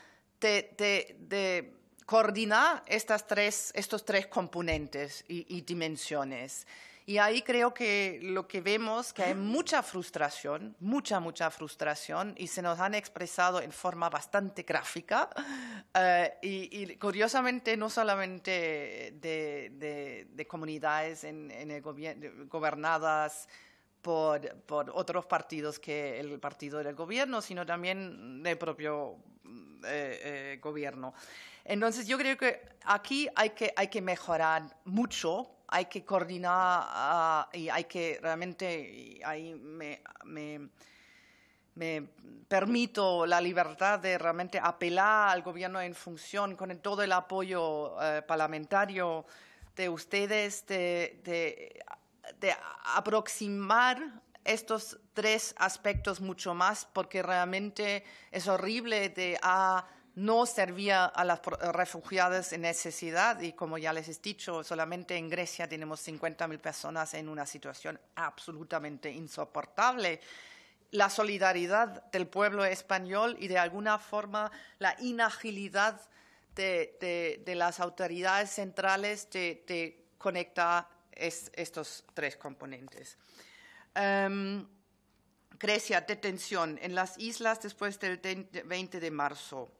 de, coordinar estas tres, estos tres componentes y dimensiones. Y ahí creo que lo que vemos, que hay mucha frustración, mucha, mucha frustración, y se nos han expresado en forma bastante gráfica, eh, y, curiosamente no solamente de, comunidades gobernadas, por, otros partidos que el partido del gobierno, sino también del propio eh, eh, gobierno. Entonces, yo creo que aquí hay que, hay que mejorar mucho hay que coordinar ah, y hay que realmente, ahí me, permito la libertad de realmente apelar al gobierno en función con todo el apoyo eh, parlamentario de ustedes, de, aproximar estos tres aspectos mucho más, porque realmente es horrible de... a ah, no servía a las eh, refugiadas en necesidad y como ya les he dicho, solamente en Grecia tenemos 50.000 personas en una situación absolutamente insoportable. La solidaridad del pueblo español y de alguna forma la inagilidad de, las autoridades centrales de, estos tres componentes. Em, Grecia, detención en las islas después del 20 de marzo.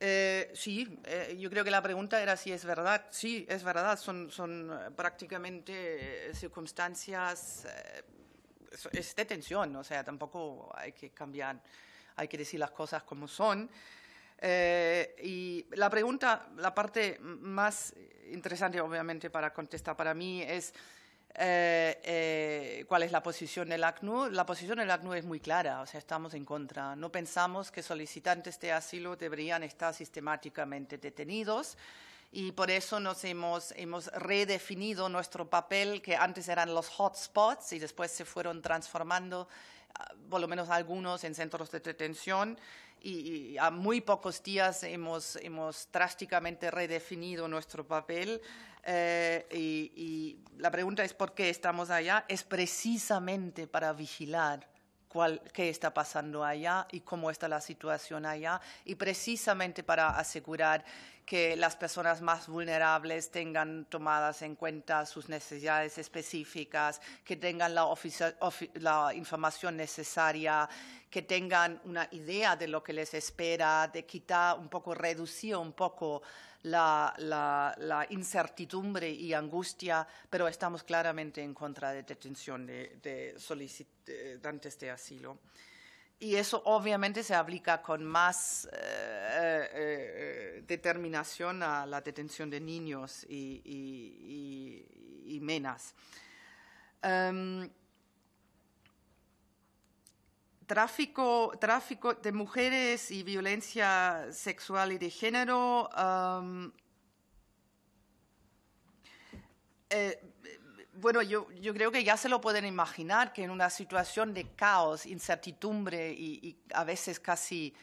Eh, sí, eh, yo creo que la pregunta era si es verdad. Sí, es verdad, son, eh, prácticamente circunstancias, de tensión, o sea, tampoco hay que cambiar, hay que decir las cosas como son. y la pregunta, la parte más interesante obviamente para contestar para mí es eh, eh, cuál es la posición del ACNUR. La posición del ACNUR es muy clara, o sea, estamos en contra. No pensamos que solicitantes de asilo deberían estar sistemáticamente detenidos y por eso nos hemos, hemos redefinido nuestro papel, que antes eran los hotspots y después se fueron transformando, ah, por lo menos algunos, en centros de detención. Y, y a muy pocos días hemos, hemos drásticamente redefinido nuestro papel eh, y, la pregunta es por qué estamos allá, es precisamente para vigilar qué está pasando allá y cómo está la situación allá, y precisamente para asegurar que las personas más vulnerables tengan tomadas en cuenta sus necesidades específicas, que tengan la, la información necesaria, que tengan una idea de lo que les espera, de quitar un poco, reducir un poco la, incertidumbre y angustia, pero estamos claramente en contra de detención de, solicitantes de asilo. Y eso obviamente se aplica con más eh, eh, eh, determinación a la detención de niños y, menas. Em, tráfico, tráfico de mujeres y violencia sexual y de género. Eh, bueno, yo, creo que ya se lo pueden imaginar que en una situación de caos, incertidumbre y, a veces casi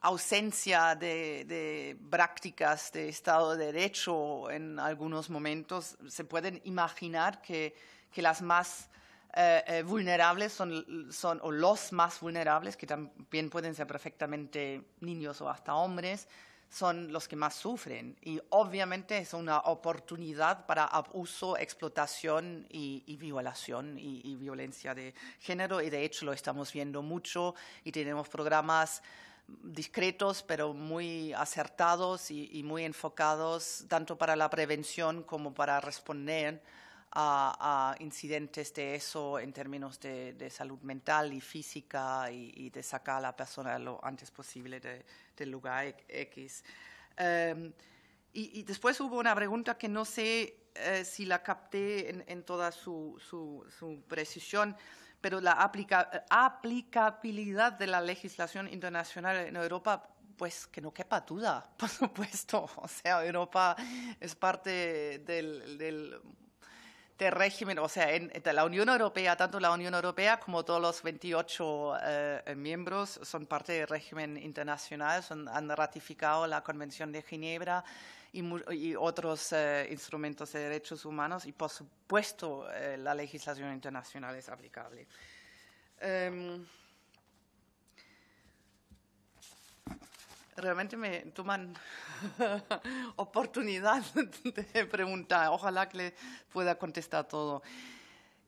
ausencia de, prácticas de Estado de Derecho en algunos momentos, se pueden imaginar que las más eh, eh, vulnerables son, son, o los más vulnerables, que también pueden ser perfectamente niños o hasta hombres, son los que más sufren. Y obviamente es una oportunidad para abuso, explotación y, y violación y, violencia de género. Y de hecho lo estamos viendo mucho y tenemos programas discretos pero muy acertados y muy enfocados tanto para la prevención como para responder a, incidentes de eso en términos de, salud mental y física y, de sacar a la persona lo antes posible del lugar e, X. Em, y, después hubo una pregunta que no sé eh, si la capté en, toda su, precisión, pero la aplicabilidad de la legislación internacional en Europa, pues que no quepa duda, por supuesto. O sea, Europa es parte del de este régimen, o sea, en, la Unión Europea, tanto la Unión Europea como todos los 28 eh, miembros son parte del régimen internacional, han ratificado la Convención de Ginebra y, otros eh, instrumentos de derechos humanos y, por supuesto, eh, la legislación internacional es aplicable. Em, realmente me toman oportunidad de preguntar. Ojalá que le pueda contestar todo.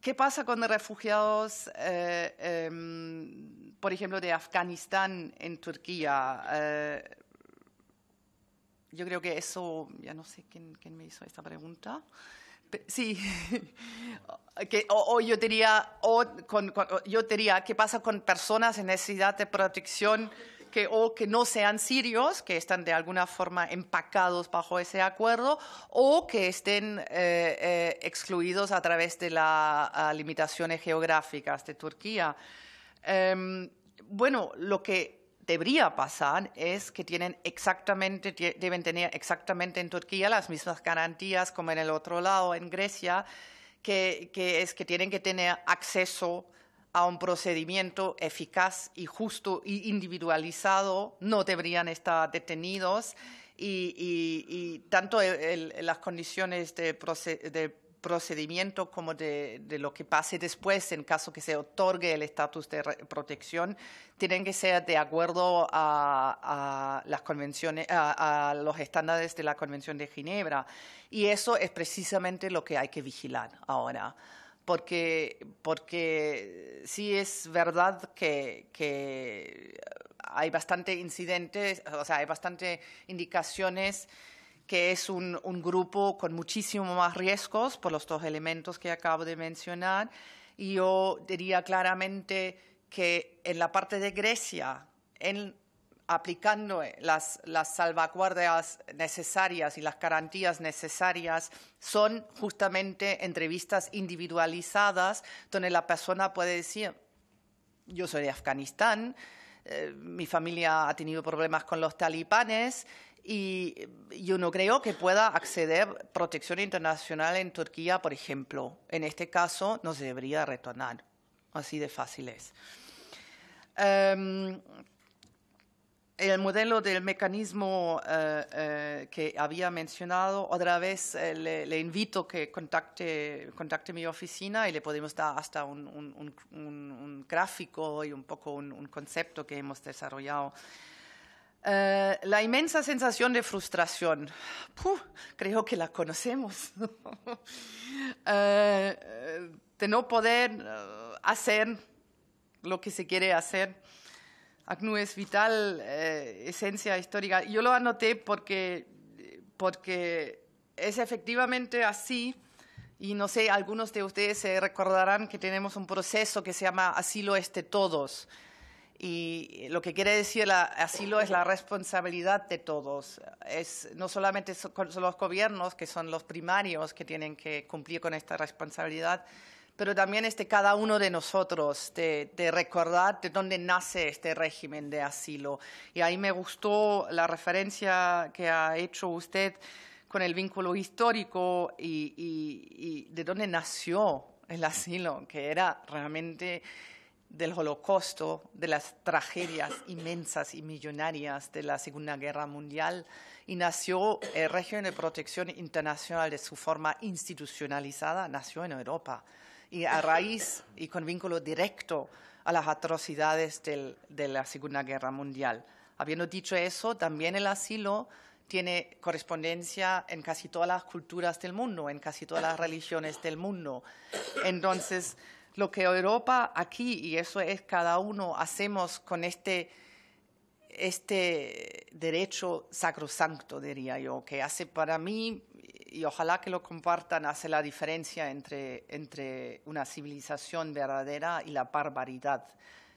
¿Qué pasa con refugiados, eh, em, por ejemplo, de Afganistán en Turquía? Eh, yo creo que eso, ya no sé quién, me hizo esta pregunta. sí, o, yo diría, o yo diría, ¿qué pasa con personas en necesidad de protección? que, o que no sean sirios, que están de alguna forma empacados bajo ese acuerdo, o que estén eh, eh, excluidos a través de las limitaciones geográficas de Turquía. Em, bueno, lo que debería pasar es que tienen exactamente, deben tener exactamente en Turquía las mismas garantías como en el otro lado, en Grecia, que es que tienen que tener acceso a un procedimiento eficaz y justo y individualizado, no deberían estar detenidos y, tanto las condiciones de, procedimiento como de, lo que pase después en caso que se otorgue el estatus de protección tienen que ser de acuerdo a, las convenciones, a, los estándares de la Convención de Ginebra. Y eso es precisamente lo que hay que vigilar ahora porque, sí es verdad que, hay bastante incidentes, o sea, hay bastante indicaciones que es un, grupo con muchísimo más riesgos por los dos elementos que acabo de mencionar. Y yo diría claramente que en la parte de Grecia, en aplicando eh, las, salvaguardias necesarias y las garantías necesarias son justamente entrevistas individualizadas donde la persona puede decir, yo soy de Afganistán, eh, mi familia ha tenido problemas con los talibanes y yo no creo que pueda acceder protección internacional en Turquía, por ejemplo. En este caso, no se debería retornar. Así de fácil es. Em, el modelo del mecanismo eh, eh, que había mencionado, otra vez eh, le, invito que contacte, mi oficina y le podemos dar hasta un, gráfico y un poco un, concepto que hemos desarrollado. la inmensa sensación de frustración, creo que la conocemos, de no poder hacer lo que se quiere hacer ACNUR es vital, eh, esencia histórica. Yo lo anoté porque, es efectivamente así. Y no sé, algunos de ustedes se recordarán que tenemos un proceso que se llama Asilo de este Todos. Y lo que quiere decir el asilo es la responsabilidad de todos. no solamente son los gobiernos, que son los primarios que tienen que cumplir con esta responsabilidad, pero también este, cada uno de nosotros, de, recordar de dónde nace este régimen de asilo. Y ahí me gustó la referencia que ha hecho usted con el vínculo histórico y, y de dónde nació el asilo, que era realmente del holocausto, de las tragedias inmensas y millonarias de la Segunda Guerra Mundial, y nació el régimen de protección internacional de su forma institucionalizada, nació en Europa y a raíz y con vínculo directo a las atrocidades del, de la Segunda Guerra Mundial. Habiendo dicho eso, también el asilo tiene correspondencia en casi todas las culturas del mundo, en casi todas las religiones del mundo. Entonces, lo que Europa aquí, y eso es cada uno, hacemos con este, este derecho sacrosanto, diría yo, que hace para mí y ojalá que lo compartan, hace la diferencia entre, entre una civilización verdadera y la barbaridad.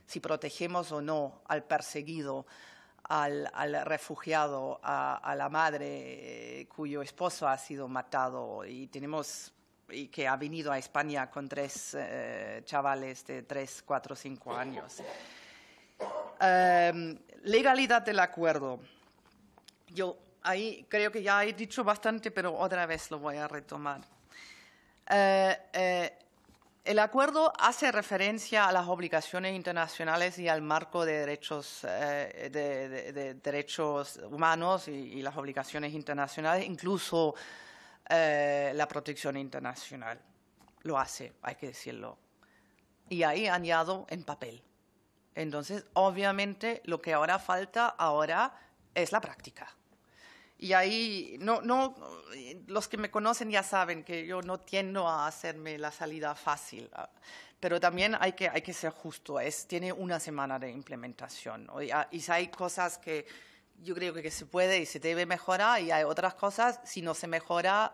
Si protegemos o no al perseguido, al, refugiado, a, la madre eh, cuyo esposo ha sido matado y tenemos y que ha venido a España con tres eh, chavales de tres, cuatro, cinco años. Em, legalidad del acuerdo. Yo ahí creo que ya he dicho bastante, pero otra vez lo voy a retomar. Eh, eh, el acuerdo hace referencia a las obligaciones internacionales y al marco de derechos, eh, de, derechos humanos y, y, las obligaciones internacionales, incluso la protección internacional. Lo hace, hay que decirlo. Y ahí añado en papel. Entonces, obviamente, lo que ahora falta ahora es la práctica. Y ahí, no, eh, los que me conocen ya saben que yo no tiendo a hacerme la salida fácil, ah, pero también hay que, ser justo, tiene una semana de implementación y, ah, hay cosas que yo creo que se puede y se debe mejorar y hay otras cosas, si no se mejora,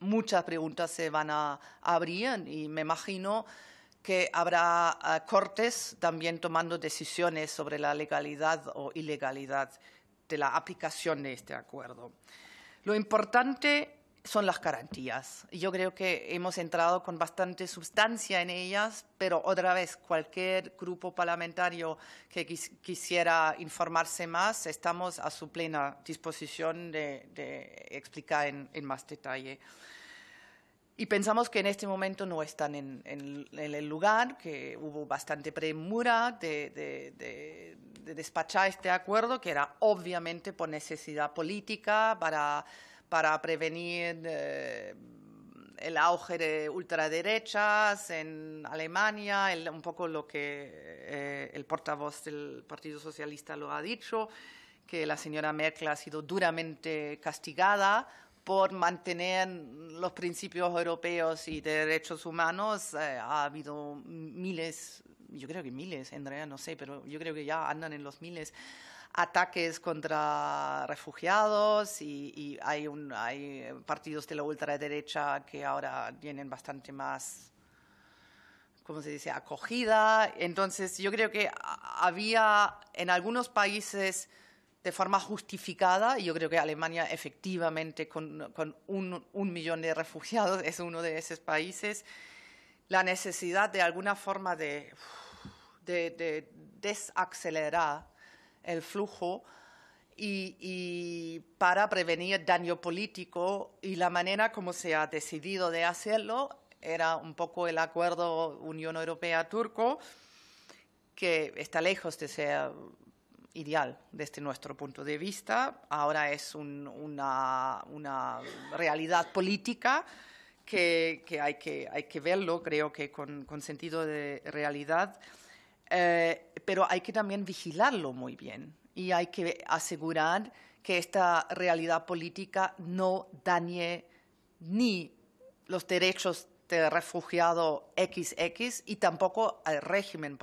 muchas preguntas se van a abrir y me imagino que habrá ah, cortes también tomando decisiones sobre la legalidad o ilegalidad de la aplicación de este acuerdo. Lo importante son las garantías. Yo creo que hemos entrado con bastante sustancia en ellas, pero otra vez cualquier grupo parlamentario que quisiera informarse más, estamos a su plena disposición de, explicar en más detalle y pensamos que en este momento no están en, el lugar, que hubo bastante premura de, despachar este acuerdo, que era obviamente por necesidad política para, prevenir eh, el auge de ultraderechas en Alemania, un poco lo que eh, el portavoz del Partido Socialista lo ha dicho, que la señora Merkel ha sido duramente castigada por mantener los principios europeos y de derechos humanos, eh, ha habido miles, yo creo que miles, Andrea, no sé, pero yo creo que ya andan en los miles ataques contra refugiados y, hay, un, hay partidos de la ultraderecha que ahora tienen bastante más ¿cómo se dice?, acogida. Entonces, yo creo que había en algunos países de forma justificada, y yo creo que Alemania efectivamente con, un, millón de refugiados es uno de esos países, la necesidad de alguna forma de, de, desacelerar el flujo y, para prevenir daño político y la manera como se ha decidido de hacerlo era un poco el acuerdo Unión Europea-Turco, que está lejos de ser ideal desde nuestro punto de vista. Ahora es una, realidad política que, hay que, verlo, creo que con, sentido de realidad, eh, pero hay que también vigilarlo muy bien y hay que asegurar que esta realidad política no dañe ni los derechos de refugiado XX y tampoco al régimen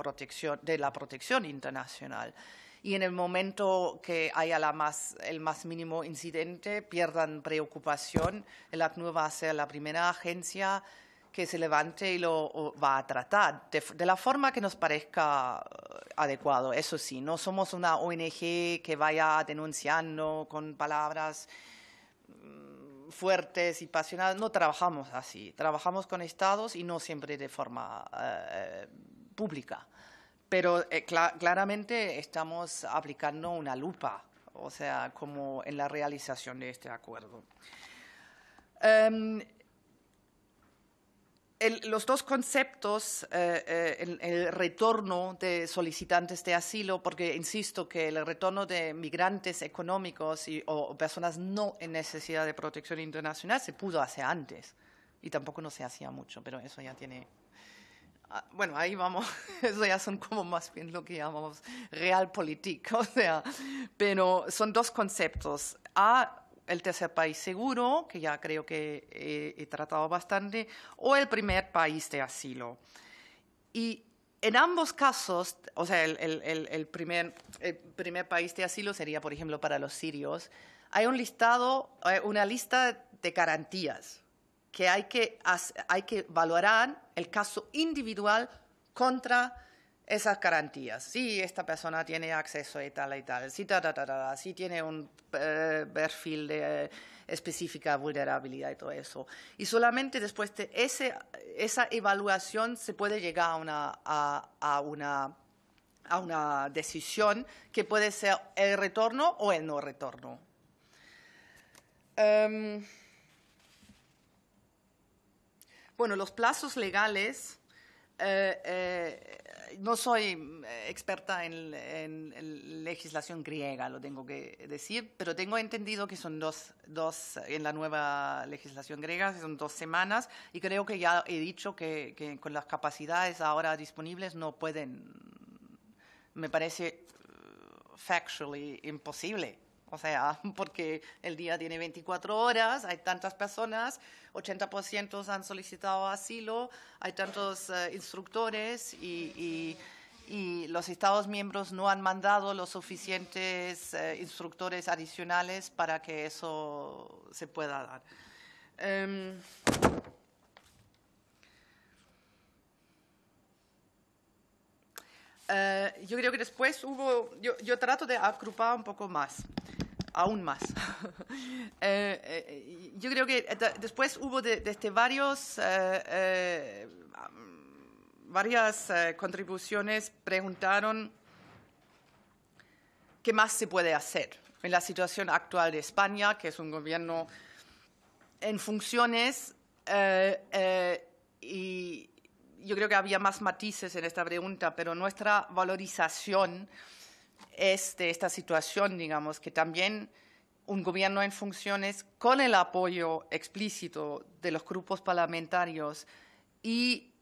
de la protección internacional y en el momento que haya el más mínimo incidente pierdan preocupación. El ACNUR va a ser la primera agencia que se levante y lo va a tratar de, la forma que nos parezca eh, adecuado. Eso sí, no somos una ONG que vaya denunciando con palabras mm, fuertes y pasionadas. No trabajamos así. Trabajamos con estados y no siempre de forma eh, eh, pública. Pero eh, claramente estamos aplicando una lupa, o sea, como en la realización de este acuerdo. Em, los dos conceptos, eh, eh, el, retorno de solicitantes de asilo, porque insisto que el retorno de migrantes económicos y, o personas no en necesidad de protección internacional se pudo hacer antes y tampoco no se hacía mucho, pero eso ya tiene Ah, bueno, ahí vamos, eso ya son como más bien lo que llamamos realpolitik, o sea, pero son dos conceptos. A, el tercer país seguro, que ya creo que eh, he, tratado bastante, o el primer país de asilo. Y en ambos casos, o sea, el, el, primer, el primer país de asilo sería, por ejemplo, para los sirios, hay un listado, eh, una lista de garantías que hay que, hay que valorar el caso individual contra esas garantías. Si esta persona tiene acceso y tal y tal, si, si tiene un eh, perfil de eh, específica vulnerabilidad y todo eso. Y solamente después de ese, esa evaluación se puede llegar a una, a, una, a una decisión que puede ser el retorno o el no retorno. Em, bueno, los plazos legales, eh, eh, no soy eh, experta en, legislación griega, lo tengo que decir, pero tengo entendido que son dos, en la nueva legislación griega, son dos semanas, y creo que ya he dicho que con las capacidades ahora disponibles no pueden, me parece factually imposible o sea, porque el día tiene 24 horas, hay tantas personas, 80% han solicitado asilo, hay tantos eh, instructores y, los Estados miembros no han mandado los suficientes eh, instructores adicionales para que eso se pueda dar. Em, Eh, yo creo que después hubo, yo, trato de agrupar un poco más, aún más. Eh, eh, yo creo que después hubo desde este varios, varias contribuciones preguntaron qué más se puede hacer en la situación actual de España, que es un gobierno en funciones y yo creo que había más matices en esta pregunta, pero nuestra valorización es de esta situación, digamos, que también un gobierno en funciones con el apoyo explícito de los grupos parlamentarios y,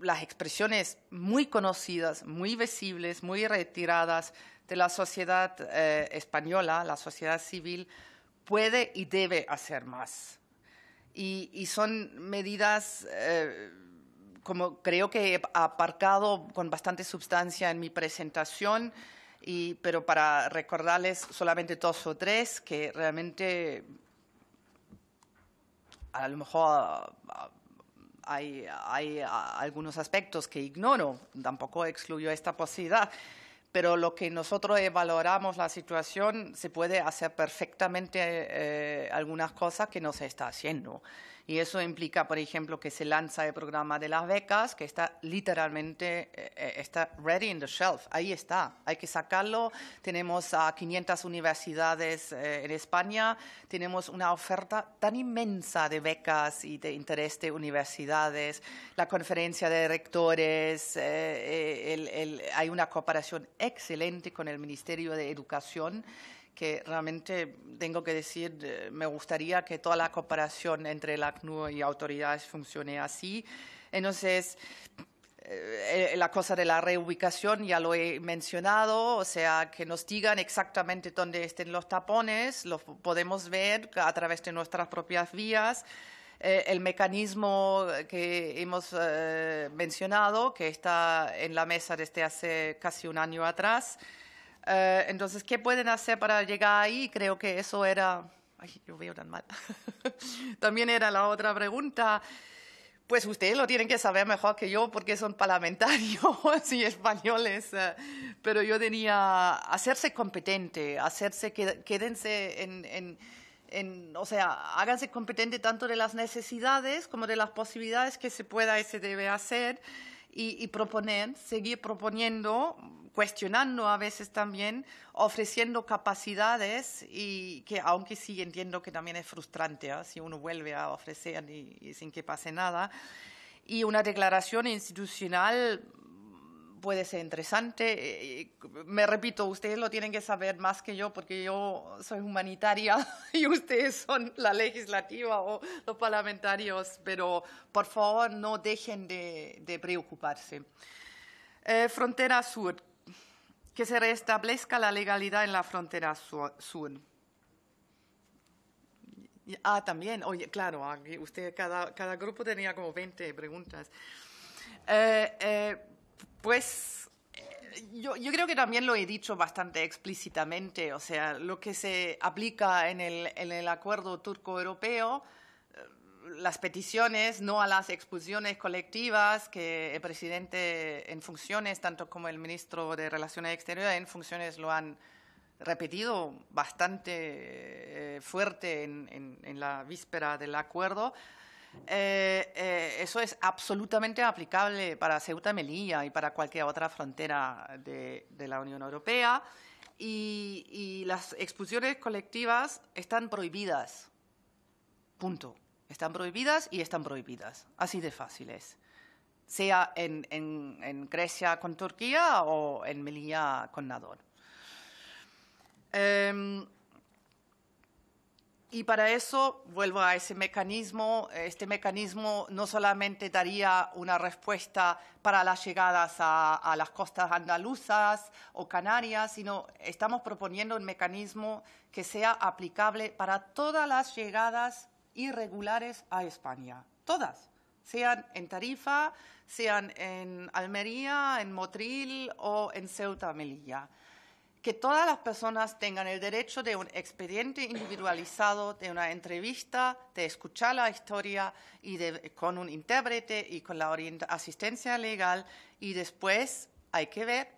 las expresiones muy conocidas, muy visibles, muy retiradas de la sociedad eh, española, la sociedad civil, puede y debe hacer más. Y, son medidas... Eh, como creo que he aparcado con bastante sustancia en mi presentación, pero para recordarles solamente dos o tres que realmente a lo mejor ah, hay, ah, algunos aspectos que ignoro, tampoco excluyo esta posibilidad pero lo que nosotros valoramos la situación se puede hacer perfectamente eh, algunas cosas que no se está haciendo. Y eso implica, por ejemplo, que se lanza el programa de las becas, que está literalmente, eh, eh, está ready in the shelf, ahí está, hay que sacarlo. Tenemos a 500 universidades eh, en España, tenemos una oferta tan inmensa de becas y de interés de universidades, la conferencia de rectores, hay una cooperación excelente con el Ministerio de Educación que realmente tengo que decir, eh, me gustaría que toda la cooperación entre la ACNUR y autoridades funcione así. Entonces, eh, eh, la cosa de la reubicación ya lo he mencionado, o sea, que nos digan exactamente dónde estén los tapones, los podemos ver a través de nuestras propias vías. el mecanismo que hemos mencionado, que está en la mesa desde hace casi un año atrás, eh, entonces, ¿qué pueden hacer para llegar ahí? Creo que eso era... Ay, yo veo tan mal. También era la otra pregunta. Pues ustedes lo tienen que saber mejor que yo porque son parlamentarios y españoles. Eh, pero yo tenía hacerse competente, hacerse, quédense en, en, o sea, háganse competente tanto de las necesidades como de las posibilidades que se pueda y se debe hacer y, proponer, seguir proponiendo, cuestionando a veces también, ofreciendo capacidades y que aunque sí entiendo que también es frustrante ¿ah? si uno vuelve a ofrecer y sin que pase nada, y una declaración institucional puede ser interesante. Eh, eh, me repito, ustedes lo tienen que saber más que yo porque yo soy humanitaria y ustedes son la legislativa o los parlamentarios, pero por favor no dejen de, preocuparse. Eh, frontera Sur, que se restablezca la legalidad en la frontera sur. Ah, también, oye, claro, usted, cada, grupo tenía como 20 preguntas. Pues eh, yo, creo que también lo he dicho bastante explícitamente, o sea, lo que se aplica en el, acuerdo turco-europeo, eh, las peticiones, no a las expulsiones colectivas, que el presidente en funciones, tanto como el ministro de Relaciones Exteriores en funciones lo han repetido bastante eh, fuerte en la víspera del acuerdo, eh, eh, eso es absolutamente aplicable para Ceuta y Melilla y para cualquier otra frontera de, la Unión Europea. Y, las expulsiones colectivas están prohibidas. Punto. Están prohibidas y están prohibidas. Así de fáciles. Sea en, Grecia con Turquía o en Melilla con Nador. Em, y para eso, vuelvo a ese mecanismo, este mecanismo no solamente daría una respuesta para las llegadas a, las costas andaluzas o canarias, sino estamos proponiendo un mecanismo que sea aplicable para todas las llegadas irregulares a España, todas sean en Tarifa, sean en Almería, en Motril o en Ceuta Melilla que todas las personas tengan el derecho de un expediente individualizado, de una entrevista, de escuchar la historia y con un intérprete y con la asistencia legal y después hay que ver.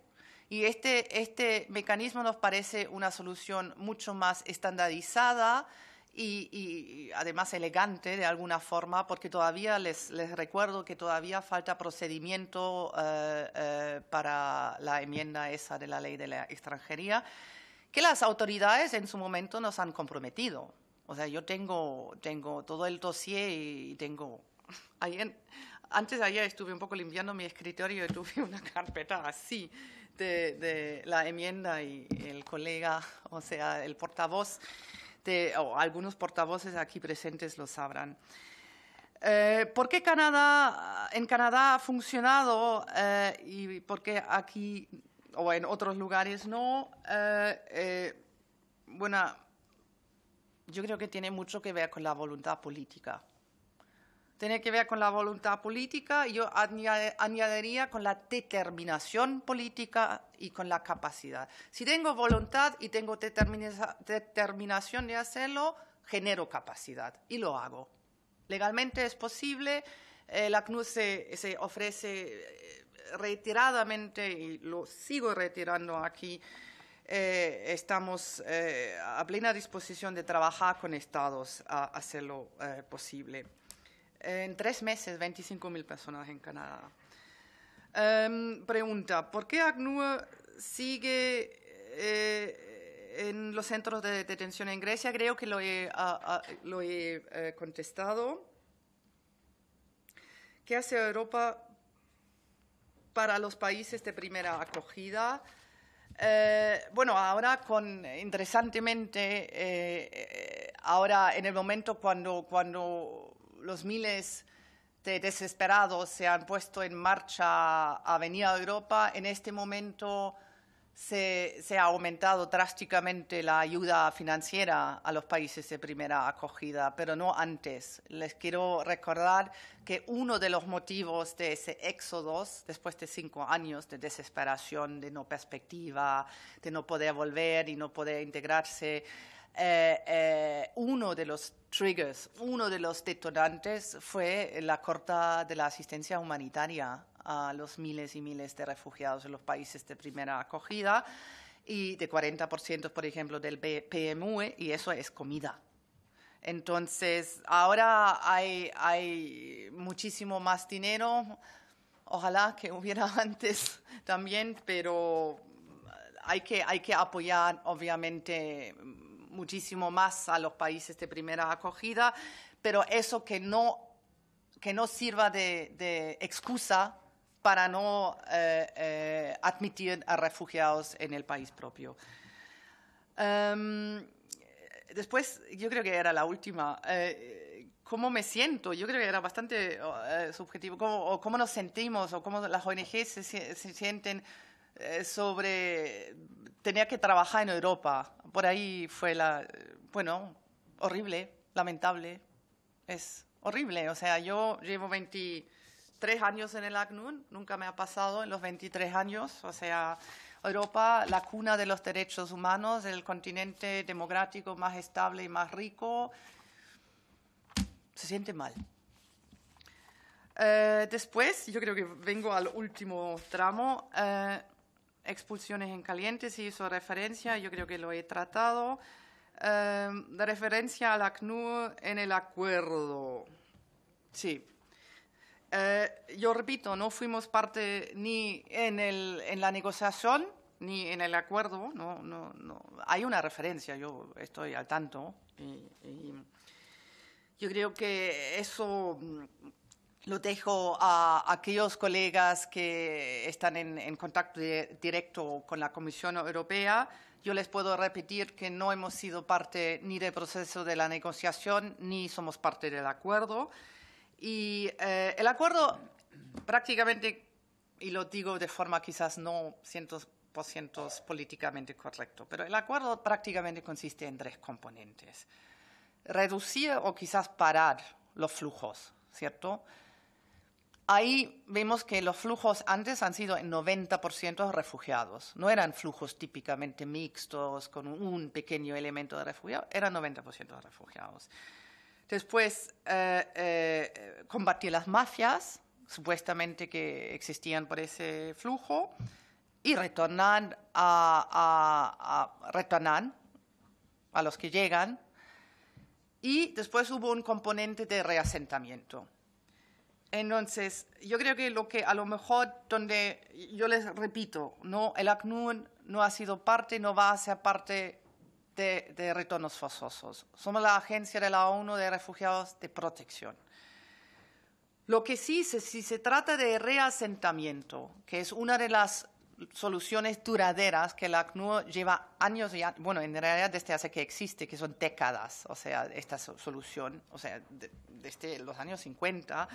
Y este, este mecanismo nos parece una solución mucho más estandarizada y, además elegante de alguna forma, porque todavía les, les recuerdo que todavía falta procedimiento eh, eh, para la enmienda esa de la ley de la extranjería, que las autoridades en su momento nos han comprometido. O sea, yo tengo, todo el dossier y tengo... antes de ayer estuve un poco limpiando mi escritorio y tuve una carpeta así de la enmienda y el colega, o sea, el portavoz o algunos portavoces aquí presentes lo sabrán. Eh, ¿Por qué Canadá, en Canadá ha funcionado eh, y por qué aquí o en otros lugares no? Eh, bueno, yo creo que tiene mucho que ver con la voluntad política tiene que ver con la voluntad política y yo añadiría con la determinación política y con la capacidad. Si tengo voluntad y tengo determinación de hacerlo, genero capacidad y lo hago. Legalmente es posible, eh, la CNUR se, ofrece eh, retiradamente, y lo sigo retirando aquí, eh, estamos a plena disposición de trabajar con estados a hacerlo posible en tres meses 25.000 personas en Canadá. Em, pregunta, ¿por qué ACNUR sigue eh, en los centros de detención en Grecia? Creo que lo he, lo he eh, contestado. ¿Qué hace Europa para los países de primera acogida? Eh, bueno, ahora con, interesantemente, ahora en el momento cuando, cuando los miles de desesperados se han puesto en marcha a venir a Europa, en este momento se, se, ha aumentado drásticamente la ayuda financiera a los países de primera acogida, pero no antes. Les quiero recordar que uno de los motivos de ese éxodo, después de cinco años de desesperación, de no perspectiva, de no poder volver y no poder integrarse, eh, eh, uno de los triggers, uno de los detonantes fue la corta de la asistencia humanitaria a los miles y miles de refugiados en los países de primera acogida y de 40%, por ejemplo, del PMU, y eso es comida. Entonces, ahora hay, hay muchísimo más dinero, ojalá que hubiera antes también, pero hay que, hay que apoyar, obviamente, muchísimo más a los países de primera acogida, pero eso que no, que no sirva de, excusa para no eh, eh, admitir a refugiados en el país propio. Em, después, yo creo que era la última. Eh, ¿Cómo me siento? Yo creo que era bastante subjetivo. ¿Cómo, o nos sentimos? ¿O cómo las ONG se sienten? Eh, sobre tenía que trabajar en Europa. Por ahí fue la bueno, horrible, lamentable. Es horrible, o sea, yo llevo 23 años en el ACNUR, nunca me ha pasado en los 23 años, o sea, Europa, la cuna de los derechos humanos, el continente democrático más estable y más rico, se siente mal. Eh, después, yo creo que vengo al último tramo. Eh, expulsiones en caliente, se hizo referencia, yo creo que lo he tratado, eh, de referencia al ACNUR en el acuerdo. Sí. Eh, yo repito, no fuimos parte ni en, el, en la negociación ni en el acuerdo. No, no, no. Hay una referencia, yo estoy al tanto. y yo creo que eso lo dejo a aquellos colegas que están en, contacto directo con la Comisión Europea. Yo les puedo repetir que no hemos sido parte ni del proceso de la negociación ni somos parte del acuerdo. Y eh, el acuerdo prácticamente, y lo digo de forma quizás no 100% políticamente correcto, pero el acuerdo prácticamente consiste en tres componentes. Reducir o quizás parar los flujos, ¿cierto? Ahí vemos que los flujos antes han sido en 90% refugiados. No eran flujos típicamente mixtos con un pequeño elemento de refugiados, eran 90% refugiados. Después, eh, eh, combatí las mafias, supuestamente que existían por ese flujo, y retornan a los que llegan. Y después hubo un componente de reasentamiento entonces, yo creo que lo que a lo mejor donde yo les repito, no, el ACNUR no ha sido parte, no va a ser parte de, retornos forzosos. Somos la agencia de la ONU de refugiados de protección. Lo que sí, si se trata de reasentamiento, que es una de las soluciones duraderas que el ACNUR lleva años, y, bueno, en realidad desde hace que existe, que son décadas, o sea, esta solución, o sea, desde los años 50,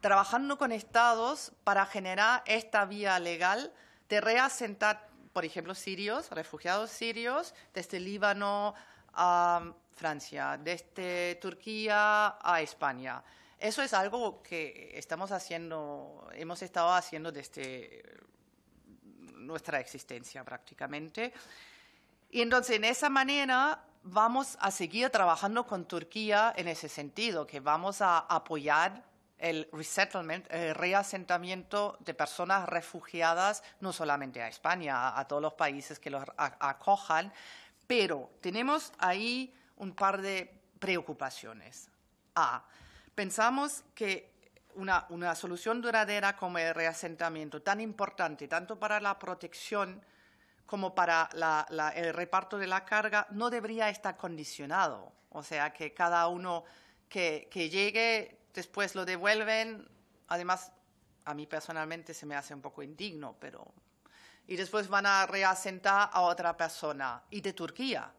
trabajando con estados para generar esta vía legal de reasentar, por ejemplo, sirios, refugiados sirios, desde Líbano a Francia, desde Turquía a España. Eso es algo que estamos haciendo, hemos estado haciendo desde nuestra existencia prácticamente. Y entonces, en esa manera, vamos a seguir trabajando con Turquía en ese sentido, que vamos a apoyar el resettlement, el reasentamiento de personas refugiadas, no solamente a España, a, todos los países que los acojan, pero tenemos ahí un par de preocupaciones. A. Pensamos que una, solución duradera como el reasentamiento, tan importante tanto para la protección como para el reparto de la carga, no debería estar condicionado. O sea, que cada uno que llegue después lo devuelven, además a mí personalmente se me hace un poco indigno, pero... Y después van a reasentar a otra persona y de Turquía.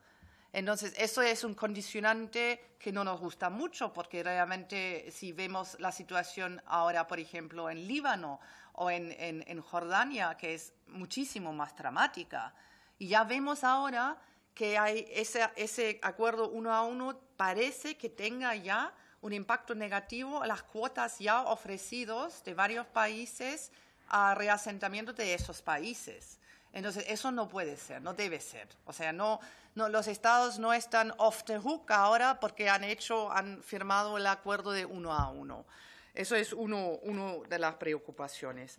Entonces, eso es un condicionante que no nos gusta mucho, porque realmente si vemos la situación ahora, por ejemplo, en Líbano o en, en, Jordania, que es muchísimo más dramática, y ya vemos ahora que hay ese, ese acuerdo uno a uno parece que tenga ya un impacto negativo a las cuotas ya ofrecidas de varios países a reasentamiento de esos países. Entonces, eso no puede ser, no debe ser. O sea, no, no, los estados no están off the hook ahora porque han hecho, han firmado el acuerdo de uno a uno. Eso es una uno de las preocupaciones.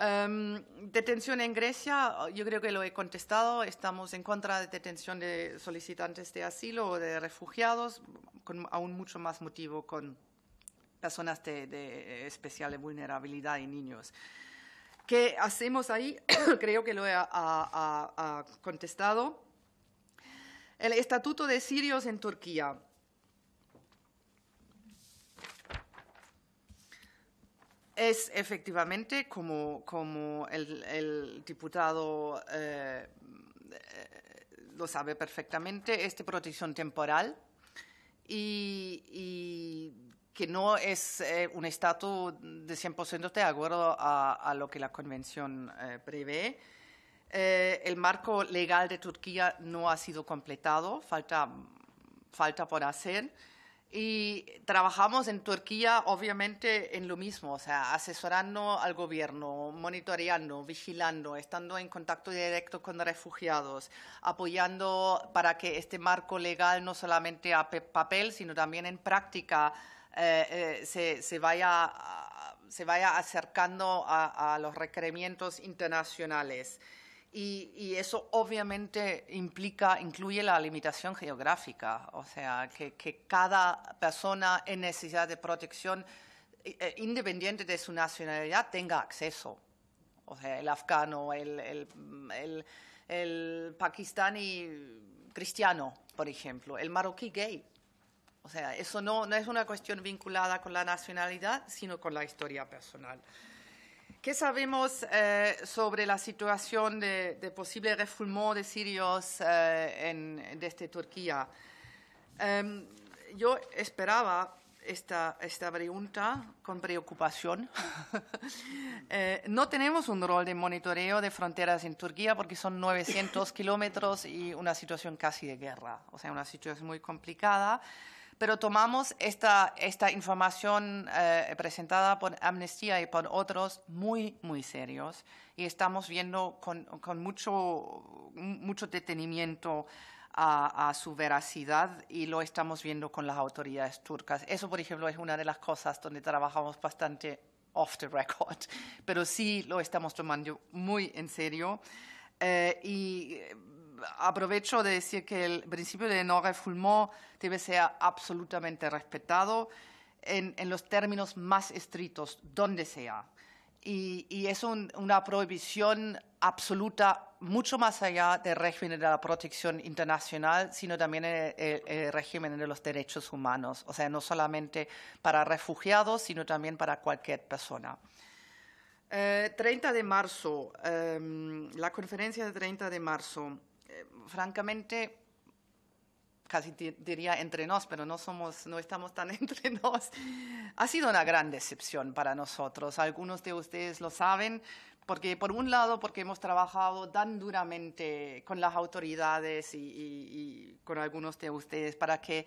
Em, detención en Grecia, yo creo que lo he contestado. Estamos en contra de detención de solicitantes de asilo o de refugiados, con aún mucho más motivo con personas de, de especial vulnerabilidad y niños. ¿Qué hacemos ahí? creo que lo he contestado. El Estatuto de Sirios en Turquía. Es efectivamente, como, el, diputado eh, lo sabe perfectamente, esta protección temporal y, que no es eh, un estatus de 100% de acuerdo a, lo que la Convención eh, prevé. el marco legal de Turquía no ha sido completado, falta, falta por hacer. Y trabajamos en Turquía, obviamente, en lo mismo, o sea, asesorando al gobierno, monitoreando, vigilando, estando en contacto directo con refugiados, apoyando para que este marco legal no solamente a papel, sino también en práctica eh, eh, se, vaya, acercando a los requerimientos internacionales. Y, eso obviamente implica, incluye la limitación geográfica, o sea, que, cada persona en necesidad de protección, eh, eh, independiente de su nacionalidad, tenga acceso. O sea, el afgano, el, el, el, el cristiano, por ejemplo, el marroquí gay. O sea, eso no es una cuestión vinculada con la nacionalidad, sino con la historia personal. ¿Qué sabemos eh, sobre la situación de, posible refulmo de sirios eh, en, desde este Turquía? Em, yo esperaba esta, esta, pregunta con preocupación. Eh, no tenemos un rol de monitoreo de fronteras en Turquía porque son 900 kilómetros y una situación casi de guerra, o sea, una situación muy complicada pero tomamos esta, esta información eh, presentada por Amnistía y por otros muy, muy serios y estamos viendo con, con mucho, mucho detenimiento a, su veracidad y lo estamos viendo con las autoridades turcas. Eso, por ejemplo, es una de las cosas donde trabajamos bastante off the record, pero sí lo estamos tomando muy en serio. Eh, y aprovecho de decir que el principio de no refugio debe ser absolutamente respetado en, los términos más estrictos, donde sea. Y, es una prohibición absoluta mucho más allá del régimen de la protección internacional, sino también el, régimen de los derechos humanos, o sea, no solamente para refugiados, sino también para cualquier persona. 30 eh, de marzo, em, la conferencia de 30 de marzo. Eh, francamente, casi diría entre nos, pero no somos, no estamos tan entre nos. Ha sido una gran decepción para nosotros. Algunos de ustedes lo saben, porque por un lado, porque hemos trabajado tan duramente con las autoridades y con algunos de ustedes para que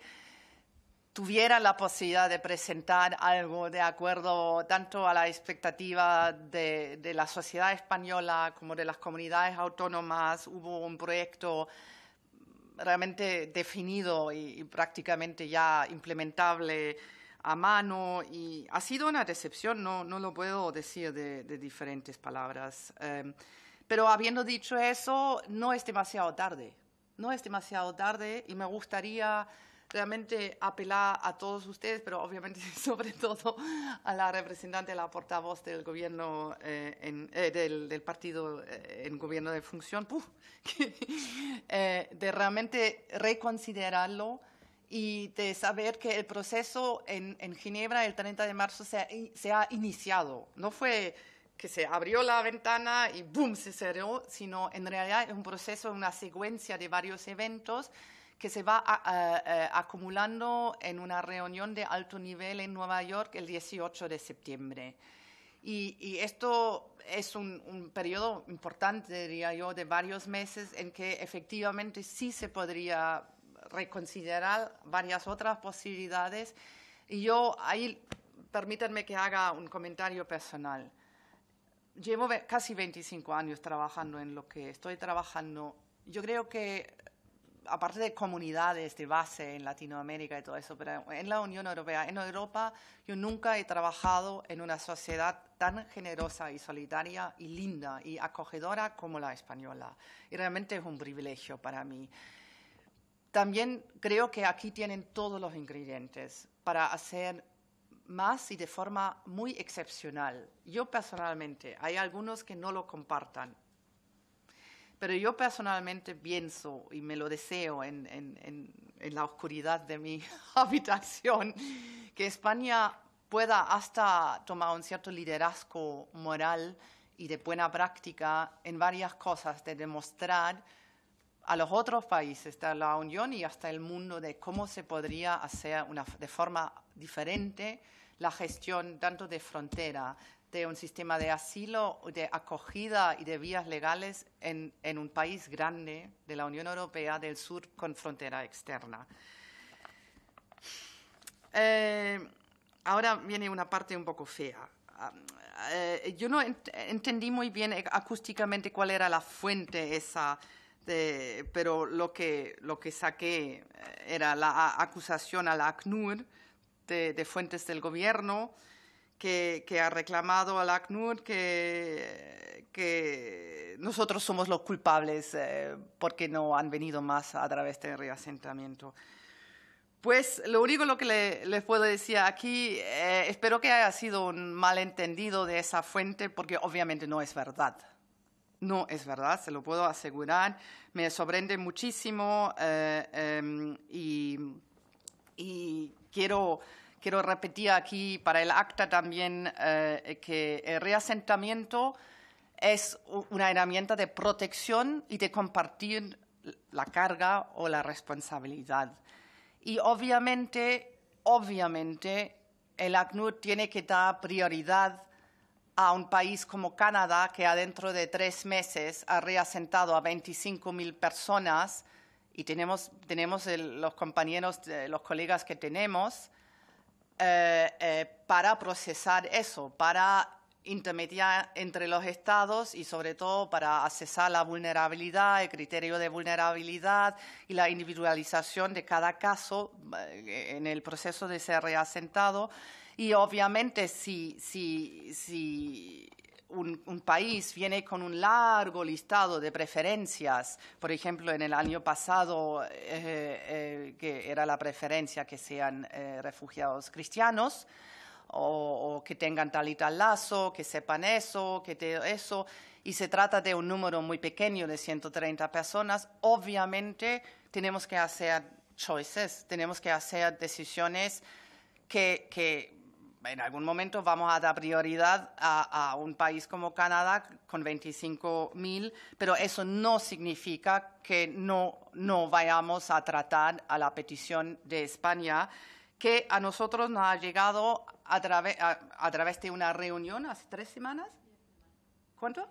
tuviera la posibilidad de presentar algo de acuerdo tanto a la expectativa de, la sociedad española como de las comunidades autónomas. Hubo un proyecto realmente definido y, prácticamente ya implementable a mano y ha sido una decepción, no, no lo puedo decir de, diferentes palabras. Em, pero habiendo dicho eso, no es demasiado tarde, no es demasiado tarde y me gustaría realmente apelar a todos ustedes, pero obviamente sobre todo a la representante, la portavoz del gobierno, eh, en, eh, del, partido eh, en gobierno de función, de realmente reconsiderarlo y de saber que el proceso en, Ginebra el 30 de marzo se ha, se ha iniciado. No fue que se abrió la ventana y boom, se cerró, sino en realidad es un proceso, una secuencia de varios eventos que se va acumulando en una reunión de alto nivel en Nueva York el 18 de septiembre. Y, esto es un, un, periodo importante, diría yo, de varios meses en que efectivamente sí se podría reconsiderar varias otras posibilidades. Y yo ahí, permítanme que haga un comentario personal. Llevo casi 25 años trabajando en lo que estoy trabajando. Yo creo que aparte de comunidades de base en Latinoamérica y todo eso, pero en la Unión Europea, en Europa, yo nunca he trabajado en una sociedad tan generosa y solitaria y linda y acogedora como la española. Y realmente es un privilegio para mí. También creo que aquí tienen todos los ingredientes para hacer más y de forma muy excepcional. Yo personalmente, hay algunos que no lo compartan, pero yo personalmente pienso y me lo deseo en, la oscuridad de mi habitación, que España pueda hasta tomar un cierto liderazgo moral y de buena práctica en varias cosas, de demostrar a los otros países de la Unión y hasta el mundo de cómo se podría hacer de forma diferente la gestión tanto de frontera, de un sistema de asilo, de acogida y de vías legales en, un país grande de la Unión Europea del Sur con frontera externa. Eh, ahora viene una parte un poco fea. Ah, eh, yo no entendí muy bien e-, acústicamente cuál era la fuente esa, pero lo que, lo que saqué eh, era la acusación a la ACNUR de fuentes del gobierno que, ha reclamado al ACNUR que, que nosotros somos los culpables eh, porque no han venido más a través del este reasentamiento. Pues lo único lo que le, les puedo decir aquí, eh, espero que haya sido un malentendido de esa fuente, porque obviamente no es verdad. No es verdad, se lo puedo asegurar. Me sorprende muchísimo eh, em, y, y, quiero Quiero repetir aquí para el acta también eh, que el reasentamiento es una herramienta de protección y de compartir la carga o la responsabilidad. Y obviamente, obviamente, el ACNUR tiene que dar prioridad a un país como Canadá, que dentro de tres meses ha reasentado a 25.000 personas, y tenemos, los compañeros, los colegas que tenemos, eh, eh, para procesar eso, para intermediar entre los estados y sobre todo para accesar la vulnerabilidad, el criterio de vulnerabilidad y la individualización de cada caso eh, en el proceso de ser reasentado. Y obviamente si un, país viene con un largo listado de preferencias, por ejemplo, en el año pasado, eh, eh, que era la preferencia que sean eh, refugiados cristianos, o, que tengan tal y tal lazo, que sepan eso, que eso, y se trata de un número muy pequeño de 130 personas, obviamente tenemos que hacer choices, tenemos que hacer decisiones que en algún momento vamos a dar prioridad a, un país como Canadá con 25.000, pero eso no significa que no, no vayamos a tratar a la petición de España que a nosotros nos ha llegado a, a través de una reunión hace tres semanas. ¿Cuánto?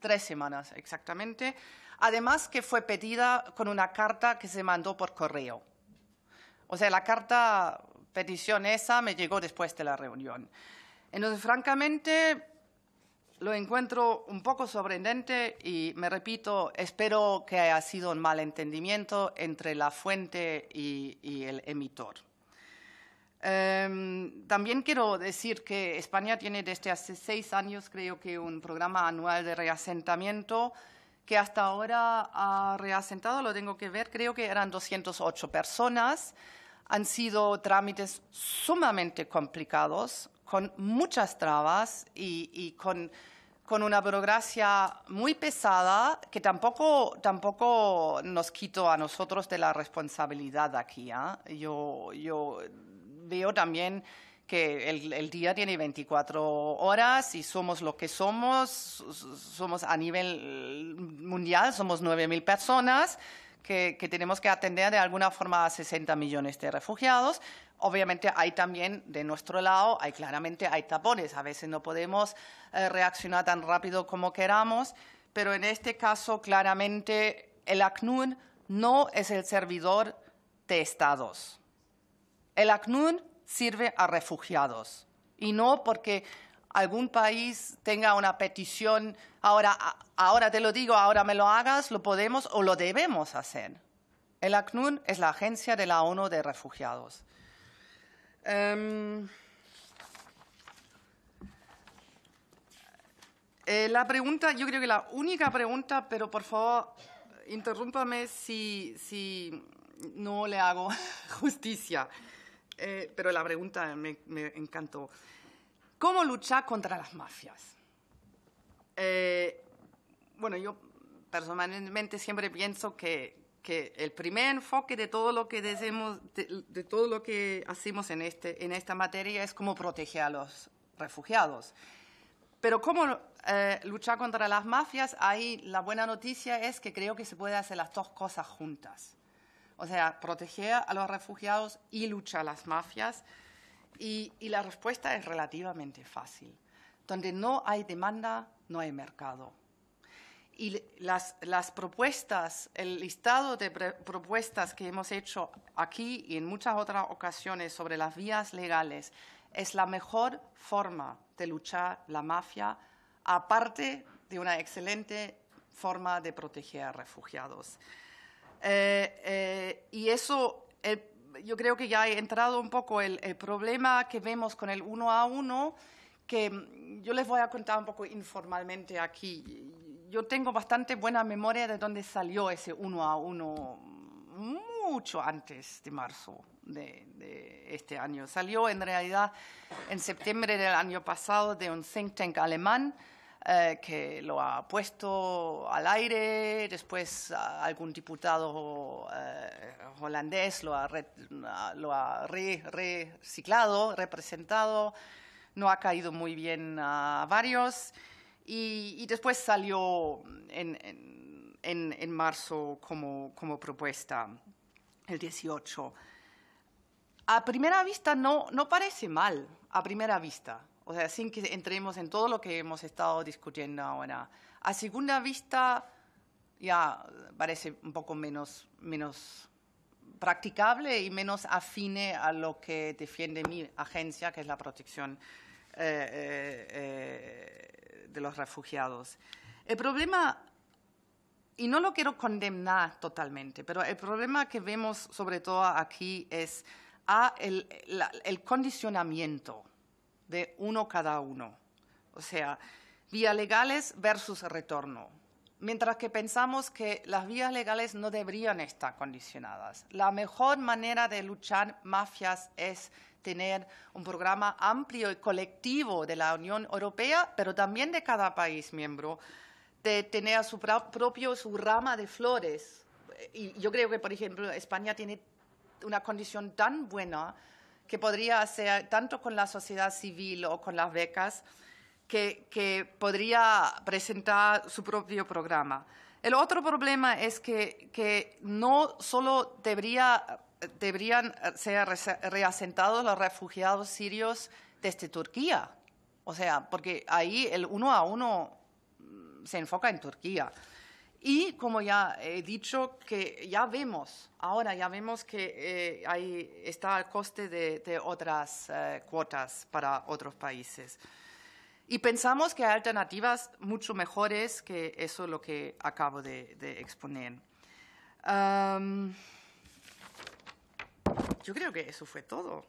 Tres semanas, exactamente. Además que fue pedida con una carta que se mandó por correo. O sea, la carta petición esa me llegó después de la reunión. Entonces, francamente, lo encuentro un poco sorprendente y me repito, espero que haya sido un malentendimiento entre la fuente y, el emitor. Em, también quiero decir que España tiene desde hace seis años, creo que, un programa anual de reasentamiento que hasta ahora ha reasentado, lo tengo que ver, creo que eran 208 personas han sido trámites sumamente complicados, con muchas trabas y, con, una burocracia muy pesada que tampoco, tampoco nos quito a nosotros de la responsabilidad aquí. ¿ah? Yo, yo veo también que el, el, día tiene 24 horas y somos lo que somos, somos a nivel mundial, somos 9.000 personas que, tenemos que atender de alguna forma a 60 millones de refugiados. Obviamente hay también de nuestro lado, hay claramente hay tapones, a veces no podemos eh, reaccionar tan rápido como queramos, pero en este caso claramente el ACNUR no es el servidor de estados. El ACNUR sirve a refugiados y no porque algún país tenga una petición, ahora, ahora te lo digo, ahora me lo hagas, lo podemos o lo debemos hacer. El ACNUR es la agencia de la ONU de refugiados. Em, eh, la pregunta, yo creo que la única pregunta, pero por favor, interrúmpame si, no le hago justicia. Eh, pero la pregunta me encantó. ¿Cómo luchar contra las mafias? Eh, bueno, yo personalmente siempre pienso que, el primer enfoque de todo lo que de, todo lo que hacemos en, este, en esta materia es cómo proteger a los refugiados. Pero cómo eh, luchar contra las mafias, ahí la buena noticia es que creo que se puede hacer las dos cosas juntas. O sea, proteger a los refugiados y luchar a las mafias. Y, la respuesta es relativamente fácil. Donde no hay demanda, no hay mercado y las, las, propuestas, el listado de propuestas que hemos hecho aquí y en muchas otras ocasiones sobre las vías legales es la mejor forma de luchar la mafia, aparte de una excelente forma de proteger a refugiados. Eh, eh, y eso, el, yo creo que ya he entrado un poco el, problema que vemos con el uno a uno, que mm, yo les voy a contar un poco informalmente aquí. Yo tengo bastante buena memoria de dónde salió ese uno a uno mucho antes de marzo de, de, este año. Salió en realidad en septiembre del año pasado de un think tank alemán eh, que lo ha puesto al aire, después algún diputado eh, holandés lo ha, reciclado, representado, no ha caído muy bien a varios y, después salió en, en, en, en marzo como, como, propuesta, el 18. A primera vista no, no parece mal, a primera vista o sea, sin que entremos en todo lo que hemos estado discutiendo ahora. A segunda vista ya parece un poco menos, menos practicable y menos afine a lo que defiende mi agencia, que es la protección eh, eh, eh, de los refugiados. El problema, y no lo quiero condenar totalmente, pero el problema que vemos sobre todo aquí es ah, el condicionamiento de uno cada uno. O sea, vías legales versus retorno. Mientras que pensamos que las vías legales no deberían estar condicionadas. La mejor manera de luchar mafias es tener un programa amplio y colectivo de la Unión Europea, pero también de cada país miembro, de tener su propio, su rama de flores. Y yo creo que, por ejemplo, España tiene una condición tan buena que podría hacer tanto con la sociedad civil o con las becas, que, podría presentar su propio programa. El otro problema es que, no solo deberían ser reasentados los refugiados sirios desde Turquía, o sea, porque ahí el uno a uno mm, se enfoca en Turquía. Y como ya he dicho, que ya vemos, ahora ya vemos que eh, está al coste de, otras eh, cuotas para otros países. Y pensamos que hay alternativas mucho mejores que eso lo que acabo de, exponer. yo creo que eso fue todo.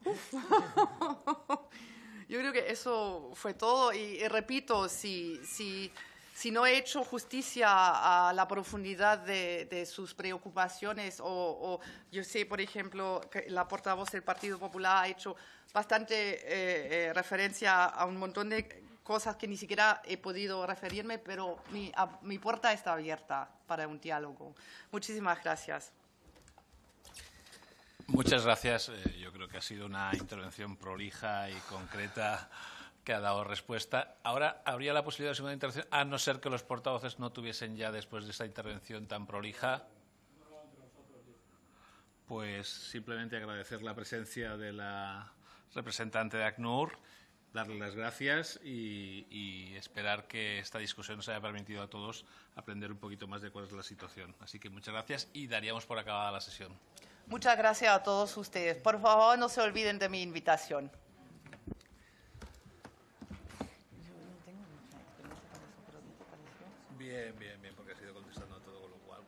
yo creo que eso fue todo. Y, y repito, si, si si no he hecho justicia a la profundidad de, sus preocupaciones o, yo sé, por ejemplo, que la portavoz del Partido Popular ha hecho bastante eh, eh, referencia a un montón de cosas que ni siquiera he podido referirme, pero mi, mi puerta está abierta para un diálogo. Muchísimas gracias. Muchas gracias. Eh, yo creo que ha sido una intervención prolija y concreta que ha dado respuesta. Ahora habría la posibilidad de segunda intervención, a no ser que los portavoces no tuviesen ya después de esta intervención tan prolija. Pues simplemente agradecer la presencia de la representante de ACNUR, darle las gracias y esperar que esta discusión nos haya permitido a todos aprender un poquito más de cuál es la situación. Así que muchas gracias y daríamos por acabada la sesión. Muchas gracias a todos ustedes. Por favor, no se olviden de mi invitación.